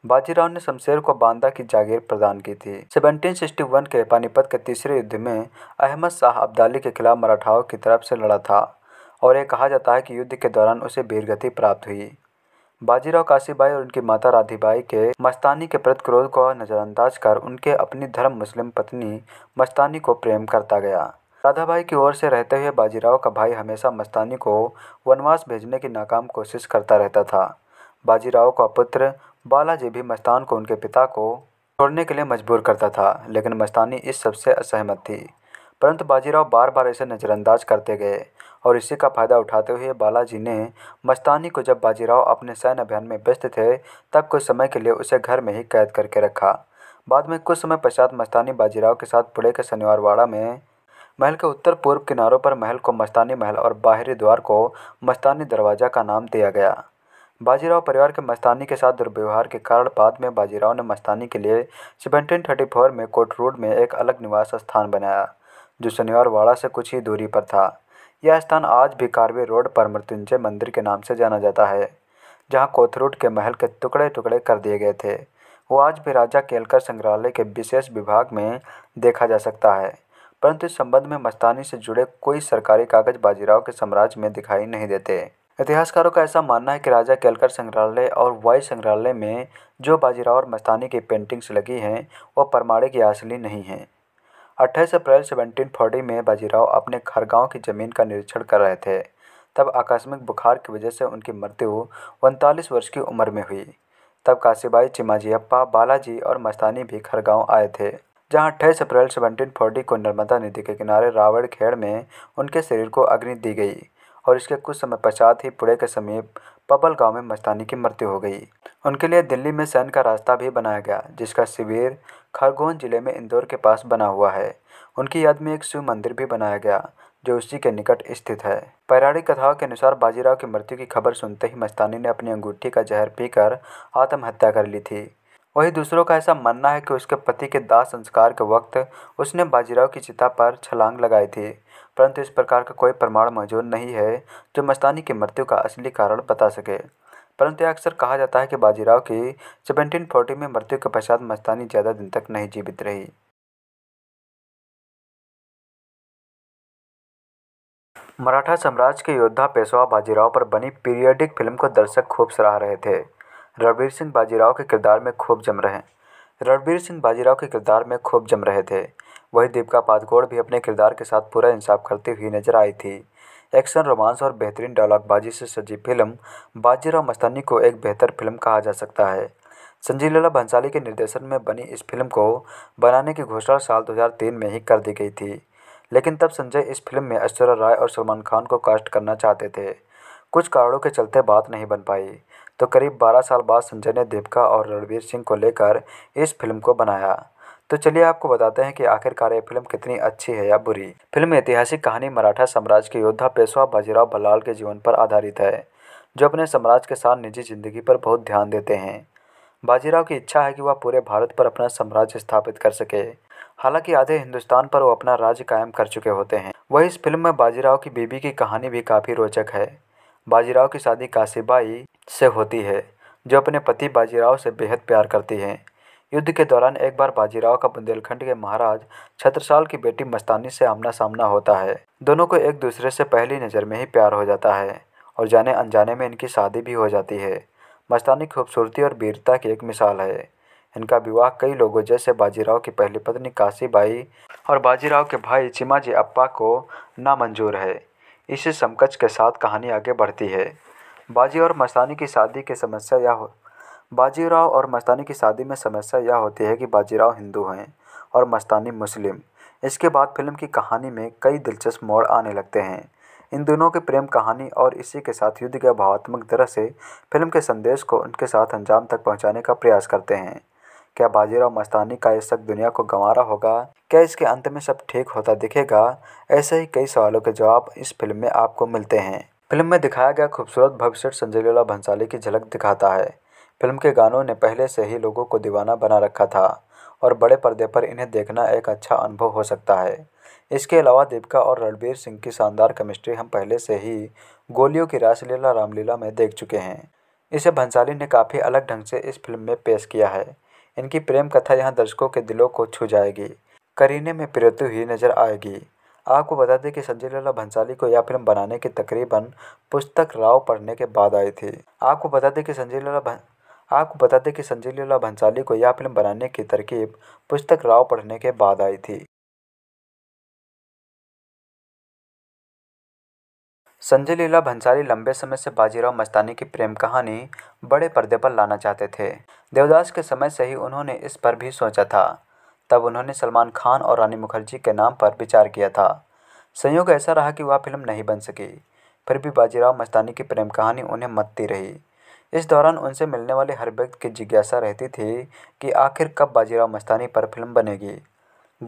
बाजीराव ने शमशेर को बांदा की जागीर प्रदान की थी 1761 के पानीपत के तीसरे युद्ध में अहमद शाह अब्दाली के खिलाफ मराठाओं की तरफ से लड़ा था और यह कहा जाता है कि युद्ध के दौरान उसे वीरगति प्राप्त हुई बाजीराव काशीबाई और उनकी माता राधीबाई के मस्तानी के प्रति क्रोध को नज़रअंदाज कर उनके अपनी धर्म मुस्लिम पत्नी मस्तानी को प्रेम करता गया राधाबाई की ओर से रहते हुए बाजीराव का भाई हमेशा मस्तानी को वनवास भेजने की नाकाम कोशिश करता रहता था बाजीराव का पुत्र बालाजी भी मस्तान को उनके पिता को छोड़ने के लिए मजबूर करता था लेकिन मस्तानी इस सबसे असहमत थी परंतु बाजीराव बार बार इसे नज़रअंदाज करते गए और इसी का फायदा उठाते हुए बालाजी ने मस्तानी को जब बाजीराव अपने सैन्य अभियान में व्यस्त थे तब कुछ समय के लिए उसे घर में ही कैद करके रखा बाद में कुछ समय पश्चात मस्तानी बाजीराव के साथ पुणे के शनिवारवाड़ा में महल के उत्तर पूर्व किनारों पर महल को मस्तानी महल और बाहरी द्वार को मस्तानी दरवाज़ा का नाम दिया गया बाजीराव परिवार के मस्तानी के साथ दुर्व्यवहार के कारण बाद में बाजीराव ने मस्तानी के लिए सेवनटीन थर्टी फोर में कोट रोड में एक अलग निवास स्थान बनाया जो शनिवारवाड़ा से कुछ ही दूरी पर था यह स्थान आज भी कार्वे रोड पर मृत्युंजय मंदिर के नाम से जाना जाता है जहाँ कोथरूट के महल के टुकड़े टुकड़े कर दिए गए थे वो आज भी राजा केलकर संग्रहालय के विशेष विभाग में देखा जा सकता है परंतु इस संबंध में मस्तानी से जुड़े कोई सरकारी कागज बाजीराव के साम्राज्य में दिखाई नहीं देते इतिहासकारों का ऐसा मानना है कि राजा केलकर संग्रहालय और वाई संग्रहालय में जो बाजीराव और मस्तानी की पेंटिंग्स लगी हैं वो परमाणु की असली नहीं हैं अट्ठाईस अप्रैल सेवनटीन फोर्टी में बाजीराव अपने खरगांव की जमीन का निरीक्षण कर रहे थे तब आकस्मिक बुखार की वजह से उनकी मृत्यु उनतालीस वर्ष की उम्र में हुई तब काशीबाई चिमाजीअप्पा बालाजी और मस्तानी भी खरगांव आए थे जहां अट्ठाईस अप्रैल सेवनटीन फोर्टी को नर्मदा नदी के किनारे रावण खेड़ में उनके शरीर को अग्नि दी गई और इसके कुछ समय पश्चात ही पुणे के समीप पबल गांव में मस्तानी की मृत्यु हो गई उनके लिए दिल्ली में सैन का रास्ता भी बनाया गया जिसका शिविर खरगोन जिले में इंदौर के पास बना हुआ है उनकी याद में एक शिव मंदिर भी बनाया गया जो उसी के निकट स्थित है पैराणिक कथाओं के अनुसार बाजीराव की मृत्यु की खबर सुनते ही मस्तानी ने अपनी अंगूठी का जहर पीकर आत्महत्या कर ली थी वहीं दूसरों का ऐसा मानना है कि उसके पति के दाह संस्कार के वक्त उसने बाजीराव की चिता पर छलांग लगाई थी परंतु इस प्रकार का कोई प्रमाण मौजूद नहीं है जो मस्तानी की मृत्यु का असली कारण बता सके परंतु यह अक्सर कहा जाता है कि बाजीराव की सेवनटीन फोर्टी में मृत्यु के पश्चात मस्तानी ज़्यादा दिन तक नहीं जीवित रही मराठा साम्राज्य के योद्धा पेशवा बाजीराव पर बनी पीरियडिक फिल्म को दर्शक खूब सराह रहे थे रणवीर सिंह बाजीराव के किरदार में खूब जम रहे रणवीर सिंह बाजीराव के किरदार में खूब जम रहे थे वही दीपिका पादुकोण भी अपने किरदार के साथ पूरा इंसाफ करती हुई नजर आई थी एक्शन रोमांस और बेहतरीन डायलॉगबाजी से सजी फिल्म बाजीराव मस्तानी को एक बेहतर फिल्म कहा जा सकता है संजय लीला भंसाली के निर्देशन में बनी इस फिल्म को बनाने की घोषणा साल 2003 में ही कर दी गई थी लेकिन तब संजय इस फिल्म में ऐश्वर्या राय और सलमान खान को कास्ट करना चाहते थे कुछ कारणों के चलते बात नहीं बन पाई तो करीब 12 साल बाद संजय ने देवका और रणवीर सिंह को लेकर इस फिल्म को बनाया तो चलिए आपको बताते हैं कि आखिरकार ये फिल्म कितनी अच्छी है या बुरी फिल्म ऐतिहासिक कहानी मराठा साम्राज्य के योद्धा पेशवा बाजीराव बलाल के जीवन पर आधारित है जो अपने साम्राज्य के साथ निजी जिंदगी पर बहुत ध्यान देते हैं बाजीराव की इच्छा है कि वह पूरे भारत पर अपना साम्राज्य स्थापित कर सके हालांकि आधे हिंदुस्तान पर वो अपना राज्य कायम कर चुके होते हैं वही इस फिल्म में बाजीराव की बीबी की कहानी भी काफ़ी रोचक है बाजीराव की शादी काशीबाई से होती है जो अपने पति बाजीराव से बेहद प्यार करती हैं युद्ध के दौरान एक बार बाजीराव का बुंदेलखंड के महाराज छत्रसाल की बेटी मस्तानी से आमना सामना होता है दोनों को एक दूसरे से पहली नज़र में ही प्यार हो जाता है और जाने अनजाने में इनकी शादी भी हो जाती है मस्तानी खूबसूरती और वीरता की एक मिसाल है इनका विवाह कई लोगों जैसे बाजीराव की पहली पत्नी काशीबाई और बाजीराव के भाई चिमाजी अप्पा को नामंजूर है इसी समकच के साथ कहानी आगे बढ़ती है बाजी और मस्तानी की शादी की समस्या यह बाजीराव और मस्तानी की शादी में समस्या यह होती है कि बाजीराव हिंदू हैं और मस्तानी मुस्लिम इसके बाद फिल्म की कहानी में कई दिलचस्प मोड़ आने लगते हैं इन दोनों की प्रेम कहानी और इसी के साथ युद्ध के भावात्मक तरह से फिल्म के संदेश को उनके साथ अंजाम तक पहुंचाने का प्रयास करते हैं क्या बाजीराव मस्तानी का यह शक दुनिया को गंवारा होगा क्या इसके अंत में सब ठीक होता दिखेगा ऐसे ही कई सवालों के जवाब इस फिल्म में आपको मिलते हैं फिल्म में दिखाया गया खूबसूरत भविष्य संजय लीला भंसाली की झलक दिखाता है फिल्म के गानों ने पहले से ही लोगों को दीवाना बना रखा था और बड़े पर्दे पर इन्हें देखना एक अच्छा अनुभव हो सकता है इसके अलावा दीपिका और रणबीर सिंह की शानदार केमिस्ट्री हम पहले से ही गोलियों की रासलीला रामलीला में देख चुके हैं इसे भंसाली ने काफ़ी अलग ढंग से इस फिल्म में पेश किया है इनकी प्रेम कथा यहाँ दर्शकों के दिलों को छू जाएगी करीने में पिरोती हुई नजर आएगी आपको बता दें कि संजय लीला भंसाली को यह फिल्म बनाने की तकरीबन पुस्तक राव पढ़ने के बाद आई थी आपको बता दें कि संजय लीला आपको बता दें कि संजय लीला भंसाली को यह फिल्म बनाने की तरकीब पुस्तक राव पढ़ने के बाद आई थी संजय लीला भंसाली लंबे समय से बाजीराव मस्तानी की प्रेम कहानी बड़े पर्दे पर लाना चाहते थे देवदास के समय से ही उन्होंने इस पर भी सोचा था तब उन्होंने सलमान खान और रानी मुखर्जी के नाम पर विचार किया था संयोग ऐसा रहा कि वह फिल्म नहीं बन सकी फिर भी बाजीराव मस्तानी की प्रेम कहानी उन्हें मतती रही इस दौरान उनसे मिलने वाले हर व्यक्ति की जिज्ञासा रहती थी कि आखिर कब बाजीराव मस्तानी पर फिल्म बनेगी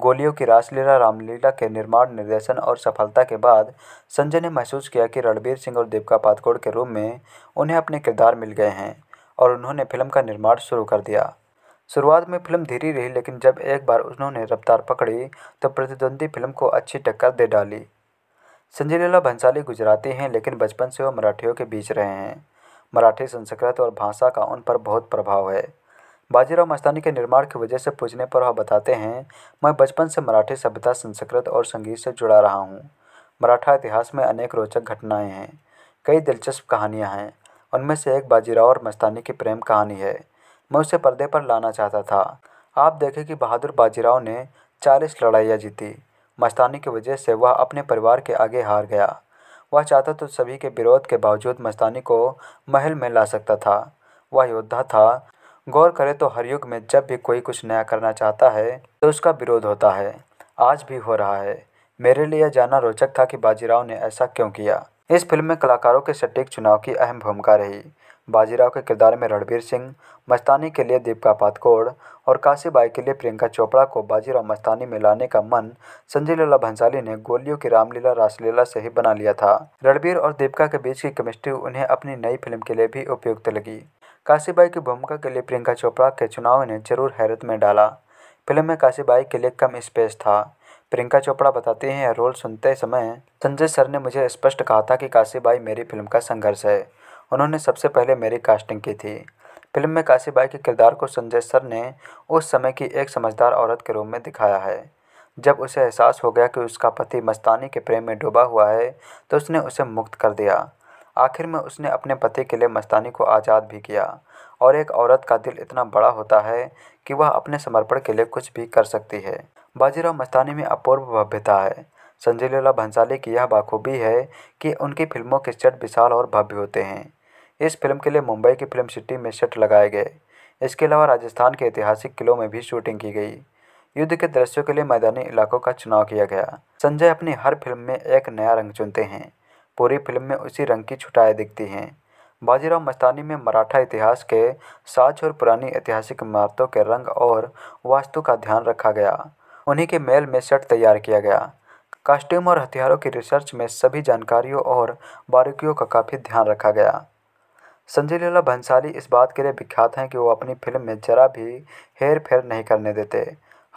गोलियों की रासलीला रामलीला के निर्माण निर्देशन और सफलता के बाद संजय ने महसूस किया कि रणबीर सिंह और दीपिका पादकोड़ के रूप में उन्हें अपने किरदार मिल गए हैं और उन्होंने फिल्म का निर्माण शुरू कर दिया शुरुआत में फिल्म धीरी रही लेकिन जब एक बार उन्होंने रफ्तार पकड़ी तो प्रतिद्वंदी फिल्म को अच्छी टक्कर दे डाली संजय लीला भंसाली गुजराती हैं लेकिन बचपन से वो मराठियों के बीच रहे हैं मराठी संस्कृत और भाषा का उन पर बहुत प्रभाव है बाजीराव मस्तानी के निर्माण की वजह से पूछने पर वह बताते हैं मैं बचपन से मराठी सभ्यता संस्कृत और संगीत से जुड़ा रहा हूँ मराठा इतिहास में अनेक रोचक घटनाएं हैं कई दिलचस्प कहानियाँ हैं उनमें से एक बाजीराव और मस्तानी की प्रेम कहानी है मैं उसे पर्दे पर लाना चाहता था आप देखें कि बहादुर बाजीराव ने चालीस लड़ाइयाँ जीती मस्तानी की वजह से वह अपने परिवार के आगे हार गया वह चाहता तो सभी के विरोध के बावजूद मस्तानी को महल में ला सकता था वह योद्धा था गौर करे तो हर युग में जब भी कोई कुछ नया करना चाहता है तो उसका विरोध होता है आज भी हो रहा है मेरे लिए यह जानना रोचक था कि बाजीराव ने ऐसा क्यों किया इस फिल्म में कलाकारों के सटीक चुनाव की अहम भूमिका रही बाजीराव के किरदार में रणबीर सिंह मस्तानी के लिए दीपिका पादुकोण और काशीबाई के लिए प्रियंका चोपड़ा को बाजीराव मस्तानी में लाने का मन संजय लीला भंसाली ने गोलियों की रामलीला रासलीला से ही बना लिया था रणबीर और दीपिका के बीच की केमिस्ट्री उन्हें अपनी नई फिल्म के लिए भी उपयुक्त लगी काशीबाई की भूमिका के लिए प्रियंका चोपड़ा के चुनाव ने जरूर हैरत में डाला फिल्म में काशीबाई के लिए कम स्पेस था प्रियंका चोपड़ा बताती हैं रोल सुनते समय संजय सर ने मुझे स्पष्ट कहा था कि काशीबाई मेरी फिल्म का संघर्ष है उन्होंने सबसे पहले मेरी कास्टिंग की थी फ़िल्म में काशीबाई के किरदार को संजय सर ने उस समय की एक समझदार औरत के रूप में दिखाया है जब उसे एहसास हो गया कि उसका पति मस्तानी के प्रेम में डूबा हुआ है तो उसने उसे मुक्त कर दिया आखिर में उसने अपने पति के लिए मस्तानी को आज़ाद भी किया और एक औरत का दिल इतना बड़ा होता है कि वह अपने समर्पण के लिए कुछ भी कर सकती है बाजीराव मस्तानी में अपूर्व भव्यता है संजय लीला भंसाली की यह बाखूबी है कि उनकी फिल्मों के सेट विशाल और भव्य होते हैं इस फिल्म के लिए मुंबई की फिल्म सिटी में सेट लगाए गए इसके अलावा राजस्थान के ऐतिहासिक किलों में भी शूटिंग की गई युद्ध के दृश्यों के लिए मैदानी इलाकों का चुनाव किया गया संजय अपनी हर फिल्म में एक नया रंग चुनते हैं पूरी फिल्म में उसी रंग की छुटाएँ दिखती हैं बाजीराव मस्तानी में मराठा इतिहास के साज और पुरानी ऐतिहासिक इमारतों के रंग और वास्तु का ध्यान रखा गया उन्हीं के मेल में सेट तैयार किया गया कॉस्ट्यूम और हथियारों की रिसर्च में सभी जानकारियों और बारीकियों का काफ़ी ध्यान रखा गया संजय लीला भंसाली इस बात के लिए विख्यात हैं कि वो अपनी फिल्म में जरा भी हेर फेर नहीं करने देते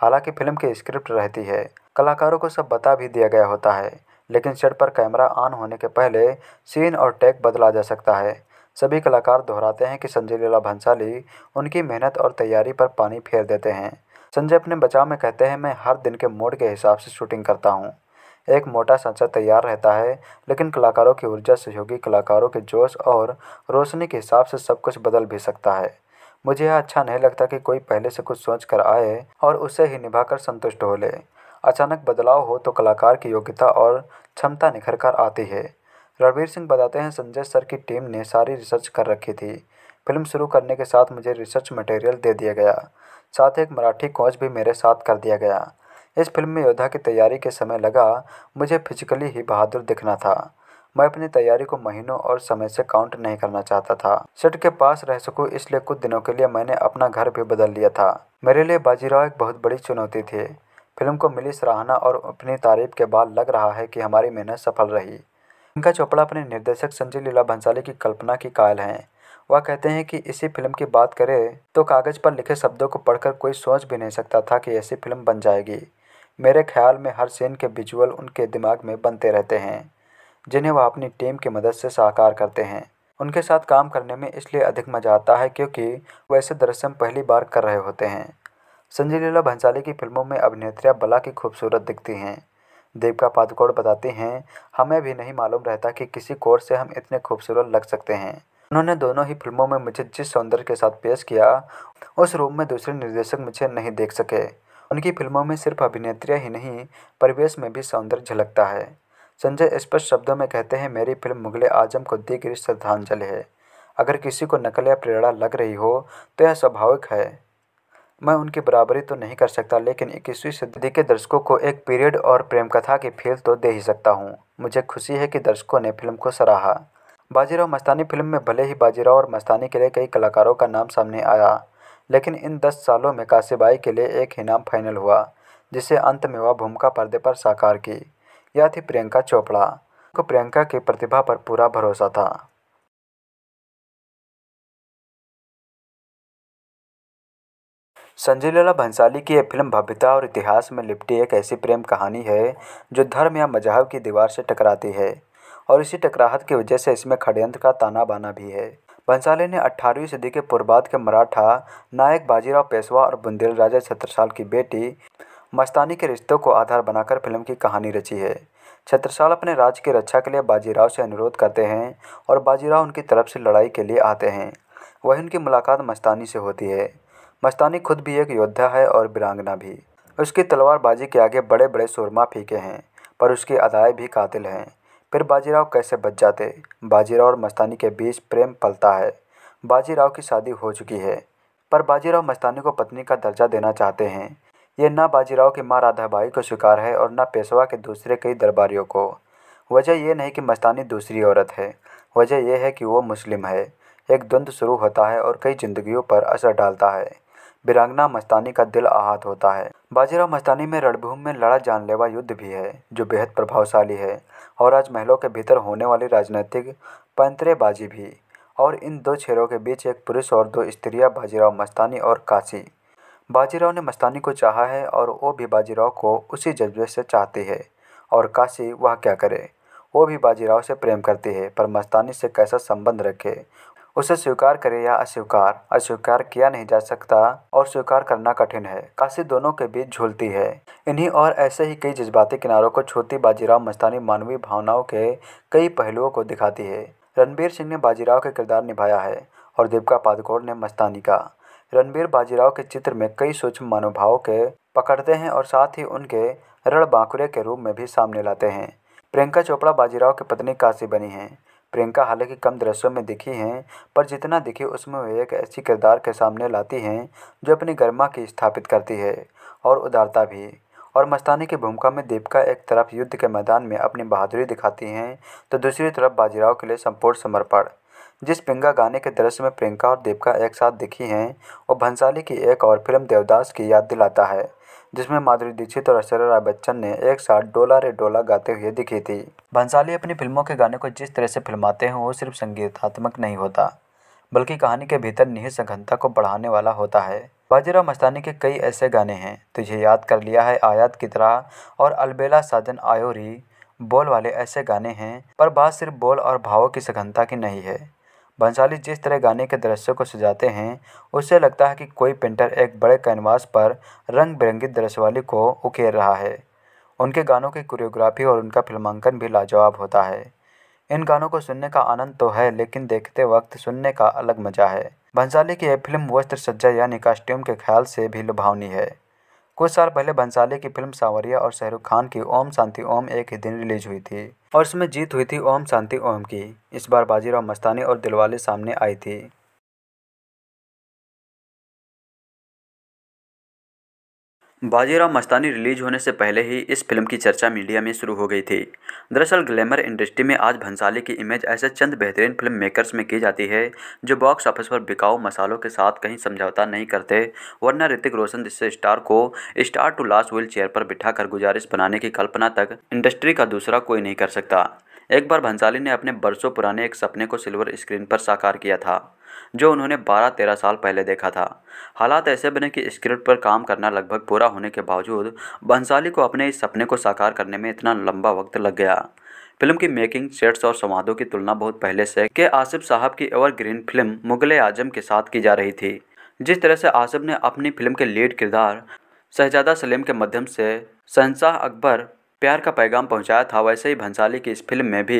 हालांकि फिल्म की स्क्रिप्ट रहती है कलाकारों को सब बता भी दिया गया होता है लेकिन सेट पर कैमरा ऑन होने के पहले सीन और टैग बदला जा सकता है सभी कलाकार दोहराते हैं कि संजय लीला भंसाली उनकी मेहनत और तैयारी पर पानी फेर देते हैं संजय अपने बचाव में कहते हैं मैं हर दिन के मोड के हिसाब से शूटिंग करता हूँ एक मोटा सांचा तैयार रहता है लेकिन कलाकारों की ऊर्जा सहयोगी कलाकारों के जोश और रोशनी के हिसाब से सब कुछ बदल भी सकता है मुझे यह अच्छा नहीं लगता कि कोई पहले से कुछ सोच कर आए और उसे ही निभाकर संतुष्ट हो ले अचानक बदलाव हो तो कलाकार की योग्यता और क्षमता निखर कर आती है रणवीर सिंह बताते हैं संजय सर की टीम ने सारी रिसर्च कर रखी थी फिल्म शुरू करने के साथ मुझे रिसर्च मटेरियल दे दिया गया साथ एक मराठी कोच भी मेरे साथ कर दिया गया इस फिल्म में योद्धा की तैयारी के समय लगा मुझे फिजिकली ही बहादुर दिखना था मैं अपनी तैयारी को महीनों और समय से काउंट नहीं करना चाहता था सेट के पास रह सकूं इसलिए कुछ दिनों के लिए मैंने अपना घर भी बदल लिया था मेरे लिए बाजीराव एक बहुत बड़ी चुनौती थी फिल्म को मिली सराहना और अपनी तारीफ के बाद लग रहा है कि हमारी मेहनत सफल रही इनका चोपड़ा अपने निर्देशक संजय लीला भंसाली की कल्पना की कायल हैं वह कहते हैं कि इसी फिल्म की बात करें तो कागज़ पर लिखे शब्दों को पढ़कर कोई सोच भी नहीं सकता था कि ऐसी फिल्म बन जाएगी मेरे ख्याल में हर सीन के विजुअल उनके दिमाग में बनते रहते हैं जिन्हें वह अपनी टीम की मदद से साकार करते हैं उनके साथ काम करने में इसलिए अधिक मज़ा आता है क्योंकि वैसे दृश्य हम पहली बार कर रहे होते हैं संजय लीला भंसाली की फिल्मों में अभिनेत्रियाँ बला की खूबसूरत दिखती हैं देविका पादुकोण बताती हैं हमें भी नहीं मालूम रहता कि किसी कोर्स से हम इतने खूबसूरत लग सकते हैं उन्होंने दोनों ही फिल्मों में मुझे जिस सौंदर्य के साथ पेश किया उस रूप में दूसरे निर्देशक मुझे नहीं देख सके उनकी फिल्मों में सिर्फ अभिनेत्रियाँ ही नहीं परिवेश में भी सौंदर्य झलकता है संजय स्पष्ट शब्दों में कहते हैं मेरी फिल्म मुगल आजम को दी गई श्रद्धांजलि है अगर किसी को नकल या प्रेरणा लग रही हो तो यह स्वाभाविक है मैं उनकी बराबरी तो नहीं कर सकता लेकिन इक्कीसवीं सदी के दर्शकों को एक पीरियड और प्रेम कथा की फील तो दे ही सकता हूँ मुझे खुशी है कि दर्शकों ने फिल्म को सराहा बाजीराव मस्तानी फिल्म में भले ही बाजीराव और मस्तानी के लिए कई कलाकारों का नाम सामने आया लेकिन इन दस सालों में काशिबाई के लिए एक ही नाम फाइनल हुआ जिसे अंत में वह भूमिका पर्दे पर साकार की यह थी प्रियंका चोपड़ा को प्रियंका की प्रतिभा पर पूरा भरोसा था संजय लीला भंसाली की यह फिल्म भव्यता और इतिहास में लिपटी एक ऐसी प्रेम कहानी है जो धर्म या मजहब की दीवार से टकराती है और इसी टकराहट की वजह से इसमें खडयंत्र का ताना बाना भी है भंसाली ने अठारहवीं सदी के पूर्वाद के मराठा नायक बाजीराव पेशवा और बुंदेल राजा छत्रसाल की बेटी मस्तानी के रिश्तों को आधार बनाकर फिल्म की कहानी रची है छत्रसाल अपने राज्य की रक्षा के लिए बाजीराव से अनुरोध करते हैं और बाजीराव उनकी तरफ से लड़ाई के लिए आते हैं वहीं उनकी मुलाकात मस्तानी से होती है मस्तानी खुद भी एक योद्धा है और वीरांगना भी उसकी तलवारबाजी के आगे बड़े बड़े सुरमा फीके हैं पर उसकी अदाएँ भी कातिल हैं फिर बाजीराव कैसे बच जाते बाजीराव और मस्तानी के बीच प्रेम पलता है बाजीराव की शादी हो चुकी है पर बाजीराव मस्तानी को पत्नी का दर्जा देना चाहते हैं ये ना बाजीराव की माँ राधाबाई को स्वीकार है और ना पेशवा के दूसरे कई दरबारियों को वजह यह नहीं कि मस्तानी दूसरी औरत है वजह यह है कि वो मुस्लिम है एक द्वंद्व शुरू होता है और कई जिंदगियों पर असर डालता है वीरांगना मस्तानी का दिल आहत होता है बाजीराव मस्तानी में रणभूमि में लड़ा जानलेवा युद्ध भी है जो बेहद प्रभावशाली है और आज महलों के भीतर होने वाली राजनीतिक बाजी भी और इन दो छेरों के बीच एक पुरुष और दो स्त्रियाँ बाजीराव मस्तानी और काशी बाजीराव ने मस्तानी को चाहा है और वो भी बाजीराव को उसी जज्बे से चाहती है और काशी वह क्या करे वो भी बाजीराव से प्रेम करती है पर मस्तानी से कैसा संबंध रखे उसे स्वीकार करे या अस्वीकार अस्वीकार किया नहीं जा सकता और स्वीकार करना कठिन है काशी दोनों के बीच झूलती है इन्हीं और ऐसे ही कई जज्बाती किनारों को छोटी बाजीराव मस्तानी मानवीय भावनाओं के कई पहलुओं को दिखाती है रणबीर सिंह ने बाजीराव का किरदार निभाया है और दीपिका पादुकोण ने मस्तानी का रणबीर बाजीराव के चित्र में कई सूक्ष्म मनोभाव के पकड़ते हैं और साथ ही उनके रण बांकुरे के रूप में भी सामने लाते हैं प्रियंका चोपड़ा बाजीराव की पत्नी काशी बनी हैं प्रियंका हालांकि कम दृश्यों में दिखी हैं पर जितना दिखे उसमें वे एक ऐसी किरदार के सामने लाती हैं जो अपनी गरिमा की स्थापित करती है और उदारता भी और मस्तानी की भूमिका में दीपिका एक तरफ युद्ध के मैदान में अपनी बहादुरी दिखाती हैं तो दूसरी तरफ बाजीराव के लिए संपूर्ण समर्पण जिस पिंगा गाने के दृश्य में प्रियंका और दीपिका एक साथ दिखी हैं वो भंसाली की एक और फिल्म देवदास की याद दिलाता है जिसमें माधुरी दीक्षित और ऐश्वर्या राय बच्चन ने एक साथ डोला रे डोला गाते हुए दिखी थी भंसाली अपनी फिल्मों के गाने को जिस तरह से फिल्माते हैं वो सिर्फ संगीतात्मक नहीं होता बल्कि कहानी के भीतर निहित सघनता को बढ़ाने वाला होता है बाजीराव मस्तानी के कई ऐसे गाने हैं तुझे याद कर लिया है आयात की तरह और अलबेला साजन आयोरी बोल वाले ऐसे गाने हैं पर बात सिर्फ बोल और भावों की सघनता की नहीं है भंसाली जिस तरह गाने के दृश्य को सजाते हैं उससे लगता है कि कोई पेंटर एक बड़े कैनवास पर रंग बिरंगी दृश्यवाली को उकेर रहा है उनके गानों की कोरियोग्राफी और उनका फिल्मांकन भी लाजवाब होता है इन गानों को सुनने का आनंद तो है लेकिन देखते वक्त सुनने का अलग मजा है भंसाली की यह फिल्म वस्त्र सज्जा यानी कास्ट्यूम के ख्याल से भी लुभावनी है कुछ साल पहले भंसाली की फिल्म सांवरिया और शाहरुख खान की ओम शांति ओम एक ही दिन रिलीज हुई थी और इसमें जीत हुई थी ओम शांति ओम की इस बार बाजीराव मस्तानी और दिलवाले सामने आई थी बाजीराव मस्तानी रिलीज होने से पहले ही इस फिल्म की चर्चा मीडिया में शुरू हो गई थी दरअसल ग्लैमर इंडस्ट्री में आज भंसाली की इमेज ऐसे चंद बेहतरीन फिल्म मेकर्स में की जाती है जो बॉक्स ऑफिस पर बिकाऊ मसालों के साथ कहीं समझौता नहीं करते वरना ऋतिक रोशन जिससे स्टार को star to last wheelchair पर कर गुजारिश बनाने की कल्पना तक इंडस्ट्री का दूसरा कोई नहीं कर सकता एक बार भंसाली ने अपने बरसों पुराने एक सपने को सिल्वर स्क्रीन पर साकार किया था जो उन्होंने बारह तेरह साल पहले देखा था हालात ऐसे बने कि स्क्रिप्ट पर काम करना लगभग पूरा होने के बावजूद बंसाली को अपने इस सपने को साकार करने में इतना लंबा वक्त लग गया फिल्म की मेकिंग सेट्स और संवादों की तुलना बहुत पहले से के आसिफ साहब की एवरग्रीन फिल्म मुगल आजम के साथ की जा रही थी जिस तरह से आसिफ ने अपनी फिल्म के लीड किरदार शहजादा सलीम के माध्यम से शहनशाह अकबर प्यार का पैगाम पहुंचाया था वैसे ही भंसाली की इस फिल्म में भी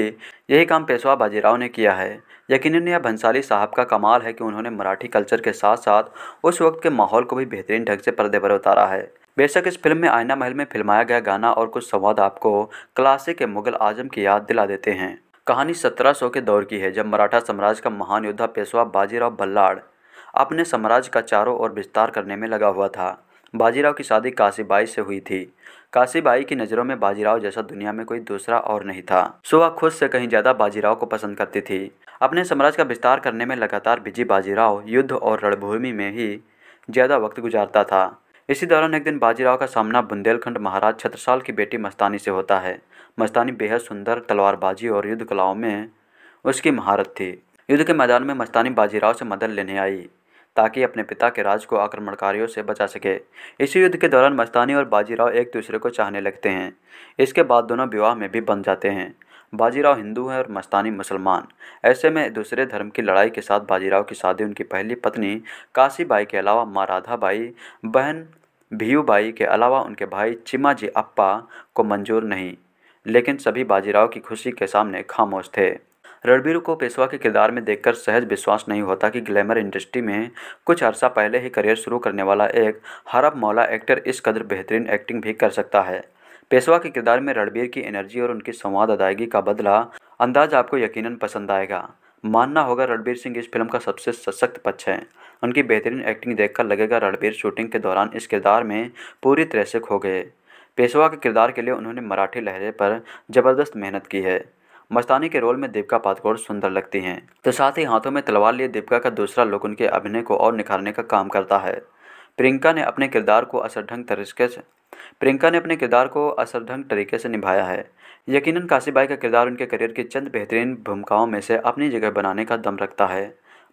यही काम पेशवा बाजीराव ने किया है यकीनन यह भंसाली साहब का कमाल है कि उन्होंने मराठी कल्चर के साथ साथ उस वक्त के माहौल को भी बेहतरीन ढंग से पर्दे पर उतारा है बेशक इस फिल्म में आयना महल में फिल्माया गया गाना और कुछ संवाद आपको क्लासिक के मुगल आजम की याद दिला देते हैं कहानी 1700 के दौर की है जब मराठा साम्राज्य का महान योद्धा पेशवा बाजीराव बल्लाड़ अपने साम्राज्य का चारों ओर विस्तार करने में लगा हुआ था बाजीराव की शादी काशीबाई से हुई थी काशीबाई की नज़रों में बाजीराव जैसा दुनिया में कोई दूसरा और नहीं था सुबह खुद से कहीं ज़्यादा बाजीराव को पसंद करती थी अपने साम्राज्य का विस्तार करने में लगातार बिजी बाजीराव युद्ध और रणभूमि में ही ज़्यादा वक्त गुजारता था इसी दौरान एक दिन बाजीराव का सामना बुंदेलखंड महाराज छत्रसाल की बेटी मस्तानी से होता है मस्तानी बेहद सुंदर तलवारबाजी और युद्ध कलाओं में उसकी महारत थी युद्ध के मैदान में मस्तानी बाजीराव से मदद लेने आई ताकि अपने पिता के राज को आक्रमणकारियों से बचा सके इसी युद्ध के दौरान मस्तानी और बाजीराव एक दूसरे को चाहने लगते हैं इसके बाद दोनों विवाह में भी बन जाते हैं बाजीराव हिंदू हैं और मस्तानी मुसलमान ऐसे में दूसरे धर्म की लड़ाई के साथ बाजीराव की शादी उनकी पहली पत्नी काशीबाई के अलावा माँ राधाबाई बहन भीयूबाई के अलावा उनके भाई चिमाजी अप्पा को मंजूर नहीं लेकिन सभी बाजीराव की खुशी के सामने खामोश थे रणबीर को पेशवा के किरदार में देखकर सहज विश्वास नहीं होता कि ग्लैमर इंडस्ट्री में कुछ अरसा पहले ही करियर शुरू करने वाला एक हरब मौला एक्टर इस कदर बेहतरीन एक्टिंग भी कर सकता है पेशवा के किरदार में रणबीर की एनर्जी और उनकी संवाद अदायगी का बदला अंदाज आपको यकीनन पसंद आएगा मानना होगा रणबीर सिंह इस फिल्म का सबसे सशक्त पक्ष है उनकी बेहतरीन एक्टिंग देखकर लगेगा रणबीर शूटिंग के दौरान इस किरदार में पूरी तरह से खो गए पेशवा के किरदार के लिए उन्होंने मराठी लहजे पर ज़बरदस्त मेहनत की है मस्तानी के रोल में दीपिका पादुकोण सुंदर लगती हैं तो साथ ही हाथों में तलवार लिए दीपिका का दूसरा लुक उनके अभिनय को और निखारने का काम करता है प्रियंका ने अपने किरदार को असर ढंग तरीके से प्रियंका ने अपने किरदार को असरढंग तरीके से निभाया है यकीनन काशीबाई का किरदार उनके करियर की चंद बेहतरीन भूमिकाओं में से अपनी जगह बनाने का दम रखता है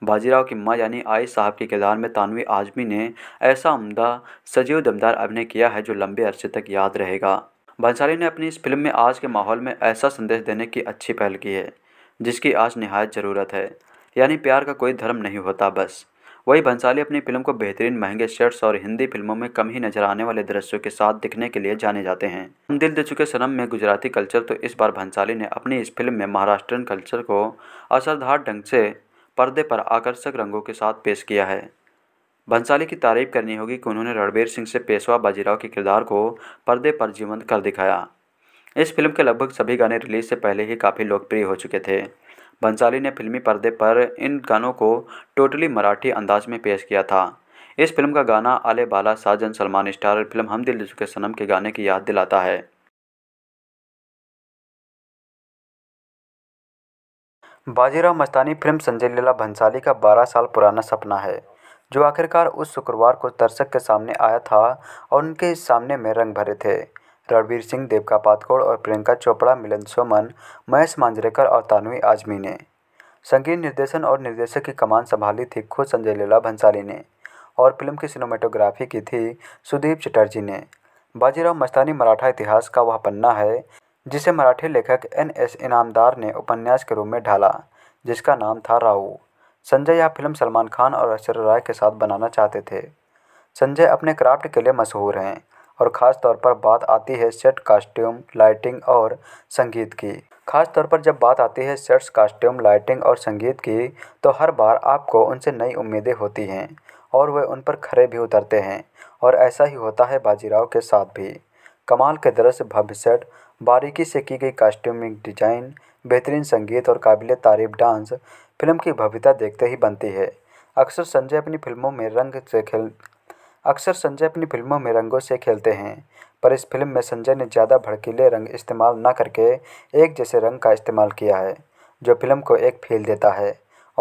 बाजीराव की माँ यानी आई साहब के किरदार में तानवी आजमी ने ऐसा उमदा सजीव दमदार अभिनय किया है जो लंबे अरसे तक याद रहेगा भंसाली ने अपनी इस फिल्म में आज के माहौल में ऐसा संदेश देने की अच्छी पहल की है जिसकी आज नहायत ज़रूरत है यानी प्यार का कोई धर्म नहीं होता बस वहीं भंसाली अपनी फिल्म को बेहतरीन महंगे शर्ट्स और हिंदी फिल्मों में कम ही नजर आने वाले दृश्यों के साथ दिखने के लिए जाने जाते हैं हम दिल दे चुके सनम में गुजराती कल्चर तो इस बार भंसाली ने अपनी इस फिल्म में महाराष्ट्रन कल्चर को असरदार ढंग से पर्दे पर आकर्षक रंगों के साथ पेश किया है भंसाली की तारीफ करनी होगी कि उन्होंने रणबीर सिंह से पेशवा बाजीराव के किरदार को पर्दे पर जीवंत कर दिखाया इस फिल्म के लगभग सभी गाने रिलीज से पहले ही काफ़ी लोकप्रिय हो चुके थे भंसाली ने फिल्मी पर्दे पर इन गानों को टोटली मराठी अंदाज में पेश किया था इस फिल्म का गाना आले बाला साजन सलमान स्टार फिल्म हम दिल के सनम के गाने की याद दिलाता है बाजीराव मस्तानी फिल्म संजय लीला भंसाली का 12 साल पुराना सपना है जो आखिरकार उस शुक्रवार को दर्शक के सामने आया था और उनके सामने में रंग भरे थे रणवीर सिंह देवका पातकोड़ और प्रियंका चोपड़ा मिलन सोमन महेश मांजरेकर और तानवी आजमी ने संगीत निर्देशन और निर्देशक की कमान संभाली थी खुद संजय लीला भंसाली ने और फिल्म की सिनेमेटोग्राफी की थी सुदीप चटर्जी ने बाजीराव मस्तानी मराठा इतिहास का वह पन्ना है जिसे मराठी लेखक एन एस इनामदार ने उपन्यास के रूप में ढाला जिसका नाम था राहू संजय यह फिल्म सलमान खान और अक्षर राय के साथ बनाना चाहते थे संजय अपने क्राफ्ट के लिए मशहूर हैं और ख़ास तौर पर बात आती है सेट कास्ट्यूम लाइटिंग और संगीत की ख़ास तौर पर जब बात आती है सेट्स कास्ट्यूम लाइटिंग और संगीत की तो हर बार आपको उनसे नई उम्मीदें होती हैं और वे उन पर खड़े भी उतरते हैं और ऐसा ही होता है बाजीराव के साथ भी कमाल के दृश्य भव्य सेट बारीकी से की गई कास्ट्यूमिंग डिजाइन बेहतरीन संगीत और काबिल तारीफ डांस फिल्म की भव्यता देखते ही बनती है अक्सर संजय अपनी फिल्मों में रंग से खेल अक्सर संजय अपनी फिल्मों में रंगों से खेलते हैं पर इस फिल्म में संजय ने ज़्यादा भड़कीले रंग इस्तेमाल न करके एक जैसे रंग का इस्तेमाल किया है जो फिल्म को एक फील देता है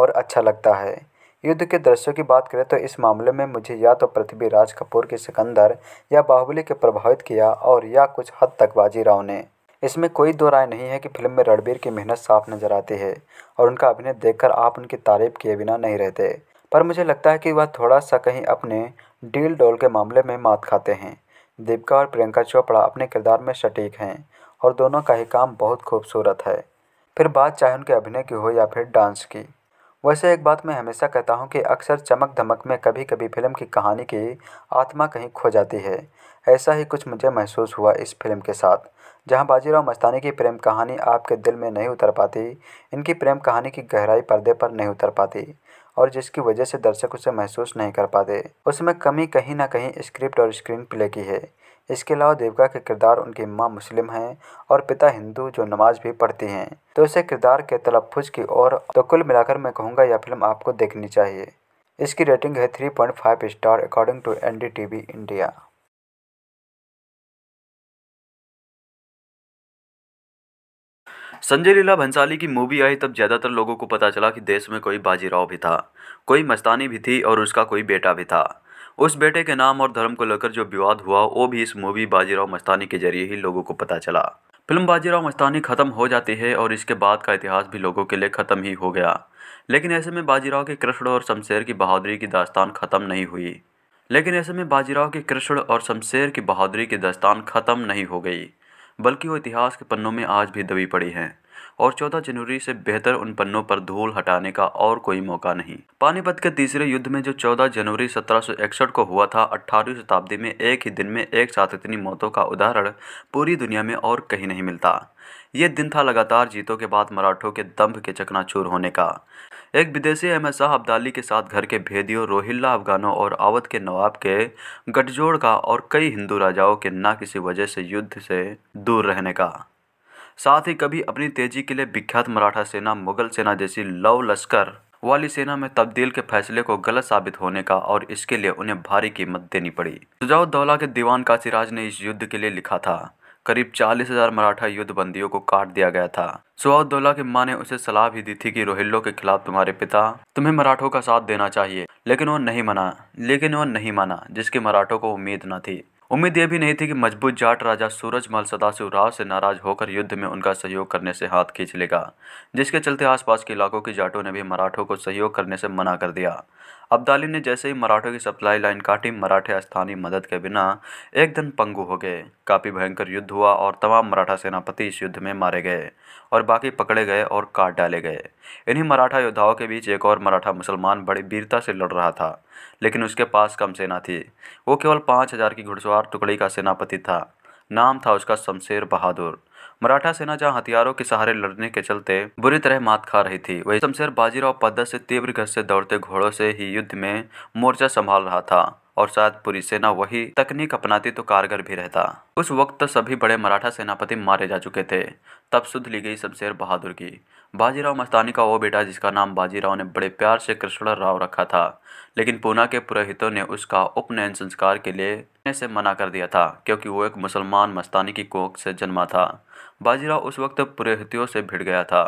और अच्छा लगता है युद्ध के दृश्यों की बात करें तो इस मामले में मुझे या तो पृथ्वी राज कपूर के सिकंदर या बाहुबली के प्रभावित किया और या कुछ हद तक बाजीराव ने इसमें कोई दो राय नहीं है कि फिल्म में रणबीर की मेहनत साफ नजर आती है और उनका अभिनय देखकर आप उनकी तारीफ किए बिना नहीं रहते पर मुझे लगता है कि वह थोड़ा सा कहीं अपने डील डोल के मामले में मात खाते हैं दीपिका और प्रियंका चोपड़ा अपने किरदार में सटीक हैं और दोनों का ही काम बहुत खूबसूरत है फिर बात चाहे उनके अभिनय की हो या फिर डांस की वैसे एक बात मैं हमेशा कहता हूँ कि अक्सर चमक धमक में कभी कभी फिल्म की कहानी की आत्मा कहीं खो जाती है ऐसा ही कुछ मुझे महसूस हुआ इस फिल्म के साथ जहाँ बाजीराव मस्तानी की प्रेम कहानी आपके दिल में नहीं उतर पाती इनकी प्रेम कहानी की गहराई पर्दे पर नहीं उतर पाती और जिसकी वजह से दर्शक उसे महसूस नहीं कर पाते उसमें कमी कहीं ना कहीं स्क्रिप्ट और स्क्रीन प्ले की है इसके अलावा देविका के किरदार उनकी माँ मुस्लिम हैं और पिता हिंदू जो नमाज भी पढ़ती हैं तो इसे किरदार के तलफ़ की ओर तो कुल मिलाकर मैं कहूँगा यह फिल्म आपको देखनी चाहिए इसकी रेटिंग है three point five star according to N D T V India Sanjay Leela Bhansali की मूवी आई तब ज़्यादातर लोगों को पता चला कि देश में कोई बाजीराव भी था कोई मस्तानी भी थी और उसका कोई बेटा भी था उस बेटे के नाम और धर्म को लेकर जो विवाद हुआ वो भी इस मूवी बाजीराव मस्तानी के जरिए ही लोगों को पता चला फिल्म बाजीराव मस्तानी ख़त्म हो जाती है और इसके बाद का इतिहास भी लोगों के लिए ख़त्म ही हो गया लेकिन ऐसे में बाजीराव के कृष्ण और शमशेर की बहादुरी की दास्तान ख़त्म नहीं हुई लेकिन ऐसे में बाजीराव के कृष्ण और शमशेर की बहादुरी की दास्तान ख़त्म नहीं हो गई बल्कि वो इतिहास के पन्नों में आज भी दबी पड़ी हैं और 14 जनवरी से बेहतर उन पन्नों पर धूल हटाने का और कोई मौका नहीं पानीपत के तीसरे युद्ध में जो 14 जनवरी सत्रह को हुआ था 18वीं शताब्दी में एक ही दिन में एक साथ इतनी मौतों का उदाहरण पूरी दुनिया में और कहीं नहीं मिलता ये दिन था लगातार जीतों के बाद मराठों के दम्भ के चकनाचूर होने का एक विदेशी अहमद शाह अब्दाली के साथ घर के भेदियों रोहिल्ला अफगानों और अवध के नवाब के गठजोड़ का और कई हिंदू राजाओं के ना किसी वजह से युद्ध से दूर रहने का साथ ही कभी अपनी तेजी के लिए विख्यात मराठा सेना मुगल सेना जैसी लव लश्कर वाली सेना में तब्दील के फैसले को गलत साबित होने का और इसके लिए उन्हें भारी कीमत देनी पड़ी सुजाउद्दौला के दीवान काशीराज ने इस युद्ध के लिए लिखा था करीब चालीस हजार मराठा युद्ध बंदियों को काट दिया गया था सुहाउद्दौला की माँ ने उसे सलाह भी दी थी कि रोहिल्लो के खिलाफ तुम्हारे पिता तुम्हें मराठों का साथ देना चाहिए लेकिन वो नहीं माना लेकिन वो नहीं माना जिसकी मराठों को उम्मीद न थी उम्मीद यह भी नहीं थी कि मजबूत जाट राजा सूरजमल सदाशिव राव से नाराज होकर युद्ध में उनका सहयोग करने से हाथ खींच लेगा जिसके चलते आसपास के इलाकों के जाटों ने भी मराठों को सहयोग करने से मना कर दिया अब्दाली ने जैसे ही मराठों की सप्लाई लाइन काटी मराठे स्थानीय मदद के बिना एक दिन पंगु हो गए काफ़ी भयंकर युद्ध हुआ और तमाम मराठा सेनापति इस युद्ध में मारे गए और बाकी पकड़े गए और काट डाले गए इन्हीं मराठा योद्धाओं के बीच एक और मराठा मुसलमान बड़ी वीरता से लड़ रहा था लेकिन उसके पास कम सेना थी वो केवल पाँच हज़ार की घुड़सवार टुकड़ी का सेनापति था नाम था उसका शमशेर बहादुर मराठा सेना जहाँ हथियारों के सहारे लड़ने के चलते बुरी तरह मात खा रही थी वही शमशेर बाजीराव पद्दा से तीव्र घर से दौड़ते घोड़ों से ही युद्ध में मोर्चा संभाल रहा था और शायद पूरी सेना वही तकनीक अपनाती तो कारगर भी रहता उस वक्त तो सभी बड़े मराठा सेनापति मारे जा चुके थे तब सुध ली गई शमशेर बहादुर की बाजीराव मस्तानी का वो बेटा जिसका नाम बाजीराव ने बड़े प्यार से कृष्ण राव रखा था लेकिन पूना के पुरोहितों ने उसका उपनयन संस्कार के लिए से मना कर दिया था क्योंकि वो एक मुसलमान मस्तानी की कोख से जन्मा था बाजीराव उस वक्त पुरोहितों से भिड़ गया था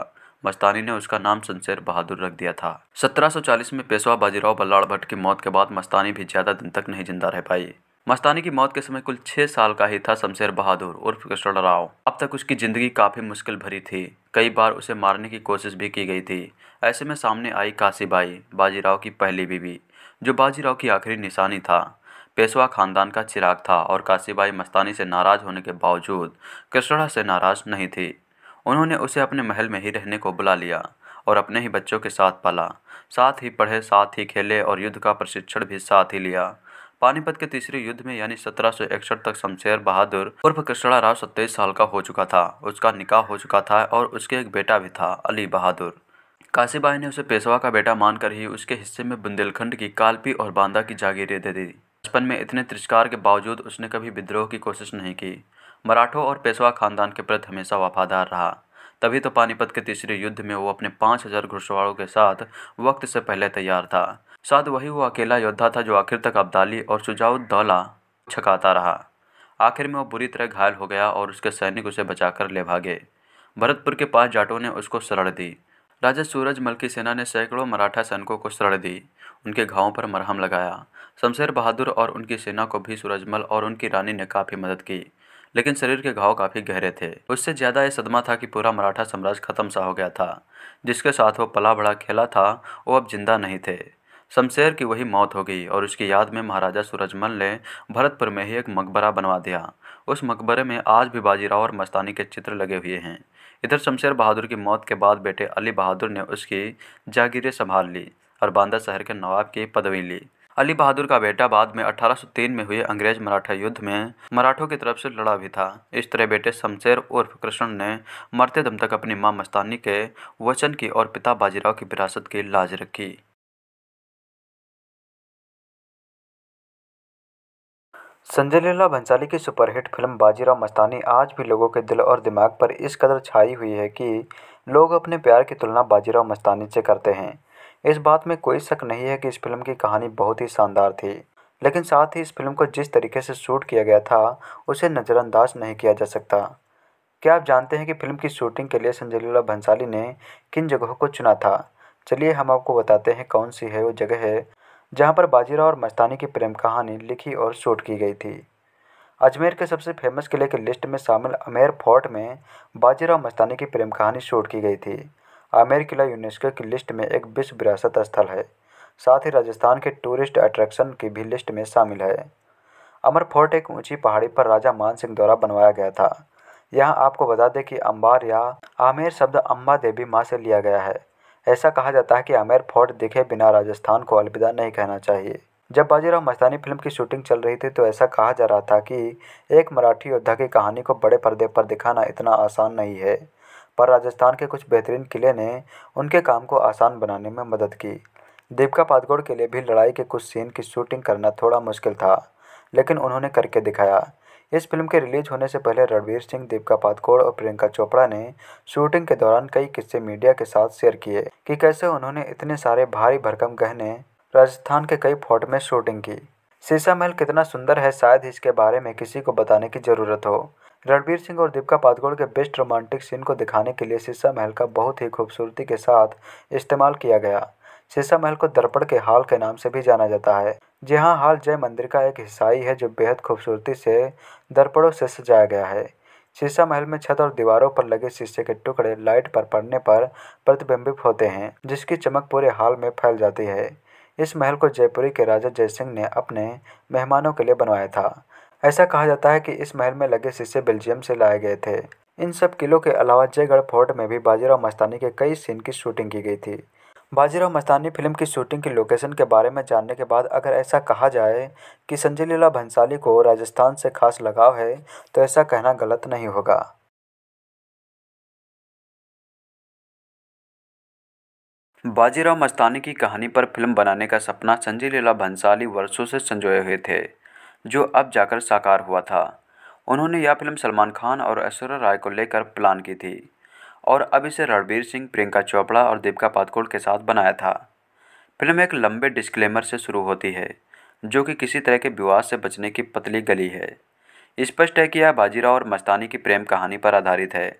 मस्तानी ने उसका नाम शमशेर बहादुर रख दिया था 1740 में पेशवा बाजीराव बल्लाड़ भट्ट की मौत के बाद मस्तानी भी ज़्यादा दिन तक नहीं जिंदा रह पाई मस्तानी की मौत के समय कुल छह साल का ही था शमशेर बहादुर उर्फ कृष्ण राव अब तक उसकी ज़िंदगी काफ़ी मुश्किल भरी थी कई बार उसे मारने की कोशिश भी की गई थी ऐसे में सामने आई काशीबाई बाजीराव की पहली बीवी जो बाजीराव की आखिरी निशानी था पेशवा खानदान का चिराग था और काशीबाई मस्तानी से नाराज़ होने के बावजूद कृष्णा से नाराज़ नहीं थी उन्होंने उसे अपने महल में ही रहने को बुला लिया और अपने ही बच्चों के साथ पाला साथ ही पढ़े साथ ही खेले और युद्ध का प्रशिक्षण भी साथ ही लिया पानीपत के तीसरे युद्ध में यानी सत्रह तक शमशेर बहादुर उर्फ कृष्णा राव सत्ताईस साल का हो चुका था उसका निकाह हो चुका था और उसके एक बेटा भी था अली बहादुर काशीबाई ने उसे पेशवा का बेटा मानकर ही उसके हिस्से में बुंदेलखंड की कालपी और बांदा की जागीरें दे दी बचपन में इतने तिरस्कार के बावजूद उसने कभी विद्रोह की कोशिश नहीं की मराठों और पेशवा खानदान के प्रति हमेशा वफादार रहा तभी तो पानीपत के तीसरे युद्ध में वो अपने पाँच हजार घुड़सवारों के साथ वक्त से पहले तैयार था शायद वही वो अकेला योद्धा था जो आखिर तक अब्दाली और दौला छकाता रहा आखिर में वो बुरी तरह घायल हो गया और उसके सैनिक उसे बचाकर ले भागे भरतपुर के पास जाटों ने उसको शरण दी राजा मल की सेना ने सैकड़ों मराठा सैनिकों को शरण दी उनके घावों पर मरहम लगाया शमशेर बहादुर और उनकी सेना को भी सूरजमल और उनकी रानी ने काफ़ी मदद की लेकिन शरीर के घाव काफ़ी गहरे थे उससे ज़्यादा यह सदमा था कि पूरा मराठा साम्राज्य खत्म सा हो गया था जिसके साथ वो पला बड़ा खेला था वो अब जिंदा नहीं थे शमशेर की वही मौत हो गई और उसकी याद में महाराजा सूरजमल ने भरतपुर में ही एक मकबरा बनवा दिया उस मकबरे में आज भी बाजीराव और मस्तानी के चित्र लगे हुए हैं इधर शमशेर बहादुर की मौत के बाद बेटे अली बहादुर ने उसकी जागीरें संभाल ली और बांदा शहर के नवाब की पदवी ली अली बहादुर का बेटा बाद में 1803 में हुए अंग्रेज मराठा युद्ध में मराठों की तरफ से लड़ा भी था इस तरह बेटे शमशेर उर्फ कृष्ण ने मरते दम तक अपनी माँ मस्तानी के वचन की और पिता बाजीराव की विरासत की लाज रखी संजय लीला भंसाली की सुपरहिट फिल्म बाजीराव मस्तानी आज भी लोगों के दिल और दिमाग पर इस कदर छाई हुई है कि लोग अपने प्यार की तुलना बाजीराव मस्तानी से करते हैं इस बात में कोई शक नहीं है कि इस फिल्म की कहानी बहुत ही शानदार थी लेकिन साथ ही इस फिल्म को जिस तरीके से शूट किया गया था उसे नज़रअंदाज नहीं किया जा सकता क्या आप जानते हैं कि फिल्म की शूटिंग के लिए संजय लीला भंसाली ने किन जगहों को चुना था चलिए हम आपको बताते हैं कौन सी है वो जगह है जहाँ पर बाजीराव और मस्तानी की प्रेम कहानी लिखी और शूट की गई थी अजमेर के सबसे फेमस किले की लिस्ट में शामिल अमेर फोर्ट में बाजीराव मस्तानी की प्रेम कहानी शूट की गई थी आमेर किला यूनेस्को की लिस्ट में एक विश्व विरासत स्थल है साथ ही राजस्थान के टूरिस्ट अट्रैक्शन की भी लिस्ट में शामिल है अमर फोर्ट एक ऊंची पहाड़ी पर राजा मान सिंह द्वारा बनवाया गया था यहाँ आपको बता दें कि अंबार या आमेर शब्द अम्बा देवी माँ से लिया गया है ऐसा कहा जाता है कि आमेर फोर्ट दिखे बिना राजस्थान को अलविदा नहीं कहना चाहिए जब बाजीराव मस्तानी फिल्म की शूटिंग चल रही थी तो ऐसा कहा जा रहा था कि एक मराठी योद्धा की कहानी को बड़े पर्दे पर दिखाना इतना आसान नहीं है पर राजस्थान के कुछ बेहतरीन किले ने उनके काम को आसान बनाने में मदद की दीपिका पादुकोण के लिए भी लड़ाई के कुछ सीन की शूटिंग करना थोड़ा मुश्किल था लेकिन उन्होंने करके दिखाया इस फिल्म के रिलीज होने से पहले रणवीर सिंह दीपिका पादुकोण और प्रियंका चोपड़ा ने शूटिंग के दौरान कई किस्से मीडिया के साथ शेयर किए कि कैसे उन्होंने इतने सारे भारी भरकम गहने राजस्थान के कई फोर्ट में शूटिंग की शीशा महल कितना सुंदर है शायद इसके बारे में किसी को बताने की ज़रूरत हो रणवीर सिंह और दीपिका पादुकोण के बेस्ट रोमांटिक सीन को दिखाने के लिए शीशा महल का बहुत ही खूबसूरती के साथ इस्तेमाल किया गया शीशा महल को दर्पण के हाल के नाम से भी जाना जाता है जी हाँ हाल जय मंदिर का एक हिस्सा ही है जो बेहद खूबसूरती से दर्पणों से सजाया गया है शीशा महल में छत और दीवारों पर लगे शीशे के टुकड़े लाइट पर पड़ने पर प्रतिबिंबित होते हैं जिसकी चमक पूरे हाल में फैल जाती है इस महल को जयपुरी के राजा जयसिंह ने अपने मेहमानों के लिए बनवाया था ऐसा कहा जाता है कि इस महल में लगे शीशे बेल्जियम से लाए गए थे इन सब किलों के अलावा जयगढ़ फोर्ट में भी बाजीराव मस्तानी के कई सीन की शूटिंग की गई थी बाजीराव मस्तानी फिल्म की शूटिंग की लोकेशन के बारे में जानने के बाद अगर ऐसा कहा जाए कि संजय लीला भंसाली को राजस्थान से खास लगाव है तो ऐसा कहना गलत नहीं होगा बाजीराव मस्तानी की कहानी पर फिल्म बनाने का सपना संजय लीला भंसाली वर्षों से संजोए हुए थे जो अब जाकर साकार हुआ था उन्होंने यह फिल्म सलमान खान और ऐश्वर्या राय को लेकर प्लान की थी और अब इसे रणबीर सिंह प्रियंका चोपड़ा और दीपिका पादकोण के साथ बनाया था फिल्म एक लंबे डिस्क्लेमर से शुरू होती है जो कि किसी तरह के विवाद से बचने की पतली गली है स्पष्ट है कि यह बाजीराव और मस्तानी की प्रेम कहानी पर आधारित है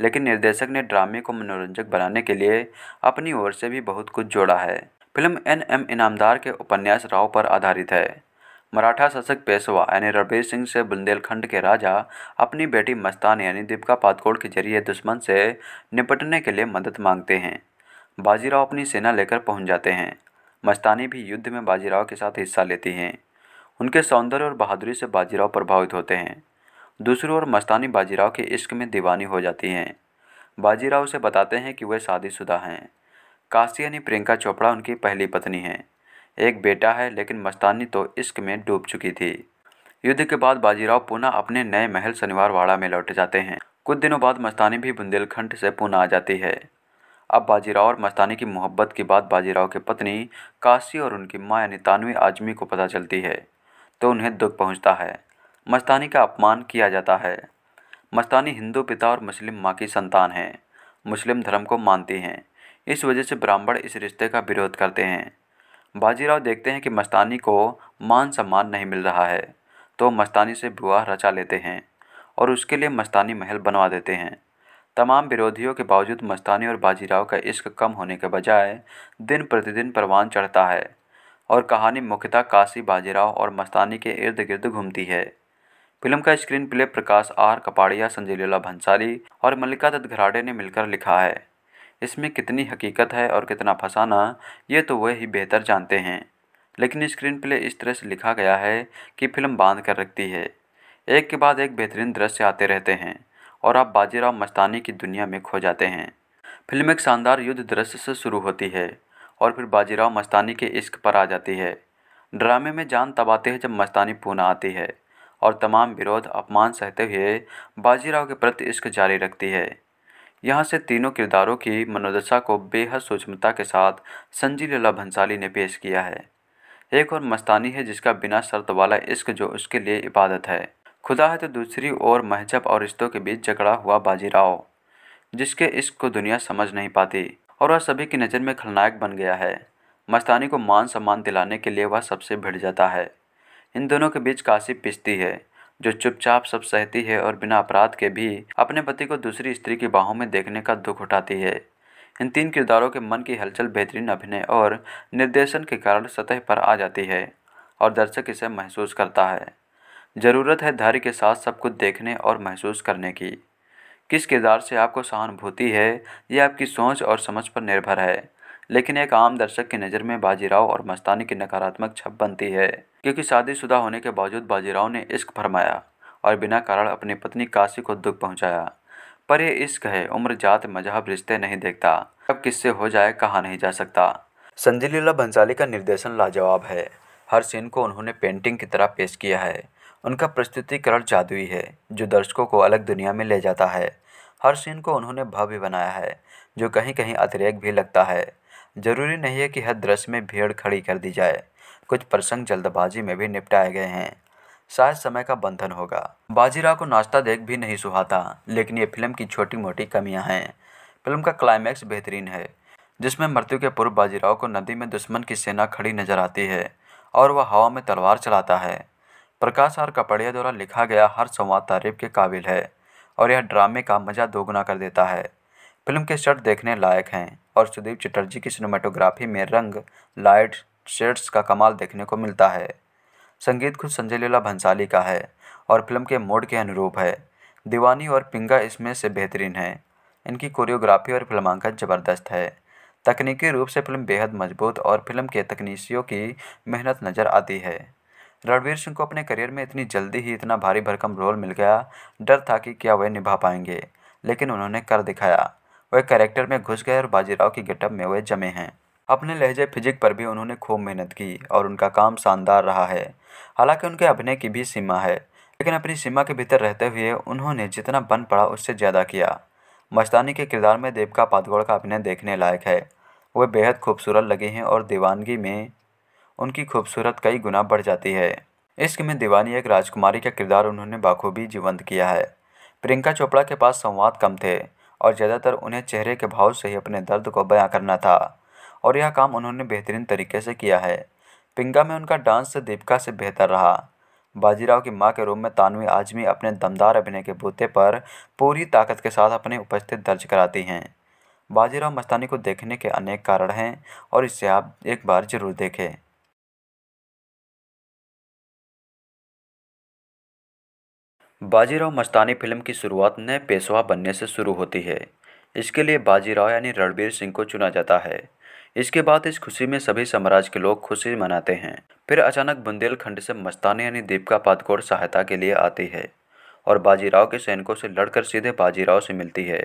लेकिन निर्देशक ने ड्रामे को मनोरंजक बनाने के लिए अपनी ओर से भी बहुत कुछ जोड़ा है फिल्म एन एम इनामदार के उपन्यास राव पर आधारित है मराठा शासक पेशवा यानी रणबीर सिंह से बुंदेलखंड के राजा अपनी बेटी मस्तान यानी दीपिका पातकोड़ के जरिए दुश्मन से निपटने के लिए मदद मांगते हैं बाजीराव अपनी सेना लेकर पहुंच जाते हैं मस्तानी भी युद्ध में बाजीराव के साथ हिस्सा लेती हैं उनके सौंदर्य और बहादुरी से बाजीराव प्रभावित होते हैं दूसरी ओर मस्तानी बाजीराव के इश्क में दीवानी हो जाती हैं बाजीराव उसे बताते हैं कि वे शादीशुदा हैं काशी यानी प्रियंका चोपड़ा उनकी पहली पत्नी हैं एक बेटा है लेकिन मस्तानी तो इश्क में डूब चुकी थी युद्ध के बाद बाजीराव पुनः अपने नए महल वाड़ा में लौट जाते हैं कुछ दिनों बाद मस्तानी भी बुंदेलखंड से पुणे आ जाती है अब बाजीराव और मस्तानी की मोहब्बत की बात बाजीराव की पत्नी काशी और उनकी माँ यानी तानवी आजमी को पता चलती है तो उन्हें दुख पहुँचता है मस्तानी का अपमान किया जाता है मस्तानी हिंदू पिता और मुस्लिम माँ की संतान है मुस्लिम धर्म को मानती हैं इस वजह से ब्राह्मण इस रिश्ते का विरोध करते हैं बाजीराव देखते हैं कि मस्तानी को मान सम्मान नहीं मिल रहा है तो मस्तानी से विवाह रचा लेते हैं और उसके लिए मस्तानी महल बनवा देते हैं तमाम विरोधियों के बावजूद मस्तानी और बाजीराव का इश्क कम होने के बजाय दिन प्रतिदिन परवान चढ़ता है और कहानी मुख्यतः काशी बाजीराव और मस्तानी के इर्द गिर्द घूमती है फिल्म का screenplay Prakash R Kapadia Sanjay Leela Bhansali और मल्लिका दत्त घराड़े ने मिलकर लिखा है इसमें कितनी हकीकत है और कितना फसाना ये तो वह ही बेहतर जानते हैं लेकिन स्क्रीन प्ले इस तरह से लिखा गया है कि फिल्म बांध कर रखती है एक के बाद एक बेहतरीन दृश्य आते रहते हैं और आप बाजीराव मस्तानी की दुनिया में खो जाते हैं फिल्म एक शानदार युद्ध दृश्य से शुरू होती है और फिर बाजीराव मस्तानी के इश्क पर आ जाती है ड्रामे में जान तब आती है जब मस्तानी पूना आती है और तमाम विरोध अपमान सहते हुए बाजीराव के प्रति इश्क जारी रखती है यहाँ से तीनों किरदारों की मनोदशा को बेहद सूक्ष्मता के साथ संजीव लीला भंसाली ने पेश किया है एक और मस्तानी है जिसका बिना शर्त वाला इश्क जो उसके लिए इबादत है खुदा है तो दूसरी ओर महजब और रिश्तों के बीच जगड़ा हुआ बाजीराव जिसके इश्क को दुनिया समझ नहीं पाती और वह सभी की नज़र में खलनायक बन गया है मस्तानी को मान सम्मान दिलाने के लिए वह सबसे भिड़ जाता है इन दोनों के बीच काशिप पिस्ती है जो चुपचाप सब सहती है और बिना अपराध के भी अपने पति को दूसरी स्त्री की बाहों में देखने का दुख उठाती है इन तीन किरदारों के मन की हलचल बेहतरीन अभिनय और निर्देशन के कारण सतह पर आ जाती है और दर्शक इसे महसूस करता है ज़रूरत है धैर्य के साथ सब कुछ देखने और महसूस करने की किस किरदार से आपको सहानुभूति है यह आपकी सोच और समझ पर निर्भर है लेकिन एक आम दर्शक की नज़र में बाजीराव और मस्तानी की नकारात्मक छप बनती है क्योंकि शादीशुदा होने के बावजूद बाजीराव ने इश्क फरमाया और बिना कारण अपनी पत्नी काशी को दुख पहुंचाया पर ये इश्क है उम्र जात मजहब रिश्ते नहीं देखता अब किससे हो जाए कहा नहीं जा सकता संजय लीला भंसाली का निर्देशन लाजवाब है हर सीन को उन्होंने पेंटिंग की तरह पेश किया है उनका प्रस्तुतिकरण जादुई है जो दर्शकों को अलग दुनिया में ले जाता है हर सीन को उन्होंने भव्य बनाया है जो कहीं कहीं अतिरेक भी लगता है जरूरी नहीं है कि हर दृश्य में भीड़ खड़ी कर दी जाए कुछ प्रसंग जल्दबाजी में भी निपटाए गए हैं शायद समय का बंधन होगा बाजीराव को नाश्ता देख भी नहीं सुहाता लेकिन ये फिल्म की छोटी मोटी कमियां हैं फिल्म का क्लाइमैक्स बेहतरीन है जिसमें मृत्यु के पूर्व बाजीराव को नदी में दुश्मन की सेना खड़ी नजर आती है और वह हवा में तलवार चलाता है प्रकाश आर कपड़िया द्वारा लिखा गया हर संवाद तारीफ के काबिल है और यह ड्रामे का मजा दोगुना कर देता है फिल्म के शर्ट देखने लायक हैं और सुदीप चटर्जी की सिनेमाटोग्राफी में रंग लाइट शेड्स का कमाल देखने को मिलता है संगीत खुद संजय लीला भंसाली का है और फिल्म के मोड के अनुरूप है दीवानी और पिंगा इसमें से बेहतरीन है इनकी कोरियोग्राफी और फिल्मांकन ज़बरदस्त है तकनीकी रूप से फिल्म बेहद मजबूत और फिल्म के तकनीशियों की मेहनत नज़र आती है रणवीर सिंह को अपने करियर में इतनी जल्दी ही इतना भारी भरकम रोल मिल गया डर था कि क्या वह निभा पाएंगे लेकिन उन्होंने कर दिखाया वह कैरेक्टर में घुस गए और बाजीराव की गेटअप में वे जमे हैं अपने लहजे फिजिक पर भी उन्होंने खूब मेहनत की और उनका काम शानदार रहा है हालांकि उनके अभिनय की भी सीमा है लेकिन अपनी सीमा के भीतर रहते हुए उन्होंने जितना बन पड़ा उससे ज़्यादा किया मस्तानी के किरदार में देवका पादगौड़ का अभिनय देखने लायक है वे बेहद खूबसूरत लगे हैं और दीवानगी में उनकी खूबसूरत कई गुना बढ़ जाती है इश्क में दीवानी एक राजकुमारी का किरदार उन्होंने बाखूबी जीवंत किया है प्रियंका चोपड़ा के पास संवाद कम थे और ज़्यादातर उन्हें चेहरे के भाव से ही अपने दर्द को बयां करना था और यह काम उन्होंने बेहतरीन तरीके से किया है पिंगा में उनका डांस दीपिका से बेहतर रहा बाजीराव की मां के रूप में तानवी आजमी अपने दमदार अभिनय के बूते पर पूरी ताकत के साथ अपनी उपस्थिति दर्ज कराती हैं बाजीराव मस्तानी को देखने के अनेक कारण हैं और इसे आप एक बार जरूर देखें बाजीराव मस्तानी फिल्म की शुरुआत नए पेशवा बनने से शुरू होती है इसके लिए बाजीराव यानी रणबीर सिंह को चुना जाता है इसके बाद इस खुशी में सभी साम्राज्य के लोग खुशी मनाते हैं फिर अचानक बुंदेलखंड से मस्तानी यानी दीपिका पादकोर सहायता के लिए आती है और बाजीराव के सैनिकों से लड़कर सीधे बाजीराव से मिलती है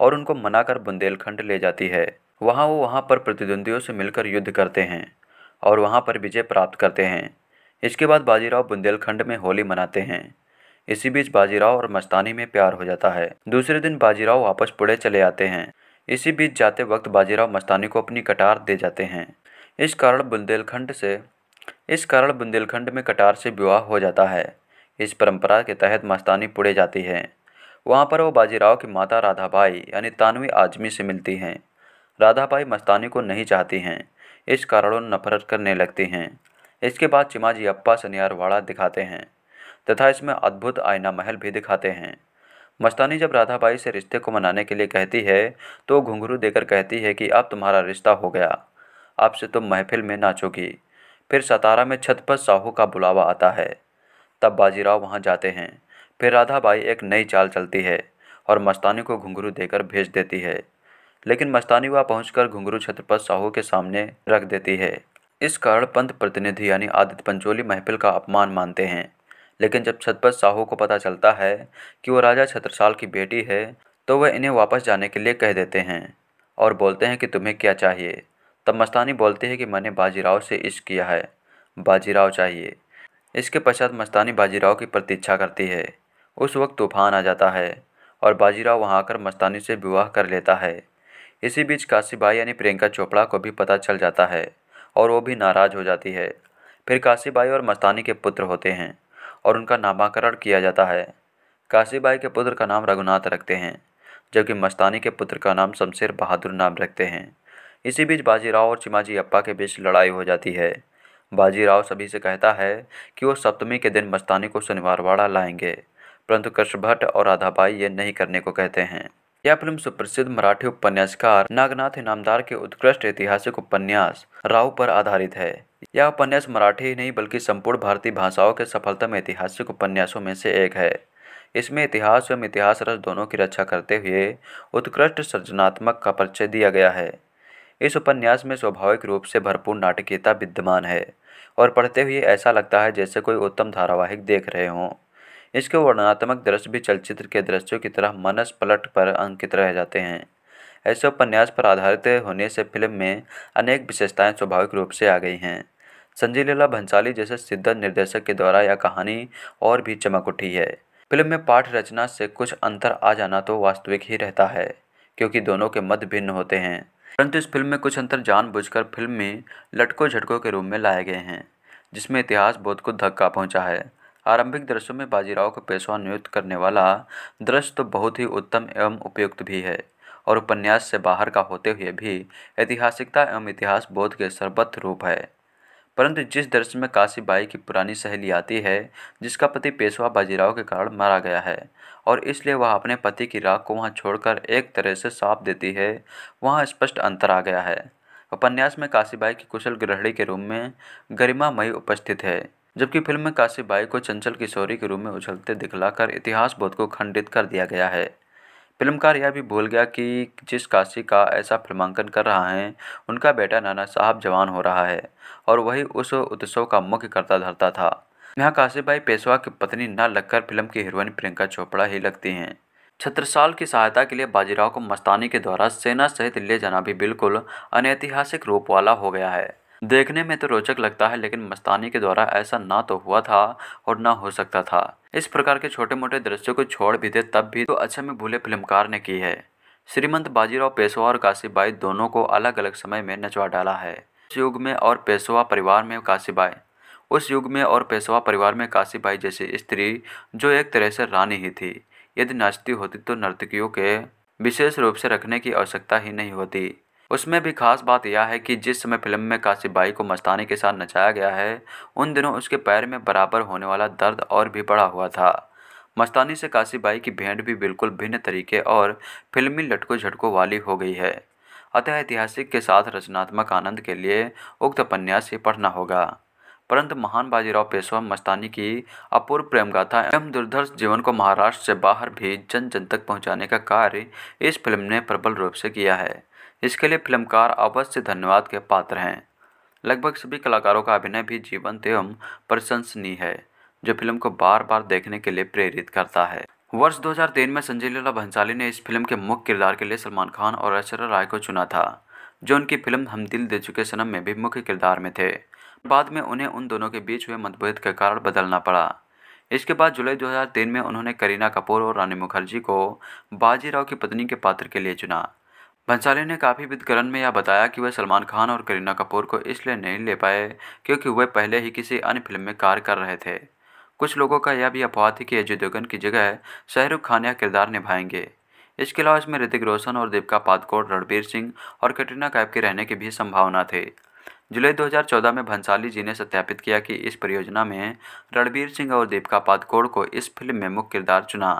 और उनको मनाकर बुंदेलखंड ले जाती है वहाँ वो वहाँ पर प्रतिद्वंदियों से मिलकर युद्ध करते हैं और वहाँ पर विजय प्राप्त करते हैं इसके बाद बाजीराव बुंदेलखंड में होली मनाते हैं इसी बीच बाजीराव और मस्तानी में प्यार हो जाता है दूसरे दिन बाजीराव वापस पुणे चले आते हैं इसी बीच जाते वक्त बाजीराव मस्तानी को अपनी कटार दे जाते हैं इस कारण बुंदेलखंड से इस कारण बुंदेलखंड में कटार से विवाह हो जाता है इस परंपरा के तहत मस्तानी पुड़े जाती है वहाँ पर वो बाजीराव की माता राधाबाई यानी तानवी आजमी से मिलती हैं राधाबाई मस्तानी को नहीं चाहती हैं इस कारण वो नफरत करने लगती हैं इसके बाद चिमाजी अप्पा सनियारवाड़ा दिखाते हैं तथा इसमें अद्भुत आयना महल भी दिखाते हैं मस्तानी जब राधाबाई से रिश्ते को मनाने के लिए कहती है तो घुंघरू देकर कहती है कि अब तुम्हारा रिश्ता हो गया अब से तुम महफिल में नाचोगी फिर सतारा में छत पर साहू का बुलावा आता है तब बाजीराव वहाँ जाते हैं फिर राधाबाई एक नई चाल चलती है और मस्तानी को घुंघरू देकर भेज देती है लेकिन मस्तानी वहाँ पहुँच घुंघरू छत्रपत साहू के सामने रख देती है इस कारण पंत प्रतिनिधि यानी आदित्य पंचोली महफिल का अपमान मानते हैं लेकिन जब छतपत साहू को पता चलता है कि वो राजा छत्रसाल की बेटी है तो वह इन्हें वापस जाने के लिए कह देते हैं और बोलते हैं कि तुम्हें क्या चाहिए तब मस्तानी बोलते हैं कि मैंने बाजीराव से इश्क किया है बाजीराव चाहिए इसके पश्चात मस्तानी बाजीराव की प्रतीक्षा करती है उस वक्त तूफान आ जाता है और बाजीराव वहाँ आकर मस्तानी से विवाह कर लेता है इसी बीच काशीबाई यानी प्रियंका चोपड़ा को भी पता चल जाता है और वो भी नाराज़ हो जाती है फिर काशीबाई और मस्तानी के पुत्र होते हैं और उनका नामांकरण किया जाता है काशीबाई के पुत्र का नाम रघुनाथ रखते हैं जबकि मस्तानी के पुत्र का नाम शमशेर बहादुर नाम रखते हैं इसी बीच बाजीराव और चिमाजी अप्पा के बीच लड़ाई हो जाती है बाजीराव सभी से कहता है कि वो सप्तमी के दिन मस्तानी को शनिवारवाड़ा लाएंगे परंतु कृष्णभट्ट और राधाबाई ये नहीं करने को कहते हैं यह फिल्म सुप्रसिद्ध मराठी उपन्यासकार नागनाथ इनामदार के उत्कृष्ट ऐतिहासिक उपन्यास राव पर आधारित है यह उपन्यास मराठी ही नहीं बल्कि संपूर्ण भारतीय भाषाओं के सफलतम ऐतिहासिक उपन्यासों में से एक है इसमें इतिहास एवं इतिहास रस दोनों की रक्षा करते हुए उत्कृष्ट सृजनात्मक का परिचय दिया गया है इस उपन्यास में स्वाभाविक रूप से भरपूर नाटकीयता विद्यमान है और पढ़ते हुए ऐसा लगता है जैसे कोई उत्तम धारावाहिक देख रहे हों इसके वर्णनात्मक दृश्य भी चलचित्र के दृश्यों की तरह मनस पलट पर अंकित रह जाते हैं ऐसे उपन्यास पर आधारित होने से फिल्म में अनेक विशेषताएँ स्वाभाविक रूप से आ गई हैं संजय लीला भंसाली जैसे सिद्ध निर्देशक के द्वारा यह कहानी और भी चमक उठी है फिल्म में पाठ रचना से कुछ अंतर आ जाना तो वास्तविक ही रहता है क्योंकि दोनों के मत भिन्न होते हैं परंतु इस फिल्म में कुछ अंतर जानबूझकर फिल्म में लटको झटकों के रूप में लाए गए हैं जिसमें इतिहास बोध को धक्का पहुंचा है आरंभिक दृश्यों में बाजीराव को पेशवा नियुक्त करने वाला दृश्य तो बहुत ही उत्तम एवं उपयुक्त भी है और उपन्यास से बाहर का होते हुए भी ऐतिहासिकता एवं इतिहास बोध के सर्वत्र रूप है परंतु जिस दृश्य में काशीबाई की पुरानी सहेली आती है जिसका पति पेशवा बाजीराव के कारण मारा गया है और इसलिए वह अपने पति की राख को वहाँ छोड़कर एक तरह से साफ देती है वहाँ स्पष्ट अंतर आ गया है उपन्यास में काशीबाई की कुशल गृहणी के रूप में गरिमामयी उपस्थित है जबकि फिल्म में काशीबाई को चंचल किशोरी के रूप में उछलते दिखलाकर इतिहास बोध को खंडित कर दिया गया है फिल्मकार यह भी भूल गया कि जिस काशी का ऐसा फिल्मांकन कर रहा है उनका बेटा नाना साहब जवान हो रहा है और वही उस उत्सव का मुख्य करता धरता था यहाँ काशीबाई पेशवा की पत्नी न लगकर फिल्म की हीरोइन प्रियंका चोपड़ा ही लगती हैं छत्रसाल की सहायता के लिए बाजीराव को मस्तानी के द्वारा सेना सहित ले जाना भी बिल्कुल अनैतिहासिक रूप वाला हो गया है देखने में तो रोचक लगता है लेकिन मस्तानी के द्वारा ऐसा ना तो हुआ था और ना हो सकता था इस प्रकार के छोटे मोटे दृश्यों को छोड़ भी दे तब भी तो अच्छे में भूले फिल्मकार ने की है श्रीमंत बाजीराव पेशवा और काशीबाई दोनों को अलग अलग समय में नचवा डाला है उस युग में और पेशवा परिवार में काशीबाई उस युग में और पेशवा परिवार में काशीबाई जैसी स्त्री जो एक तरह से रानी ही थी यदि नाचती होती तो नर्तकियों के विशेष रूप से रखने की आवश्यकता ही नहीं होती उसमें भी खास बात यह है कि जिस समय फिल्म में बाई को मस्तानी के साथ नचाया गया है उन दिनों उसके पैर में बराबर होने वाला दर्द और भी बढ़ा हुआ था मस्तानी से काशीबाई की भेंट भी बिल्कुल भिन्न तरीके और फिल्मी लटको झटको वाली हो गई है अतः ऐतिहासिक के साथ रचनात्मक आनंद के लिए उक्त उपन्यास ही पढ़ना होगा परंतु महान बाजीराव पेशवा मस्तानी की अपूर्व प्रेम गाथा एवं दुर्धर्ष जीवन को महाराष्ट्र से बाहर भी जन जन तक पहुंचाने का कार्य इस फिल्म ने प्रबल रूप से किया है इसके लिए फिल्मकार अवश्य धन्यवाद के पात्र हैं लगभग सभी कलाकारों का अभिनय भी जीवंत एवं प्रशंसनीय है जो फिल्म को बार बार देखने के लिए प्रेरित करता है वर्ष 2003 में संजय लीला भंसाली ने इस फिल्म के मुख्य किरदार के लिए सलमान खान और ऐश्वर्या राय को चुना था जो उनकी फिल्म हम दिल दे चुके सनम में भी मुख्य किरदार में थे बाद में उन्हें उन दोनों के बीच हुए मतभेद के कारण बदलना पड़ा इसके बाद जुलाई 2003 में उन्होंने करीना कपूर और रानी मुखर्जी को बाजीराव की पत्नी के पात्र के लिए चुना भंसाली ने काफ़ी वितकरण में यह बताया कि वह सलमान खान और करीना कपूर को इसलिए नहीं ले पाए क्योंकि वे पहले ही किसी अन्य फिल्म में कार्य कर रहे थे कुछ लोगों का यह भी अफवाह थी कि अजय देवगन की जगह शाहरुख खान यह किरदार निभाएंगे इसके अलावा इसमें ऋतिक रोशन और दीपिका पादकोट रणबीर सिंह और कैटरीना कैफ के रहने की भी संभावना थी जुलाई 2014 में भंसाली जी ने सत्यापित किया कि इस परियोजना में रणबीर सिंह और दीपिका पादकोड़ को इस फिल्म में मुख्य किरदार चुना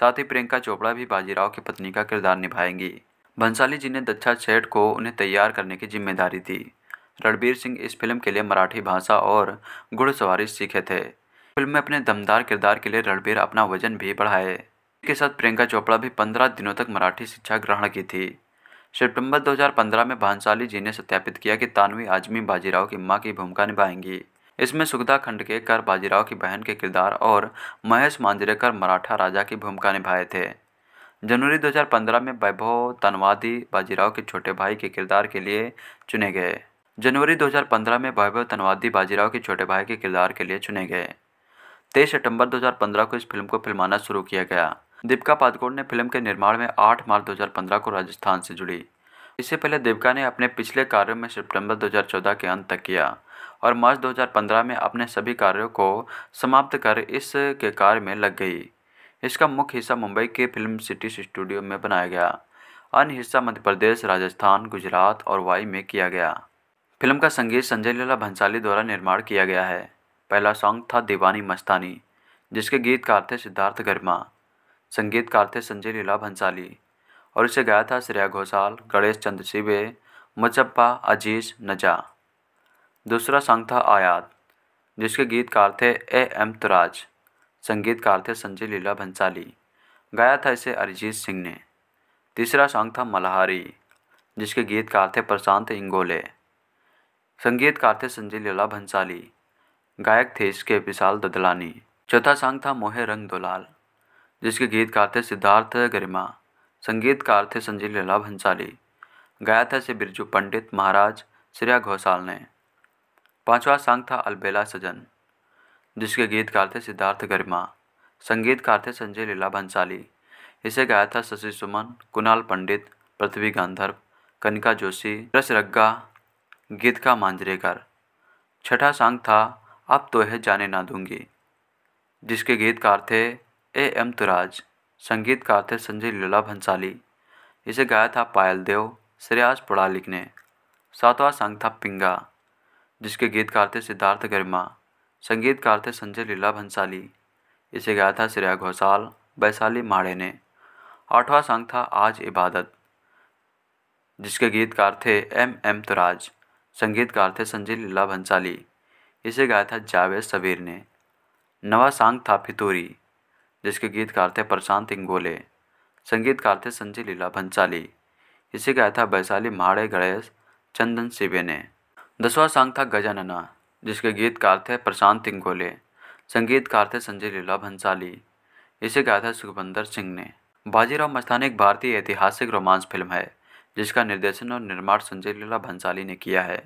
साथ ही प्रियंका चोपड़ा भी बाजीराव की पत्नी का किरदार निभाएंगी भंसाली जी ने दच्छा सेठ को उन्हें तैयार करने की जिम्मेदारी दी रणबीर सिंह इस फिल्म के लिए मराठी भाषा और घुड़सवारी सीखे थे फिल्म में अपने दमदार किरदार के लिए रणबीर अपना वजन भी बढ़ाए इसके साथ प्रियंका चोपड़ा भी पंद्रह दिनों तक मराठी शिक्षा ग्रहण की थी सितंबर 2015 में भंसाली जी ने सत्यापित किया कि तानवी आजमी बाजीराव की मां की भूमिका निभाएंगी इसमें सुगधा खंडकेकर बाजीराव की बहन के किरदार और महेश मांजरेकर मराठा राजा की भूमिका निभाए थे जनवरी 2015 में वैभव तनवादी बाजीराव के छोटे भाई के किरदार के लिए चुने गए जनवरी 2015 में वैभव तनवादी बाजीराव के छोटे भाई के किरदार के लिए चुने गए तेईस सितंबर 2015 को इस फिल्म को फिल्माना शुरू किया गया दीपिका पादुकोण ने फिल्म के निर्माण में 8 मार्च 2015 को राजस्थान से जुड़ी इससे पहले देविका ने अपने पिछले कार्यों में सितंबर 2014 के अंत तक किया और मार्च 2015 में अपने सभी कार्यों को समाप्त कर इस के कार्य में लग गई इसका मुख्य हिस्सा मुंबई के फिल्म सिटी स्टूडियो में बनाया गया अन्य हिस्सा मध्य प्रदेश राजस्थान गुजरात और वाई में किया गया फिल्म का संगीत संजय लीला भंसाली द्वारा निर्माण किया गया है पहला सॉन्ग था दीवानी मस्तानी जिसके गीतकार थे सिद्धार्थ गर्मा संगीतकार थे संजय लीला भंसाली और इसे गाया था श्रेया घोषाल गणेश चंद्र सिबे मुजप्पा अजीज नजा दूसरा सॉन्ग था आयात जिसके गीतकार थे ए एम तुराज संगीतकार थे संजय लीला भंसाली गाया था इसे अरिजीत सिंह ने तीसरा सॉन्ग था मल्हारी जिसके गीतकार थे प्रशांत इंगोले संगीतकार थे संजय लीला भंसाली गायक थे इसके विशाल ददलानी चौथा सॉन्ग था मोहे रंग दुलाल जिसके गीतकार थे सिद्धार्थ गरिमा संगीतकार थे संजय लीला भंसाली गाया था इसे बिरजू पंडित महाराज श्रेया घोषाल ने पांचवा सॉन्ग था अलबेला सजन जिसके गीतकार थे सिद्धार्थ गरिमा संगीतकार थे संजय लीला भंसाली इसे गाया था शशि सुमन कुणाल पंडित पृथ्वी गांधर्व कनिका जोशी रस रग्गा गीत का मांजरेकर छठा सांग था अब तो है जाने ना दूंगी जिसके गीतकार थे ए एम तुराज संगीतकार थे संजय लीला भंसाली इसे गाया था पायल देव श्रेयास पुड़ालिक ने सातवां सांग था पिंगा जिसके गीतकार थे सिद्धार्थ गरिमा संगीतकार थे संजय लीला भंसाली इसे गाया था श्रेया घोषाल वैशाली माड़े ने आठवां संग था आज इबादत जिसके गीतकार थे एम एम तुराज संगीतकार थे संजय लीला भंसाली इसे गाया था जावेद सबीर ने नवा सांग था फितूरी जिसके गीतकार थे प्रशांत इंगोले संगीतकार थे संजय लीला भंसाली इसे गाया था वैशाली महाड़े गणेश चंदन शिवे ने दसवां सांग था गजानना जिसके गीतकार थे प्रशांत तिंगोले संगीतकार थे संजय लीला भंसाली इसे गाया था सुखविंदर सिंह ने बाजीराव मस्तानी एक भारतीय ऐतिहासिक रोमांस फिल्म है जिसका निर्देशन और निर्माण संजय लीला भंसाली ने किया है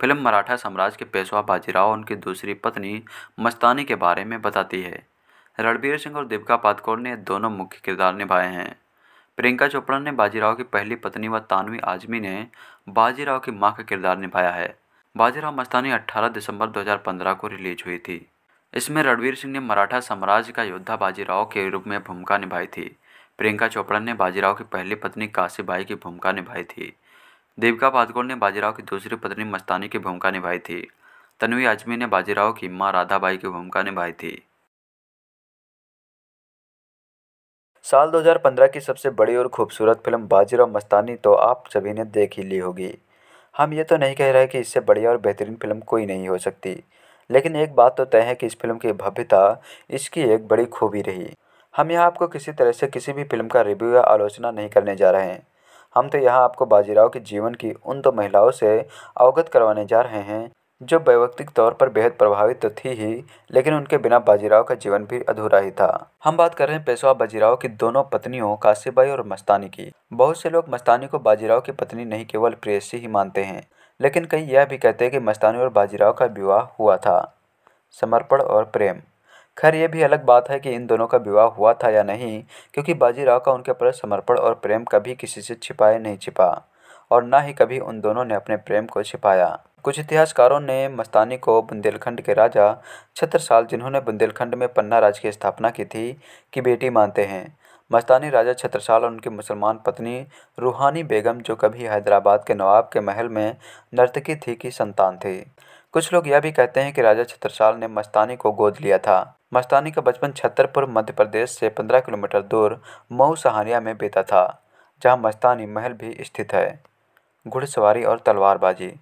फिल्म मराठा साम्राज्य के पेशवा बाजीराव और उनकी दूसरी पत्नी मस्तानी के बारे में बताती है रणबीर सिंह और दीपिका पादुकोण ने दोनों मुख्य किरदार निभाए हैं प्रियंका चोपड़ा ने बाजीराव की पहली पत्नी व तानवी आजमी ने बाजीराव की माँ का किरदार निभाया है बाजीराव मस्तानी 18 दिसंबर 2015 को रिलीज हुई थी इसमें रणवीर सिंह ने मराठा साम्राज्य का योद्धा बाजीराव के रूप में भूमिका निभाई थी प्रियंका चोपड़ा ने बाजीराव की पहली पत्नी काशीबाई की भूमिका निभाई थी देविका पादुकोण ने बाजीराव की दूसरी पत्नी मस्तानी की भूमिका निभाई थी तनवी आजमी ने बाजीराव की माँ राधाबाई की भूमिका निभाई थी साल 2015 की सबसे बड़ी और खूबसूरत फिल्म बाजीराव मस्तानी तो आप सभी ने देख ही ली होगी हम ये तो नहीं कह रहे कि इससे बढ़िया और बेहतरीन फिल्म कोई नहीं हो सकती लेकिन एक बात तो तय है कि इस फिल्म की भव्यता इसकी एक बड़ी खूबी रही हम यहाँ आपको किसी तरह से किसी भी फिल्म का रिव्यू या आलोचना नहीं करने जा रहे हैं हम तो यहाँ आपको बाजीराव के जीवन की उन दो तो महिलाओं से अवगत करवाने जा रहे हैं जो वैयक्तिक तौर पर बेहद प्रभावित तो थी ही लेकिन उनके बिना बाजीराव का जीवन भी अधूरा ही था हम बात कर रहे हैं पेशवा बाजीराव की दोनों पत्नियों काशीबाई और मस्तानी की बहुत से लोग मस्तानी को बाजीराव की पत्नी नहीं केवल प्रेयसी ही मानते हैं लेकिन कई यह भी कहते हैं कि मस्तानी और बाजीराव का विवाह हुआ था समर्पण और प्रेम खैर यह भी अलग बात है कि इन दोनों का विवाह हुआ था या नहीं क्योंकि बाजीराव का उनके प्रति समर्पण और प्रेम कभी किसी से छिपाए नहीं छिपा और ना ही कभी उन दोनों ने अपने प्रेम को छिपाया कुछ इतिहासकारों ने मस्तानी को बुंदेलखंड के राजा छत्रसाल जिन्होंने बुंदेलखंड में पन्ना राज की स्थापना की थी की बेटी मानते हैं मस्तानी राजा छत्रसाल और उनकी मुसलमान पत्नी रूहानी बेगम जो कभी हैदराबाद के नवाब के महल में नर्तकी थी की संतान थी कुछ लोग यह भी कहते हैं कि राजा छत्रसाल ने मस्तानी को गोद लिया था मस्तानी का बचपन छतरपुर मध्य प्रदेश से पंद्रह किलोमीटर दूर मऊ सहानिया में बीता था जहाँ मस्तानी महल भी स्थित है घुड़सवारी और तलवारबाजी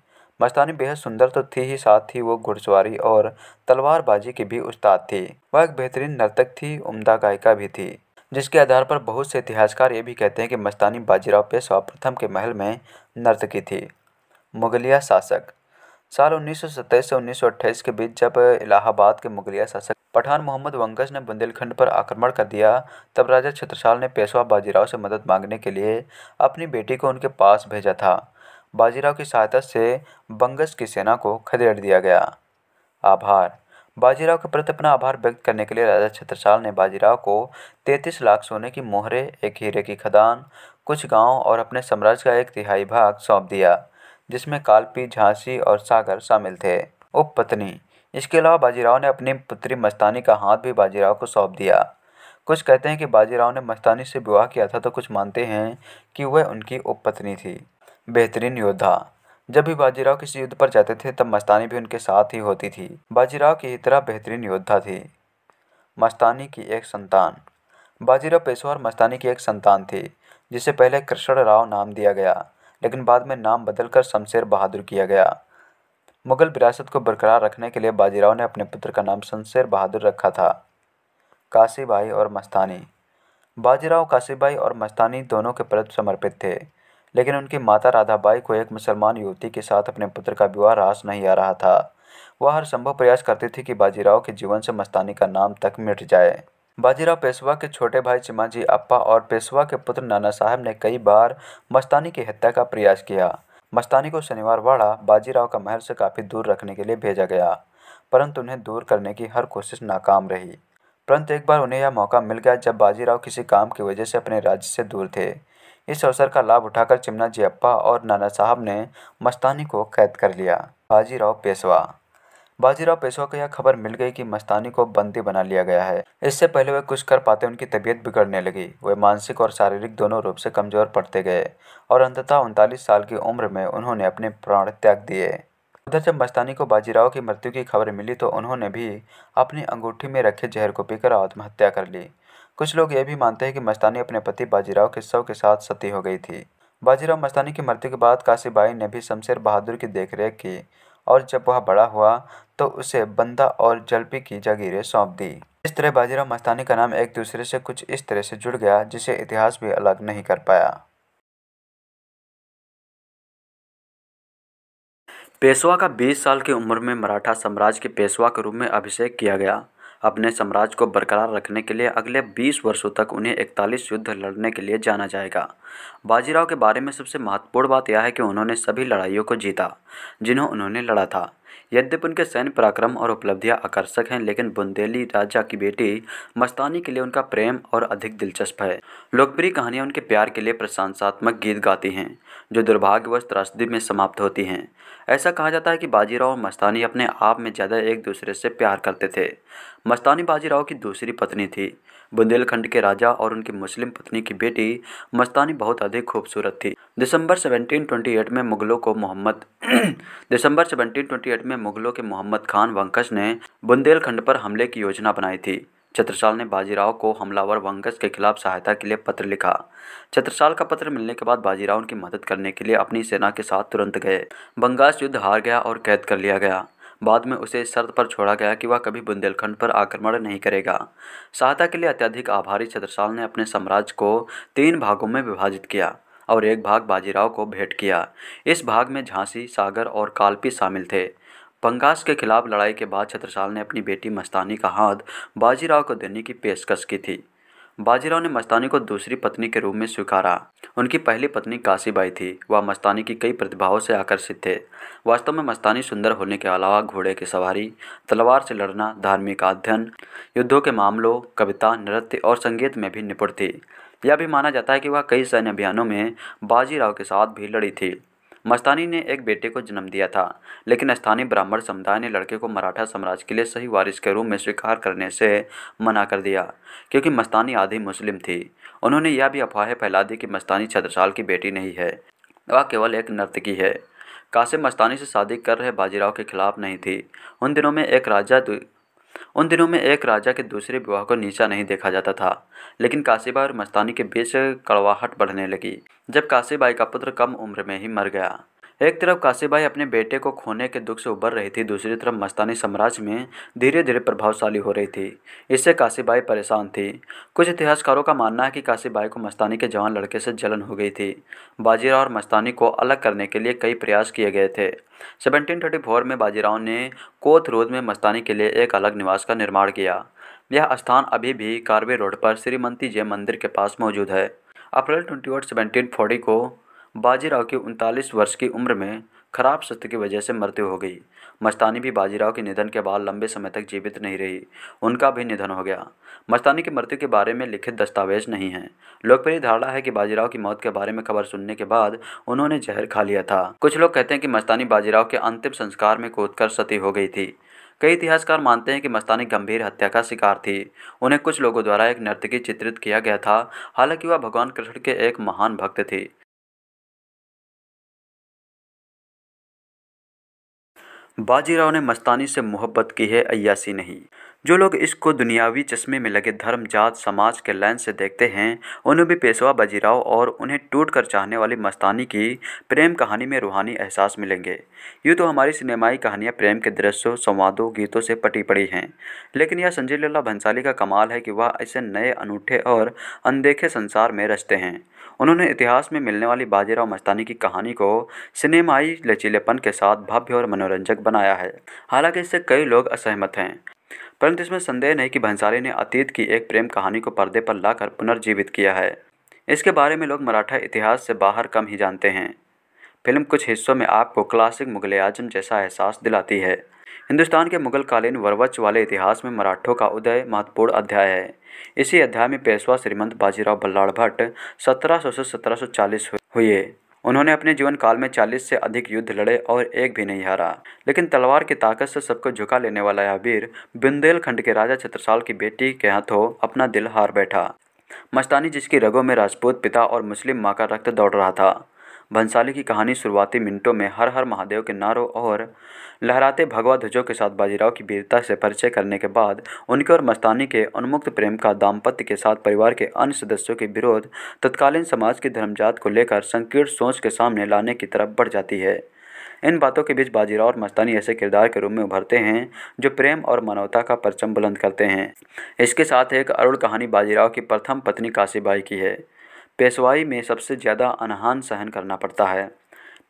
मस्तानी बेहद सुंदर तो थी ही साथ ही वो घुड़सवारी और तलवारबाजी की भी उस्ताद थी वह एक बेहतरीन नर्तक थी उम्दा गायिका भी थी जिसके आधार पर बहुत से इतिहासकार ये भी कहते हैं कि मस्तानी बाजीराव पेशवा प्रथम के महल में नर्तकी थी मुगलिया शासक साल 1927 से 1928 के बीच जब इलाहाबाद के मुगलिया शासक पठान मोहम्मद वंगस ने बुंदेलखंड पर आक्रमण कर दिया तब राजा छत्रसाल ने पेशवा बाजीराव से मदद मांगने के लिए अपनी बेटी को उनके पास भेजा था बाजीराव की सहायता से बंगस की सेना को खदेड़ दिया गया आभार बाजीराव के प्रति अपना आभार व्यक्त करने के लिए राजा छत्रसाल ने बाजीराव को 33 लाख सोने की मोहरे एक हीरे की खदान कुछ गांव और अपने साम्राज्य का एक तिहाई भाग सौंप दिया जिसमें कालपी झांसी और सागर शामिल थे उप पत्नी इसके अलावा बाजीराव ने अपनी पुत्री मस्तानी का हाथ भी बाजीराव को सौंप दिया कुछ कहते हैं कि बाजीराव ने मस्तानी से विवाह किया था तो कुछ मानते हैं कि वह उनकी उपपत्नी थी बेहतरीन योद्धा जब भी बाजीराव किसी युद्ध पर जाते थे तब मस्तानी भी उनके साथ ही होती थी बाजीराव की तरह बेहतरीन योद्धा थी मस्तानी की एक संतान बाजीराव पेशवा मस्तानी की एक संतान थी जिसे पहले कृष्ण राव नाम दिया गया लेकिन बाद में नाम बदलकर शमशेर बहादुर किया गया मुगल विरासत को बरकरार रखने के लिए बाजीराव ने अपने पुत्र का नाम शमशेर बहादुर रखा था काशीबाई और मस्तानी बाजीराव काशीबाई और मस्तानी दोनों के प्रति समर्पित थे लेकिन उनकी माता राधाबाई को एक मुसलमान युवती के साथ अपने पुत्र का विवाह रास नहीं आ रहा था वह हर संभव प्रयास करती थी कि बाजीराव के जीवन से मस्तानी का नाम तक मिट जाए बाजीराव पेशवा के छोटे भाई चिमाजी अप्पा और पेशवा के पुत्र नाना साहब ने कई बार मस्तानी की हत्या का प्रयास किया मस्तानी को शनिवार वाड़ा बाजीराव का महल से काफ़ी दूर रखने के लिए भेजा गया परंतु उन्हें दूर करने की हर कोशिश नाकाम रही परंतु एक बार उन्हें यह मौका मिल गया जब बाजीराव किसी काम की वजह से अपने राज्य से दूर थे इस अवसर का लाभ उठाकर चिमना जियप्पा और नाना साहब ने मस्तानी को कैद कर लिया बाजीराव पेशवा बाजीराव पेशवा को यह खबर मिल गई कि मस्तानी को बंदी बना लिया गया है इससे पहले वे कुछ कर पाते उनकी तबीयत बिगड़ने लगी वे मानसिक और शारीरिक दोनों रूप से कमजोर पड़ते गए और अंततः उनतालीस साल की उम्र में उन्होंने अपने प्राण त्याग दिए उधर जब मस्तानी को बाजीराव की मृत्यु की खबर मिली तो उन्होंने भी अपनी अंगूठी में रखे जहर को पीकर आत्महत्या कर ली कुछ लोग यह भी मानते हैं कि मस्तानी अपने पति बाजीराव के शव के साथ सती हो गई थी बाजीराव मस्तानी की मृत्यु के बाद काशीबाई ने भी शमशेर बहादुर की देखरेख की और जब वह बड़ा हुआ तो उसे बंदा और जलपी की जागीरें सौंप दी इस तरह बाजीराव मस्तानी का नाम एक दूसरे से कुछ इस तरह से जुड़ गया जिसे इतिहास भी अलग नहीं कर पाया पेशवा का 20 साल की उम्र में मराठा साम्राज्य के पेशवा के रूप में अभिषेक किया गया अपने साम्राज्य को बरकरार रखने के लिए अगले 20 वर्षों तक उन्हें इकतालीस युद्ध लड़ने के लिए जाना जाएगा बाजीराव के बारे में सबसे महत्वपूर्ण बात यह है कि उन्होंने सभी लड़ाइयों को जीता जिन्हें उन्होंने लड़ा था यद्यपि उनके सैन्य पराक्रम और उपलब्धियां आकर्षक हैं लेकिन बुंदेली राजा की बेटी मस्तानी के लिए उनका प्रेम और अधिक दिलचस्प है लोकप्रिय कहानियां उनके प्यार के लिए प्रशंसात्मक गीत गाती हैं जो दुर्भाग्यवश त्रासदी में समाप्त होती हैं ऐसा कहा जाता है कि बाजीराव और मस्तानी अपने आप में ज़्यादा एक दूसरे से प्यार करते थे मस्तानी बाजीराव की दूसरी पत्नी थी बुंदेलखंड के राजा और उनकी मुस्लिम पत्नी की बेटी मस्तानी बहुत अधिक खूबसूरत थी दिसंबर 1728 में मुगलों को मोहम्मद दिसंबर 1728 में मुगलों के मोहम्मद खान वंकश ने बुंदेलखंड पर हमले की योजना बनाई थी छत्रसाल ने बाजीराव को हमलावर वंकस के खिलाफ सहायता के लिए पत्र लिखा छत्रसाल का पत्र मिलने के बाद बाजीराव उनकी मदद करने के लिए अपनी सेना के साथ तुरंत गए बंगास युद्ध हार गया और कैद कर लिया गया बाद में उसे इस शर्त पर छोड़ा गया कि वह कभी बुंदेलखंड पर आक्रमण नहीं करेगा सहायता के लिए अत्यधिक आभारी छत्रसाल ने अपने साम्राज्य को तीन भागों में विभाजित किया और एक भाग बाजीराव को भेंट किया इस भाग में झांसी सागर और कालपी शामिल थे पंगास के खिलाफ लड़ाई के बाद छत्रसाल ने अपनी बेटी मस्तानी का हाथ बाजीराव को देने की पेशकश की थी बाजीराव ने मस्तानी को दूसरी पत्नी के रूप में स्वीकारा उनकी पहली पत्नी काशीबाई थी वह मस्तानी की कई प्रतिभाओं से आकर्षित थे वास्तव में मस्तानी सुंदर होने के अलावा घोड़े की सवारी तलवार से लड़ना धार्मिक अध्ययन युद्धों के मामलों कविता नृत्य और संगीत में भी निपुण थी यह भी माना जाता है कि वह कई सैन्य अभियानों में बाजीराव के साथ भी लड़ी थी मस्तानी ने एक बेटे को जन्म दिया था लेकिन स्थानीय ब्राह्मण समुदाय ने लड़के को मराठा साम्राज्य के लिए सही वारिस के रूप में स्वीकार करने से मना कर दिया क्योंकि मस्तानी आधी मुस्लिम थी उन्होंने यह भी अफवाहें फैला दी कि मस्तानी छत्रसाल की बेटी नहीं है वह केवल एक नर्तकी है कासिम मस्तानी से शादी कर रहे बाजीराव के खिलाफ नहीं थी उन दिनों में एक राजा उन दिनों में एक राजा के दूसरे विवाह को नीचा नहीं देखा जाता था लेकिन काशीबाई और मस्तानी के बीच कड़वाहट बढ़ने लगी जब काशीबाई का पुत्र कम उम्र में ही मर गया एक तरफ काशीबाई अपने बेटे को खोने के दुख से उबर रही थी दूसरी तरफ मस्तानी साम्राज्य में धीरे धीरे प्रभावशाली हो रही थी इससे काशीबाई परेशान थी कुछ इतिहासकारों का मानना है कि काशीबाई को मस्तानी के जवान लड़के से जलन हो गई थी बाजीराव और मस्तानी को अलग करने के लिए कई प्रयास किए गए थे 1734 में बाजीराव ने कोथ रोड में मस्तानी के लिए एक अलग निवास का निर्माण किया यह स्थान अभी भी कार्वे रोड पर श्रीमंती जय मंदिर के पास मौजूद है अप्रैल ट्वेंटी सेवनटीन फोर्टी को बाजीराव की उनतालीस वर्ष की उम्र में खराब स्वास्थ्य की वजह से मृत्यु हो गई मस्तानी भी बाजीराव के निधन के बाद लंबे समय तक जीवित नहीं रही उनका भी निधन हो गया मस्तानी की मृत्यु के बारे में लिखित दस्तावेज नहीं हैं लोकप्रिय धारणा है कि बाजीराव की मौत के बारे में खबर सुनने के बाद उन्होंने जहर खा लिया था कुछ लोग कहते हैं कि मस्तानी बाजीराव के अंतिम संस्कार में कूद सती हो गई थी कई इतिहासकार मानते हैं कि मस्तानी गंभीर हत्या का शिकार थी उन्हें कुछ लोगों द्वारा एक नर्तकी चित्रित किया गया था हालांकि वह भगवान कृष्ण के एक महान भक्त थी बाजीराव ने मस्तानी से मोहब्बत की है अयासी नहीं जो लोग इसको दुनियावी चश्मे में लगे धर्म जात समाज के लेंस से देखते हैं उन्हें भी पेशवा बाजीराव और उन्हें टूट कर चाहने वाली मस्तानी की प्रेम कहानी में रूहानी एहसास मिलेंगे यूँ तो हमारी सिनेमाई कहानियाँ प्रेम के दृश्यों संवादों गीतों से पटी पड़ी हैं लेकिन यह संजय लीला भंसाली का कमाल है कि वह ऐसे नए अनूठे और अनदेखे संसार में रचते हैं उन्होंने इतिहास में मिलने वाली बाजीराव मस्तानी की कहानी को सिनेमाई लचीलेपन के साथ भव्य और मनोरंजक बनाया है हालांकि इससे कई लोग असहमत हैं परंतु इसमें संदेह नहीं कि भंसाली ने अतीत की एक प्रेम कहानी को पर्दे पर लाकर पुनर्जीवित किया है इसके बारे में लोग मराठा इतिहास से बाहर कम ही जानते हैं फिल्म कुछ हिस्सों में आपको क्लासिक मुगल आजम जैसा एहसास दिलाती है हिंदुस्तान के मुगल कालीन वर्वच वाले इतिहास में मराठों का उदय महत्वपूर्ण अध्याय है इसी अध्याय में पेशवा श्रीमंत बाजीराव बल्लाड़ भट्ट सत्रह सौ से सत्रह चालीस हुए उन्होंने अपने जीवन काल में 40 से अधिक युद्ध लड़े और एक भी नहीं हारा लेकिन तलवार की ताकत से सबको झुका लेने वाला यह वीर बुंदेलखंड के राजा छत्रसाल की बेटी के हाथों अपना दिल हार बैठा मस्तानी जिसकी रगों में राजपूत पिता और मुस्लिम माँ का रक्त दौड़ रहा था भंसाली की कहानी शुरुआती मिनटों में हर हर महादेव के नारों और लहराते भगवा ध्वजों के साथ बाजीराव की वीरता से परिचय करने के बाद उनके और मस्तानी के उन्मुक्त प्रेम का दाम्पत्य के साथ परिवार के अन्य सदस्यों के विरोध तत्कालीन समाज की धर्मजात को लेकर संकीर्ण सोच के सामने लाने की तरफ बढ़ जाती है इन बातों के बीच बाजीराव और मस्तानी ऐसे किरदार के रूप में उभरते हैं जो प्रेम और मानवता का परचम बुलंद करते हैं इसके साथ एक अरुण कहानी बाजीराव की प्रथम पत्नी काशीबाई की है पेशवाई में सबसे ज़्यादा अनहान सहन करना पड़ता है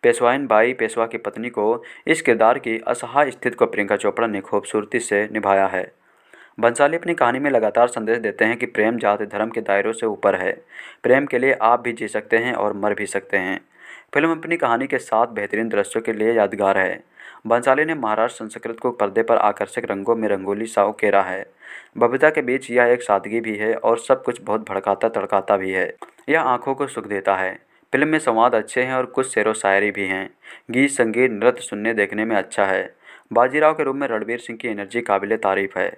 पेशवाइन बाई पेशवा की पत्नी को इस किरदार की असहाय स्थिति को प्रियंका चोपड़ा ने खूबसूरती से निभाया है बंसाली अपनी कहानी में लगातार संदेश देते हैं कि प्रेम जाति धर्म के दायरों से ऊपर है प्रेम के लिए आप भी जी सकते हैं और मर भी सकते हैं फिल्म अपनी कहानी के साथ बेहतरीन दृश्यों के लिए यादगार है बंसाली ने महाराष्ट्र संस्कृत को पर्दे पर आकर्षक रंगों में रंगोली सा उकेरा है बबिता के बीच यह एक सादगी भी है और सब कुछ बहुत भड़काता तड़काता भी है यह आंखों को सुख देता है फिल्म में संवाद अच्छे हैं और कुछ शेर व शायरी भी हैं गीत संगीत नृत्य सुनने देखने में अच्छा है बाजीराव के रूप में रणबीर सिंह की एनर्जी काबिल तारीफ़ है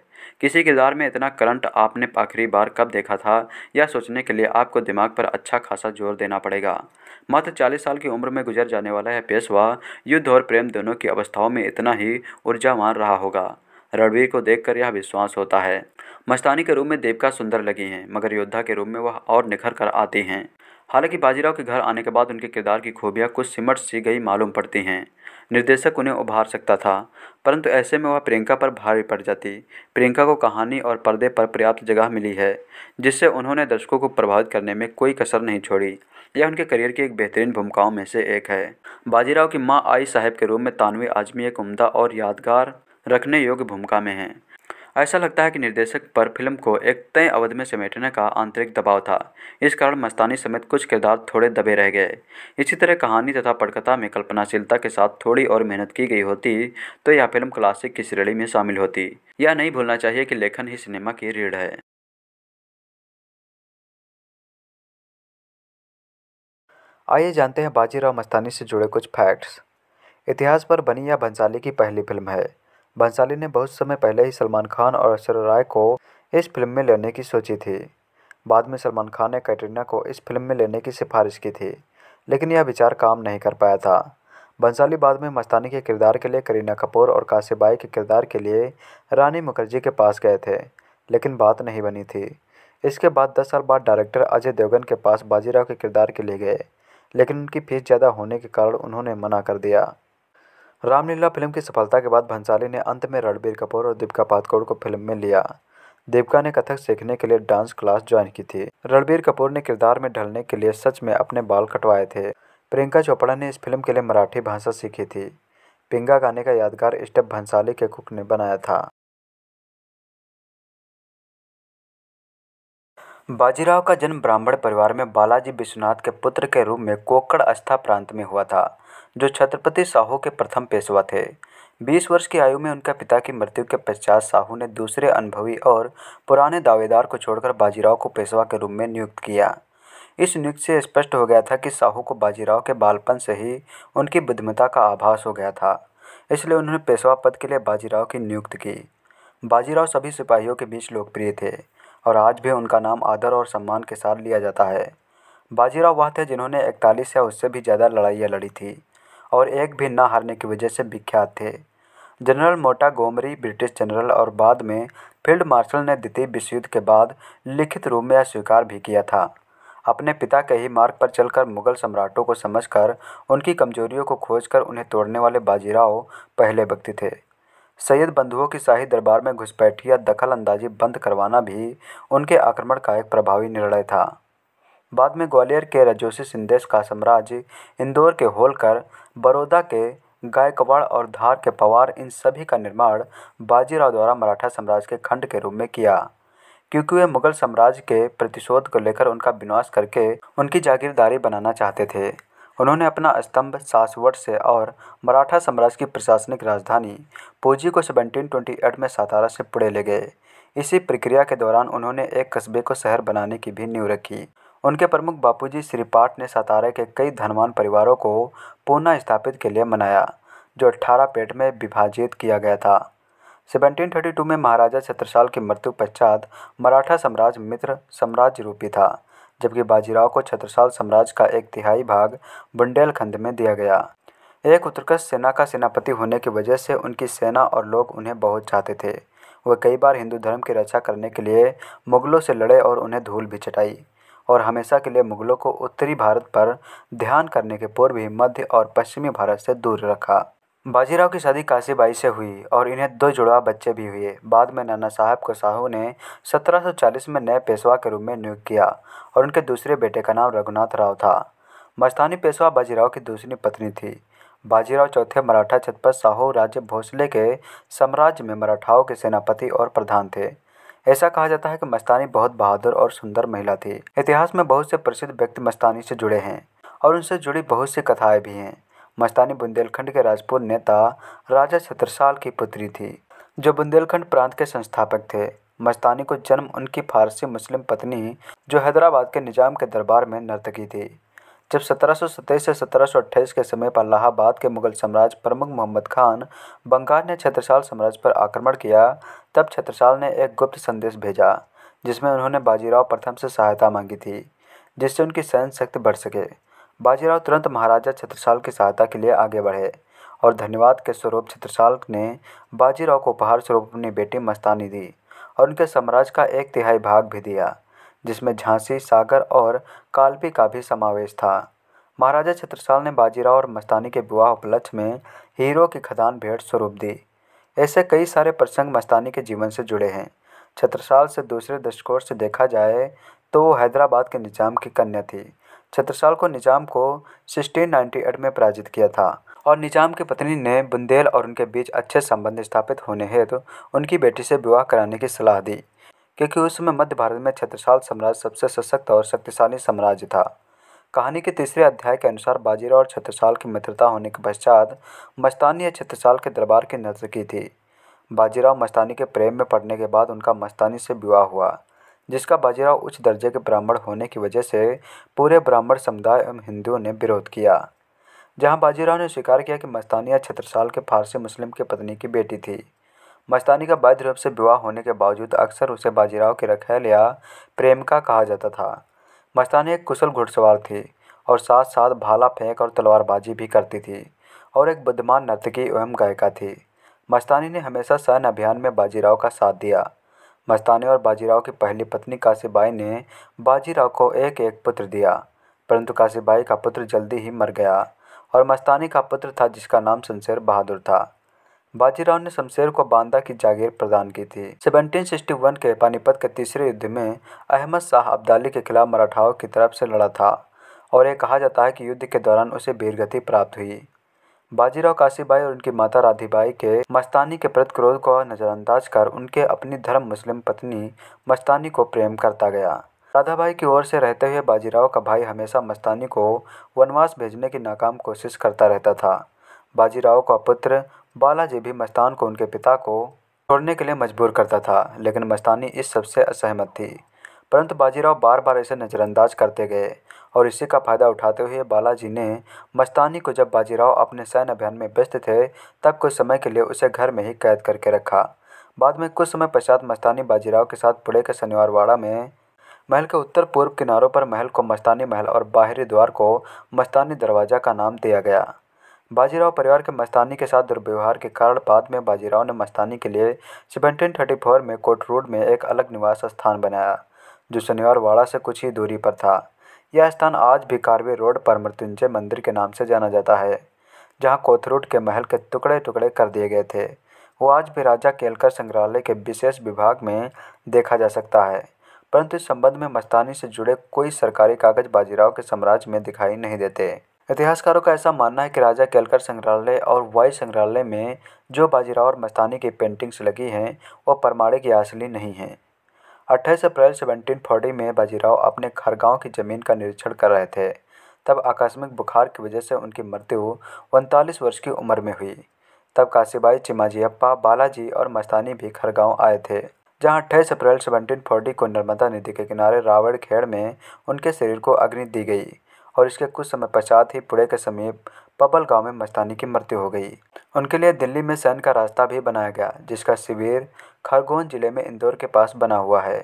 किसी किरदार में इतना करंट आपने आखिरी बार कब देखा था यह सोचने के लिए आपको दिमाग पर अच्छा खासा जोर देना पड़ेगा मात्र चालीस साल की उम्र में गुजर जाने वाला है पेशवा युद्ध और प्रेम दोनों की अवस्थाओं में इतना ही ऊर्जावान रहा होगा रणवीर को देखकर यह विश्वास होता है मस्तानी के रूप में देविका सुंदर लगी हैं मगर योद्धा के रूप में वह और निखर कर आती हैं हालांकि बाजीराव के घर आने के बाद उनके किरदार की खूबियाँ कुछ सिमट सी गई मालूम पड़ती हैं निर्देशक उन्हें उभार सकता था परंतु ऐसे में वह प्रियंका पर भारी पड़ जाती प्रियंका को कहानी और पर्दे पर पर्याप्त जगह मिली है जिससे उन्होंने दर्शकों को प्रभावित करने में कोई कसर नहीं छोड़ी यह उनके करियर की एक बेहतरीन भूमिकाओं में से एक है बाजीराव की माँ आई साहेब के रूप में तानवी आजमी एक उमदा और यादगार रखने योग्य भूमिका में हैं ऐसा लगता है कि निर्देशक पर फिल्म को एक तय अवधि में समेटने का आंतरिक दबाव था इस कारण मस्तानी समेत कुछ किरदार थोड़े दबे रह गए इसी तरह कहानी तथा पटकथा में कल्पनाशीलता के साथ थोड़ी और मेहनत की गई होती तो यह फिल्म क्लासिक की श्रेणी में शामिल होती यह नहीं भूलना चाहिए कि लेखन ही सिनेमा की रीढ़ है आइए जानते हैं बाजीराव मस्तानी से जुड़े कुछ फैक्ट्स इतिहास पर बनी यह भंसाली की पहली फिल्म है भंसाली ने बहुत समय पहले ही सलमान खान और ऐश्वर्या राय को इस फिल्म में लेने की सोची थी बाद में सलमान खान ने कैटरीना को इस फिल्म में लेने की सिफारिश की थी लेकिन यह विचार काम नहीं कर पाया था बंसाली बाद में मस्तानी के किरदार के लिए करीना कपूर और काशिबाई के किरदार के लिए रानी मुखर्जी के पास गए थे लेकिन बात नहीं बनी थी इसके बाद दस साल बाद डायरेक्टर अजय देवगन के पास बाजीराव के किरदार के लिए गए लेकिन उनकी फीस ज़्यादा होने के कारण उन्होंने मना कर दिया रामलीला फिल्म की सफलता के बाद भंसाली ने अंत में रणबीर कपूर और दीपिका पादकोड़ को फिल्म में लिया दीपिका ने कथक सीखने के लिए डांस क्लास ज्वाइन की थी रणबीर कपूर ने किरदार में ढलने के लिए सच में अपने बाल कटवाए थे प्रियंका चोपड़ा ने इस फिल्म के लिए मराठी भाषा सीखी थी पिंगा गाने का यादगार स्टेप भंसाली के कुक ने बनाया था बाजीराव का जन्म ब्राह्मण परिवार में बालाजी विश्वनाथ के पुत्र के रूप में कोकड़ अस्था प्रांत में हुआ था जो छत्रपति साहू के प्रथम पेशवा थे बीस वर्ष की आयु में उनके पिता की मृत्यु के पश्चात साहू ने दूसरे अनुभवी और पुराने दावेदार को छोड़कर बाजीराव को पेशवा के रूप में नियुक्त किया इस नियुक्त से स्पष्ट हो गया था कि साहू को बाजीराव के बालपन से ही उनकी बुद्धिमता का आभास हो गया था इसलिए उन्होंने पेशवा पद के लिए बाजीराव की नियुक्ति की बाजीराव सभी सिपाहियों के बीच लोकप्रिय थे और आज भी उनका नाम आदर और सम्मान के साथ लिया जाता है बाजीराव वह थे जिन्होंने इकतालीस या उससे भी ज़्यादा लड़ाइयाँ लड़ी थी और एक भी न हारने की वजह से विख्यात थे जनरल मोटा गोमरी ब्रिटिश जनरल और बाद में फील्ड मार्शल ने द्वितीय विश्वयुद्ध के बाद लिखित रूप में स्वीकार भी किया था अपने पिता के ही मार्ग पर चलकर मुगल सम्राटों को समझकर उनकी कमजोरियों को खोजकर उन्हें तोड़ने वाले बाजीराव पहले व्यक्ति थे सैयद बंधुओं की शाही दरबार में घुसपैठी या दखल अंदाजी बंद करवाना भी उनके आक्रमण का एक प्रभावी निर्णय था बाद में ग्वालियर के रजोसी सिंदेश का साम्राज्य इंदौर के होलकर बड़ौदा के गायकवाड़ और धार के पवार इन सभी का निर्माण बाजीराव द्वारा मराठा साम्राज्य के खंड के रूप में किया क्योंकि वे मुगल साम्राज्य के प्रतिशोध को लेकर उनका विनाश करके उनकी जागीरदारी बनाना चाहते थे उन्होंने अपना स्तंभ सासवट से और मराठा साम्राज्य की प्रशासनिक राजधानी पूजी को 1728 में सातारा से पुणे ले गए इसी प्रक्रिया के दौरान उन्होंने एक कस्बे को शहर बनाने की भी नींव रखी उनके प्रमुख बापूजी श्रीपाठ ने सातारा के कई धनवान परिवारों को पुनः स्थापित के लिए मनाया जो अट्ठारह पेट में विभाजित किया गया था 1732 में महाराजा छत्रसाल की मृत्यु पश्चात मराठा साम्राज्य मित्र साम्राज्य रूपी था जबकि बाजीराव को छत्रसाल साम्राज्य का एक तिहाई भाग बुंडेलखंड में दिया गया एक उत्तरकच सेना का सेनापति होने की वजह से उनकी सेना और लोग उन्हें बहुत चाहते थे वह कई बार हिंदू धर्म की रक्षा करने के लिए मुगलों से लड़े और उन्हें धूल भी चटाई और हमेशा के लिए मुगलों को उत्तरी भारत पर ध्यान करने के पूर्व ही मध्य और पश्चिमी भारत से दूर रखा बाजीराव की शादी काशीबाई से हुई और इन्हें दो जुड़वा बच्चे भी हुए बाद में नाना साहब को साहू ने 1740 में नए पेशवा के रूप में नियुक्त किया और उनके दूसरे बेटे का नाम रघुनाथ राव था मस्तानी पेशवा बाजीराव की दूसरी पत्नी थी बाजीराव चौथे मराठा छतपत साहू राज्य भोसले के साम्राज्य में मराठाओं के सेनापति और प्रधान थे ऐसा कहा जाता है कि मस्तानी बहुत बहादुर और सुंदर महिला थी इतिहास में बहुत से प्रसिद्ध व्यक्ति मस्तानी से जुड़े हैं और उनसे जुड़ी बहुत सी कथाएँ भी हैं मस्तानी बुंदेलखंड के राजपूत नेता राजा छत्रसाल की पुत्री थी जो बुंदेलखंड प्रांत के संस्थापक थे मस्तानी को जन्म उनकी फारसी मुस्लिम पत्नी जो हैदराबाद के निजाम के दरबार में नर्तकी थी जब 1727 से अट्ठाईस के समय पर इलाहाबाद के मुगल सम्राज्य प्रमुख मोहम्मद खान बंगाल ने छत्रसाल साम्राज्य पर आक्रमण किया तब छत्रसाल ने एक गुप्त संदेश भेजा जिसमें उन्होंने बाजीराव प्रथम से सहायता मांगी थी जिससे उनकी सहन शक्ति बढ़ सके बाजीराव तुरंत महाराजा छत्रसाल की सहायता के लिए आगे बढ़े और धन्यवाद के स्वरूप छत्रसाल ने बाजीराव को उपहार स्वरूप अपनी बेटी मस्तानी दी और उनके साम्राज्य का एक तिहाई भाग भी दिया जिसमें झांसी सागर और कालपी का भी समावेश था महाराजा छत्रसाल ने बाजीराव और मस्तानी के विवाह उपलक्ष्य में हीरो की खदान भेंट स्वरूप दी ऐसे कई सारे प्रसंग मस्तानी के जीवन से जुड़े हैं छत्रसाल से दूसरे दृष्टिकोण से देखा जाए तो वो हैदराबाद के निजाम की कन्या थी छत्रसाल को निजाम को सिक्सटीन नाइन्टी एट में पराजित किया था और निजाम की पत्नी ने बुंदेल और उनके बीच अच्छे संबंध स्थापित होने हेतु तो उनकी बेटी से विवाह कराने की सलाह दी क्योंकि उस समय मध्य भारत में छत्रसाल साम्राज्य सबसे सशक्त और शक्तिशाली साम्राज्य था कहानी के तीसरे अध्याय के अनुसार बाजीराव और छत्रसाल की मित्रता होने के पश्चात मस्तानी या छत्रसाल के दरबार की नजर की थी बाजीराव मस्तानी के प्रेम में पड़ने के बाद उनका मस्तानी से विवाह हुआ जिसका बाजीराव उच्च दर्जे के ब्राह्मण होने की वजह से पूरे ब्राह्मण समुदाय एवं हिंदुओं ने विरोध किया जहां बाजीराव ने स्वीकार किया कि मस्तानिया छत्रसाल के फारसी मुस्लिम की पत्नी की बेटी थी मस्तानी का वैध रूप से विवाह होने के बावजूद अक्सर उसे बाजीराव की रखेल या प्रेम का कहा जाता था मस्तानी एक कुशल घुड़सवार थी और साथ साथ भाला फेंक और तलवारबाजी भी करती थी और एक बुद्धिमान नर्तकी एवं गायिका थी मस्तानी ने हमेशा सैन्य अभियान में बाजीराव का साथ दिया मस्तानी और बाजीराव की पहली पत्नी काशीबाई ने बाजीराव को एक एक पुत्र दिया परंतु काशीबाई का पुत्र जल्दी ही मर गया और मस्तानी का पुत्र था जिसका नाम शमशेर बहादुर था बाजीराव ने शमशेर को बांदा की जागीर प्रदान की थी 1761 के पानीपत के तीसरे युद्ध में अहमद शाह अब्दाली के खिलाफ मराठाओं की तरफ से लड़ा था और यह कहा जाता है कि युद्ध के दौरान उसे वीरगति प्राप्त हुई बाजीराव काशीबाई और उनकी माता राधीबाई के मस्तानी के प्रति क्रोध को नज़रअंदाज कर उनके अपनी धर्म मुस्लिम पत्नी मस्तानी को प्रेम करता गया राधाबाई की ओर से रहते हुए बाजीराव का भाई हमेशा मस्तानी को वनवास भेजने की नाकाम कोशिश करता रहता था बाजीराव का पुत्र बालाजी भी मस्तान को उनके पिता को छोड़ने के लिए मजबूर करता था लेकिन मस्तानी इस सबसे असहमत थी परंतु बाजीराव बार बार इसे नज़रअंदाज करते गए और इसी का फायदा उठाते हुए बालाजी ने मस्तानी को जब बाजीराव अपने सैन्य अभियान में व्यस्त थे तब कुछ समय के लिए उसे घर में ही कैद करके रखा बाद में कुछ समय पश्चात मस्तानी बाजीराव के साथ पुणे के शनिवारवाड़ा में महल के उत्तर पूर्व किनारों पर महल को मस्तानी महल और बाहरी द्वार को मस्तानी दरवाज़ा का नाम दिया गया बाजीराव परिवार के मस्तानी के साथ दुर्व्यवहार के कारण बाद में बाजीराव ने मस्तानी के लिए सेवनटीन थर्टी फोर में कोट रोड में एक अलग निवास स्थान बनाया जो शनिवार वाड़ा से कुछ ही दूरी पर था यह स्थान आज भी कार्वे रोड पर मृत्युंजय मंदिर के नाम से जाना जाता है जहाँ कोथरूट के महल के टुकड़े टुकड़े कर दिए गए थे वो आज भी राजा केलकर संग्रहालय के विशेष विभाग में देखा जा सकता है परंतु इस संबंध में मस्तानी से जुड़े कोई सरकारी कागज बाजीराव के साम्राज्य में दिखाई नहीं देते इतिहासकारों का ऐसा मानना है कि राजा केलकर संग्रहालय और वाई संग्रहालय में जो बाजीराव और मस्तानी की पेंटिंग्स लगी हैं वो परमाणु की असली नहीं हैं अट्ठाईस अप्रैल सेवनटीन फोर्टी में बाजीराव अपने खरगांव की जमीन का निरीक्षण कर रहे थे तब आकस्मिक बुखार की वजह से उनकी मृत्यु उनतालीस वर्ष की उम्र में हुई तब काशीबाई चिमाजीअप्पा बालाजी और मस्तानी भी खरगांव आए थे जहां अट्ठाईस अप्रैल सेवनटीन फोर्टी को नर्मदा नदी के किनारे रावण खेड़ में उनके शरीर को अग्नि दी गई और इसके कुछ समय पश्चात ही पुणे के समीप पबल गांव में मस्तानी की मृत्यु हो गई उनके लिए दिल्ली में सैन का रास्ता भी बनाया गया जिसका शिविर खरगोन जिले में इंदौर के पास बना हुआ है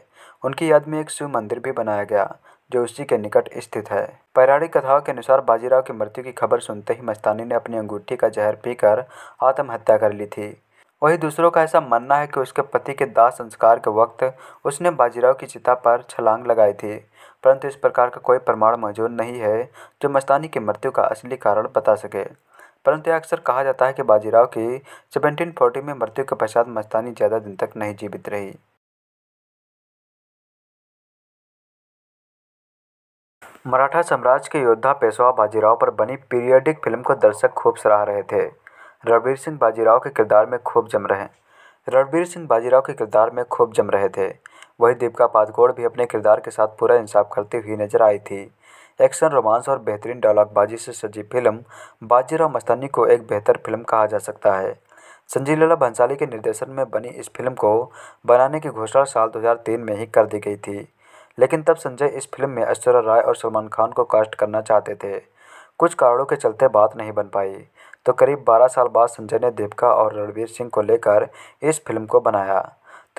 उनकी याद में एक शिव मंदिर भी बनाया गया जो उसी के निकट स्थित है पैराणिक कथाओं के अनुसार बाजीराव की मृत्यु की खबर सुनते ही मस्तानी ने अपनी अंगूठी का जहर पीकर आत्महत्या कर ली थी वहीं दूसरों का ऐसा मानना है कि उसके पति के दाह संस्कार के वक्त उसने बाजीराव की चिता पर छलांग लगाई थी परंतु इस प्रकार का कोई प्रमाण मौजूद नहीं है जो मस्तानी की मृत्यु का असली कारण बता सके परंतु यह अक्सर कहा जाता है कि बाजीराव की सेवनटीन फोर्टी में मृत्यु के पश्चात मस्तानी ज़्यादा दिन तक नहीं जीवित रही मराठा साम्राज्य के योद्धा पेशवा बाजीराव पर बनी पीरियडिक फिल्म को दर्शक खूब सराह रहे थे रणवीर सिंह बाजीराव के किरदार में खूब जम रहे रणवीर सिंह बाजीराव के किरदार में खूब जम रहे थे वही दीपिका पादकोड़ भी अपने किरदार के साथ पूरा इंसाफ करती हुई नजर आई थी एक्शन रोमांस और बेहतरीन डायलॉगबाजी से सजी फिल्म बाजीराव मस्तानी को एक बेहतर फिल्म कहा जा सकता है संजय लीला भंसाली के निर्देशन में बनी इस फिल्म को बनाने की घोषणा साल 2003 में ही कर दी गई थी लेकिन तब संजय इस फिल्म में ऐश्वर्या राय और सलमान खान को कास्ट करना चाहते थे कुछ कारणों के चलते बात नहीं बन पाई तो करीब 12 साल बाद संजय ने देवका और रणवीर सिंह को लेकर इस फिल्म को बनाया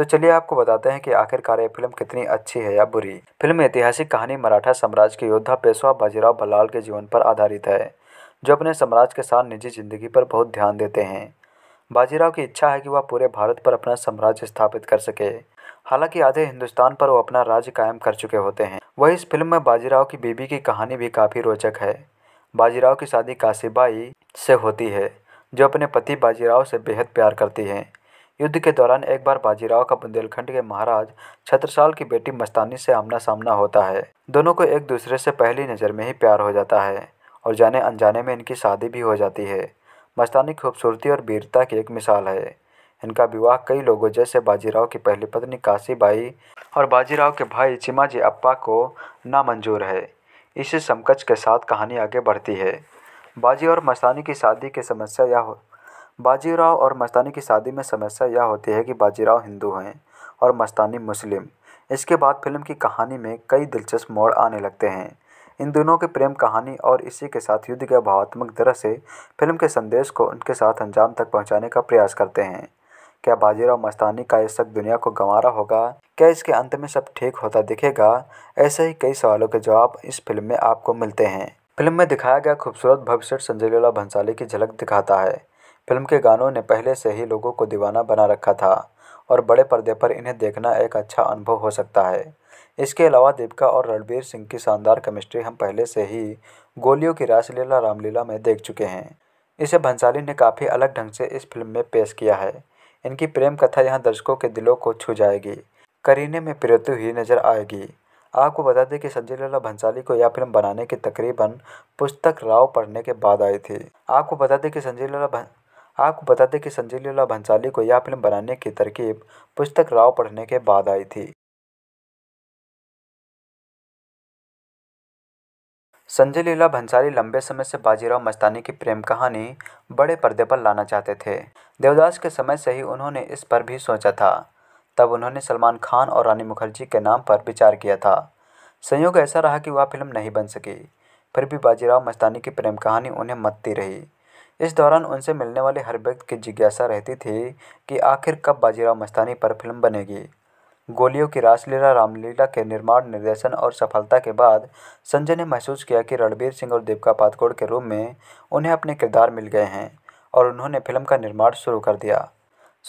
तो चलिए आपको बताते हैं कि आखिरकार ये फिल्म कितनी अच्छी है या बुरी फिल्म ऐतिहासिक कहानी मराठा साम्राज्य के योद्धा पेशवा बाजीराव भलाल के जीवन पर आधारित है जो अपने साम्राज्य के साथ निजी जिंदगी पर बहुत ध्यान देते हैं बाजीराव की इच्छा है कि वह पूरे भारत पर अपना साम्राज्य स्थापित कर सके हालांकि आधे हिंदुस्तान पर वो अपना राज्य कायम कर चुके होते हैं वही इस फिल्म में बाजीराव की बीबी की कहानी भी काफ़ी रोचक है बाजीराव की शादी काशीबाई से होती है जो अपने पति बाजीराव से बेहद प्यार करती हैं युद्ध के दौरान एक बार बाजीराव का बुंदेलखंड के महाराज छत्रसाल की बेटी मस्तानी से आमना सामना होता है दोनों को एक दूसरे से पहली नज़र में ही प्यार हो जाता है और जाने अनजाने में इनकी शादी भी हो जाती है मस्तानी खूबसूरती और वीरता की एक मिसाल है इनका विवाह कई लोगों जैसे बाजीराव की पहली पत्नी काशीबाई और बाजीराव के भाई चिमाजी अप्पा को नामंजूर है इसी समकच के साथ कहानी आगे बढ़ती है बाजी और मस्तानी की शादी की समस्या यह बाजीराव और मस्तानी की शादी में समस्या यह होती है कि बाजीराव हिंदू हैं और मस्तानी मुस्लिम इसके बाद फिल्म की कहानी में कई दिलचस्प मोड़ आने लगते हैं इन दोनों के प्रेम कहानी और इसी के साथ युद्ध के भावात्मक दृश्य फिल्म के संदेश को उनके साथ अंजाम तक पहुंचाने का प्रयास करते हैं क्या बाजीराव मस्तानी का इस शक दुनिया को गंवारा होगा क्या इसके अंत में सब ठीक होता दिखेगा ऐसे ही कई सवालों के जवाब इस फिल्म में आपको मिलते हैं फिल्म में दिखाया गया खूबसूरत भविष्य संजय लीला भंसाली की झलक दिखाता है फिल्म के गानों ने पहले से ही लोगों को दीवाना बना रखा था और बड़े पर्दे पर इन्हें देखना एक अच्छा अनुभव हो सकता है इसके अलावा दीपिका और रणबीर सिंह की शानदार केमिस्ट्री हम पहले से ही गोलियों की रासलीला रामलीला में देख चुके हैं इसे भंसाली ने काफ़ी अलग ढंग से इस फिल्म में पेश किया है इनकी प्रेम कथा यहाँ दर्शकों के दिलों को छू जाएगी करीने में पिरोती हुई नजर आएगी आपको बता दें कि संजय लीला भंसाली को यह फिल्म बनाने की तकरीबन पुस्तक राव पढ़ने के बाद आई थी आपको बता दें कि संजय लीला आपको बता दें कि संजय लीला भंसाली को यह फिल्म बनाने की तरकीब पुस्तक राव पढ़ने के बाद आई थी संजय लीला भंसाली लंबे समय से बाजीराव मस्तानी की प्रेम कहानी बड़े पर्दे पर लाना चाहते थे देवदास के समय से ही उन्होंने इस पर भी सोचा था तब उन्होंने सलमान खान और रानी मुखर्जी के नाम पर विचार किया था संयोग ऐसा रहा कि वह फिल्म नहीं बन सकी फिर भी बाजीराव मस्तानी की प्रेम कहानी उन्हें मतती रही इस दौरान उनसे मिलने वाले हर व्यक्ति की जिज्ञासा रहती थी कि आखिर कब बाजीराव मस्तानी पर फिल्म बनेगी गोलियों की रासलीला रामलीला के निर्माण निर्देशन और सफलता के बाद संजय ने महसूस किया कि रणबीर सिंह और दीपिका पादकोड़ के रूप में उन्हें अपने किरदार मिल गए हैं और उन्होंने फिल्म का निर्माण शुरू कर दिया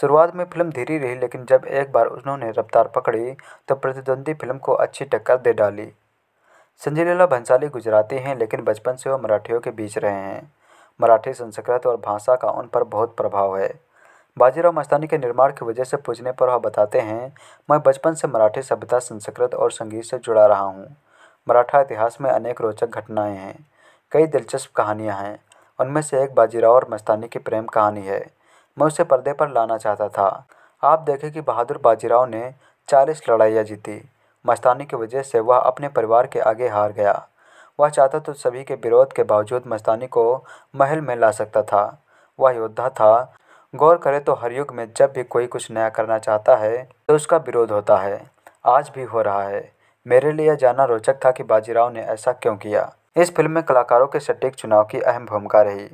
शुरुआत में फिल्म धीरे रही लेकिन जब एक बार उन्होंने रफ्तार पकड़ी तो प्रतिद्वंदी फिल्म को अच्छी टक्कर दे डाली संजय लीला भंसाली गुजराती हैं लेकिन बचपन से वह मराठियों के बीच रहे हैं मराठी संस्कृत और भाषा का उन पर बहुत प्रभाव है बाजीराव मस्तानी के निर्माण की वजह से पूछने पर वह बताते हैं मैं बचपन से मराठी सभ्यता संस्कृत और संगीत से जुड़ा रहा हूँ मराठा इतिहास में अनेक रोचक घटनाएं हैं कई दिलचस्प कहानियाँ हैं उनमें से एक बाजीराव और मस्तानी की प्रेम कहानी है मैं उसे पर्दे पर लाना चाहता था आप देखें कि बहादुर बाजीराव ने चालीस लड़ाइयाँ जीती मस्तानी की वजह से वह अपने परिवार के आगे हार गया वह चाहता तो सभी के विरोध के बावजूद मस्तानी को महल में ला सकता था वह योद्धा था गौर करे तो हरयुग में जब भी कोई कुछ नया करना चाहता है तो उसका विरोध होता है आज भी हो रहा है मेरे लिए जाना रोचक था कि बाजीराव ने ऐसा क्यों किया इस फिल्म में कलाकारों के सटीक चुनाव की अहम भूमिका रही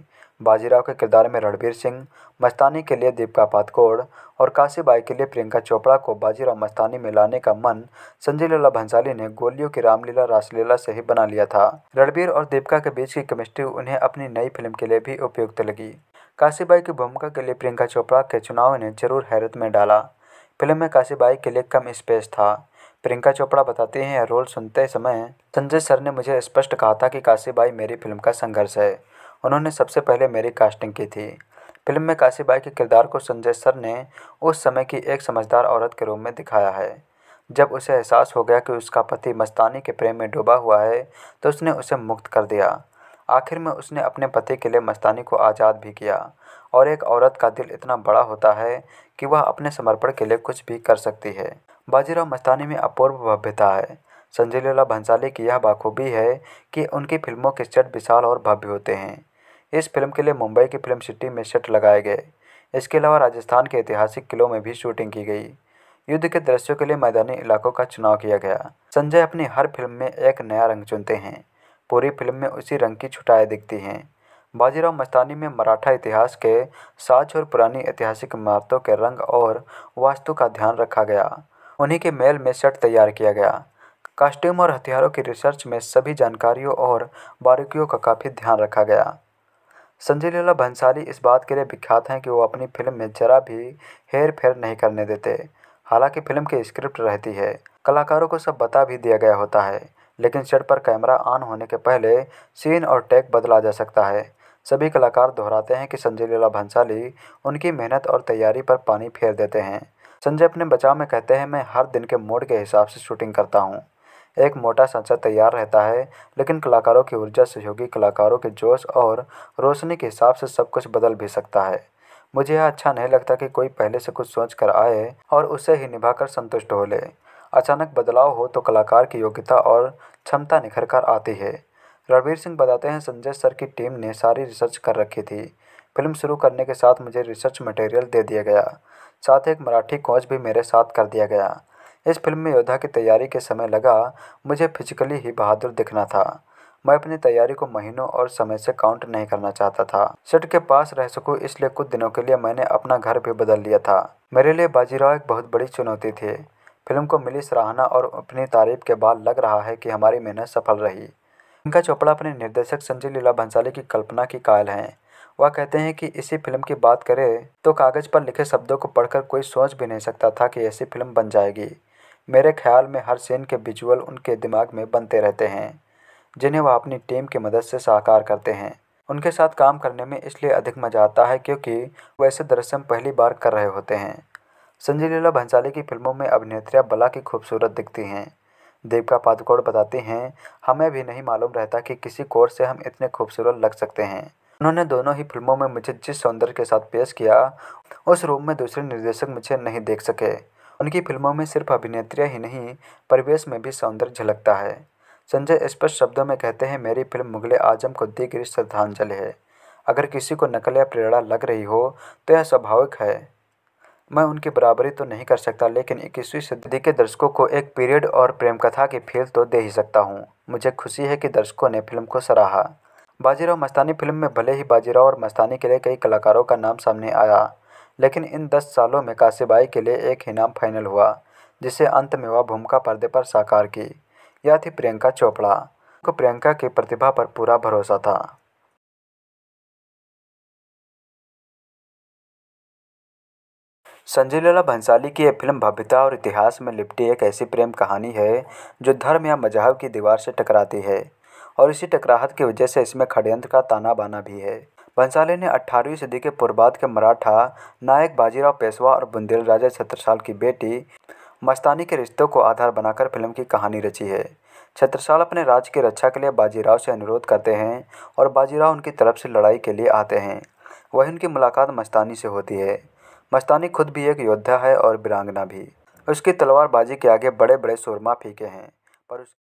बाजीराव के किरदार में रणबीर सिंह मस्तानी के लिए दीपिका पातकोड़ और काशीबाई के लिए प्रियंका चोपड़ा को बाजीराव मस्तानी में लाने का मन संजय लीला भंसाली ने गोलियों की रामलीला रासलीला से ही बना लिया था रणबीर और दीपिका के बीच की केमिस्ट्री उन्हें अपनी नई फिल्म के लिए भी उपयुक्त लगी काशीबाई की भूमिका के लिए प्रियंका चोपड़ा के चुनाव ने जरूर हैरत में डाला फिल्म में काशीबाई के लिए कम स्पेस था प्रियंका चोपड़ा बताती हैं रोल सुनते समय संजय सर ने मुझे स्पष्ट कहा था कि काशीबाई मेरी फिल्म का संघर्ष है उन्होंने सबसे पहले मेरी कास्टिंग की थी फिल्म में काशीबाई के किरदार को संजय सर ने उस समय की एक समझदार औरत के रूप में दिखाया है जब उसे एहसास हो गया कि उसका पति मस्तानी के प्रेम में डूबा हुआ है तो उसने उसे मुक्त कर दिया आखिर में उसने अपने पति के लिए मस्तानी को आज़ाद भी किया और एक औरत का दिल इतना बड़ा होता है कि वह अपने समर्पण के लिए कुछ भी कर सकती है बाजीराव मस्तानी में अपूर्व भव्यता है संजय लीला भंसाली की यह बाखूबी है कि उनकी फिल्मों के सेट विशाल और भव्य होते हैं इस फिल्म के लिए मुंबई की फिल्म सिटी में सेट लगाए गए इसके अलावा राजस्थान के ऐतिहासिक किलों में भी शूटिंग की गई युद्ध के दृश्यों के लिए मैदानी इलाकों का चुनाव किया गया संजय अपनी हर फिल्म में एक नया रंग चुनते हैं पूरी फिल्म में उसी रंग की छुटाएँ दिखती हैं बाजीराव मस्तानी में मराठा इतिहास के साज और पुरानी ऐतिहासिक इमारतों के रंग और वास्तु का ध्यान रखा गया उन्हीं के मेल में सेट तैयार किया गया कास्ट्यूम और हथियारों की रिसर्च में सभी जानकारियों और बारीकियों का काफ़ी ध्यान रखा गया संजय लीला भंसाली इस बात के लिए विख्यात हैं कि वो अपनी फिल्म में जरा भी हेर फेर नहीं करने देते हालांकि फिल्म की स्क्रिप्ट रहती है कलाकारों को सब बता भी दिया गया होता है लेकिन सेट पर कैमरा ऑन होने के पहले सीन और टैग बदला जा सकता है सभी कलाकार दोहराते हैं कि संजय लीला भंसाली उनकी मेहनत और तैयारी पर पानी फेर देते हैं संजय अपने बचाव में कहते हैं मैं हर दिन के मोड के हिसाब से शूटिंग करता हूँ एक मोटा सांचा तैयार रहता है लेकिन कलाकारों की ऊर्जा सहयोगी कलाकारों के जोश और रोशनी के हिसाब से सब कुछ बदल भी सकता है मुझे यह अच्छा नहीं लगता कि कोई पहले से कुछ सोच कर आए और उसे ही निभाकर संतुष्ट हो ले अचानक बदलाव हो तो कलाकार की योग्यता और क्षमता निखर कर आती है रणवीर सिंह बताते हैं संजय सर की टीम ने सारी रिसर्च कर रखी थी फिल्म शुरू करने के साथ मुझे रिसर्च मटेरियल दे दिया गया साथ एक मराठी कोच भी मेरे साथ कर दिया गया इस फिल्म में योद्धा की तैयारी के समय लगा मुझे फिजिकली ही बहादुर दिखना था मैं अपनी तैयारी को महीनों और समय से काउंट नहीं करना चाहता था सेट के पास रह सकूं इसलिए कुछ दिनों के लिए मैंने अपना घर भी बदल लिया था मेरे लिए बाजीराव एक बहुत बड़ी चुनौती थी फिल्म को मिली सराहना और अपनी तारीफ के बाद लग रहा है कि हमारी मेहनत सफल रही इनका चोपड़ा अपने निर्देशक संजय लीला भंसाली की कल्पना की कायल हैं वह कहते हैं कि इसी फिल्म की बात करें तो कागज़ पर लिखे शब्दों को पढ़कर कोई सोच भी नहीं सकता था कि ऐसी फिल्म बन जाएगी मेरे ख्याल में हर सीन के विजुअल उनके दिमाग में बनते रहते हैं जिन्हें वह अपनी टीम की मदद से साकार करते हैं उनके साथ काम करने में इसलिए अधिक मज़ा आता है क्योंकि वह दृश्य हम पहली बार कर रहे होते हैं संजय लीला भंसाली की फिल्मों में अभिनेत्रियाँ बला की खूबसूरत दिखती हैं देविका पादुकोण बताती हैं हमें भी नहीं मालूम रहता कि किसी कोर्स से हम इतने खूबसूरत लग सकते हैं उन्होंने दोनों ही फिल्मों में मुझे जिस सौंदर्य के साथ पेश किया उस रूप में दूसरे निर्देशक मुझे नहीं देख सके उनकी फिल्मों में सिर्फ अभिनेत्रियाँ ही नहीं परिवेश में भी सौंदर्य झलकता है संजय स्पष्ट शब्दों में कहते हैं मेरी फिल्म मुगल आजम को दी गई श्रद्धांजलि है अगर किसी को नकल या प्रेरणा लग रही हो तो यह स्वाभाविक है मैं उनकी बराबरी तो नहीं कर सकता लेकिन इक्कीसवीं सदी के दर्शकों को एक पीरियड और प्रेम कथा की फील तो दे ही सकता हूँ मुझे खुशी है कि दर्शकों ने फिल्म को सराहा बाजीराव मस्तानी फिल्म में भले ही बाजीराव और मस्तानी के लिए कई कलाकारों का नाम सामने आया लेकिन इन दस सालों में काशीबाई के लिए एक ही नाम फाइनल हुआ जिसे अंत में वह भूमिका पर्दे पर साकार की यह थी प्रियंका चोपड़ा को प्रियंका की प्रतिभा पर पूरा भरोसा था संजय लीला भंसाली की यह फिल्म भव्यता और इतिहास में लिपटी एक ऐसी प्रेम कहानी है जो धर्म या मजहब की दीवार से टकराती है और इसी टकराहट की वजह से इसमें खड़यंत्र का ताना बाना भी है बंसाली ने 18वीं सदी के पूर्वाद के मराठा नायक बाजीराव पेशवा और बुंदेल राजा छत्रसाल की बेटी मस्तानी के रिश्तों को आधार बनाकर फिल्म की कहानी रची है छत्रसाल अपने राज्य की रक्षा के लिए बाजीराव से अनुरोध करते हैं और बाजीराव उनकी तरफ से लड़ाई के लिए आते हैं वहीं उनकी मुलाकात मस्तानी से होती है मस्तानी खुद भी एक योद्धा है और वीरांगना भी उसकी तलवारबाजी के आगे बड़े बड़े सुरमा फीके हैं पर उस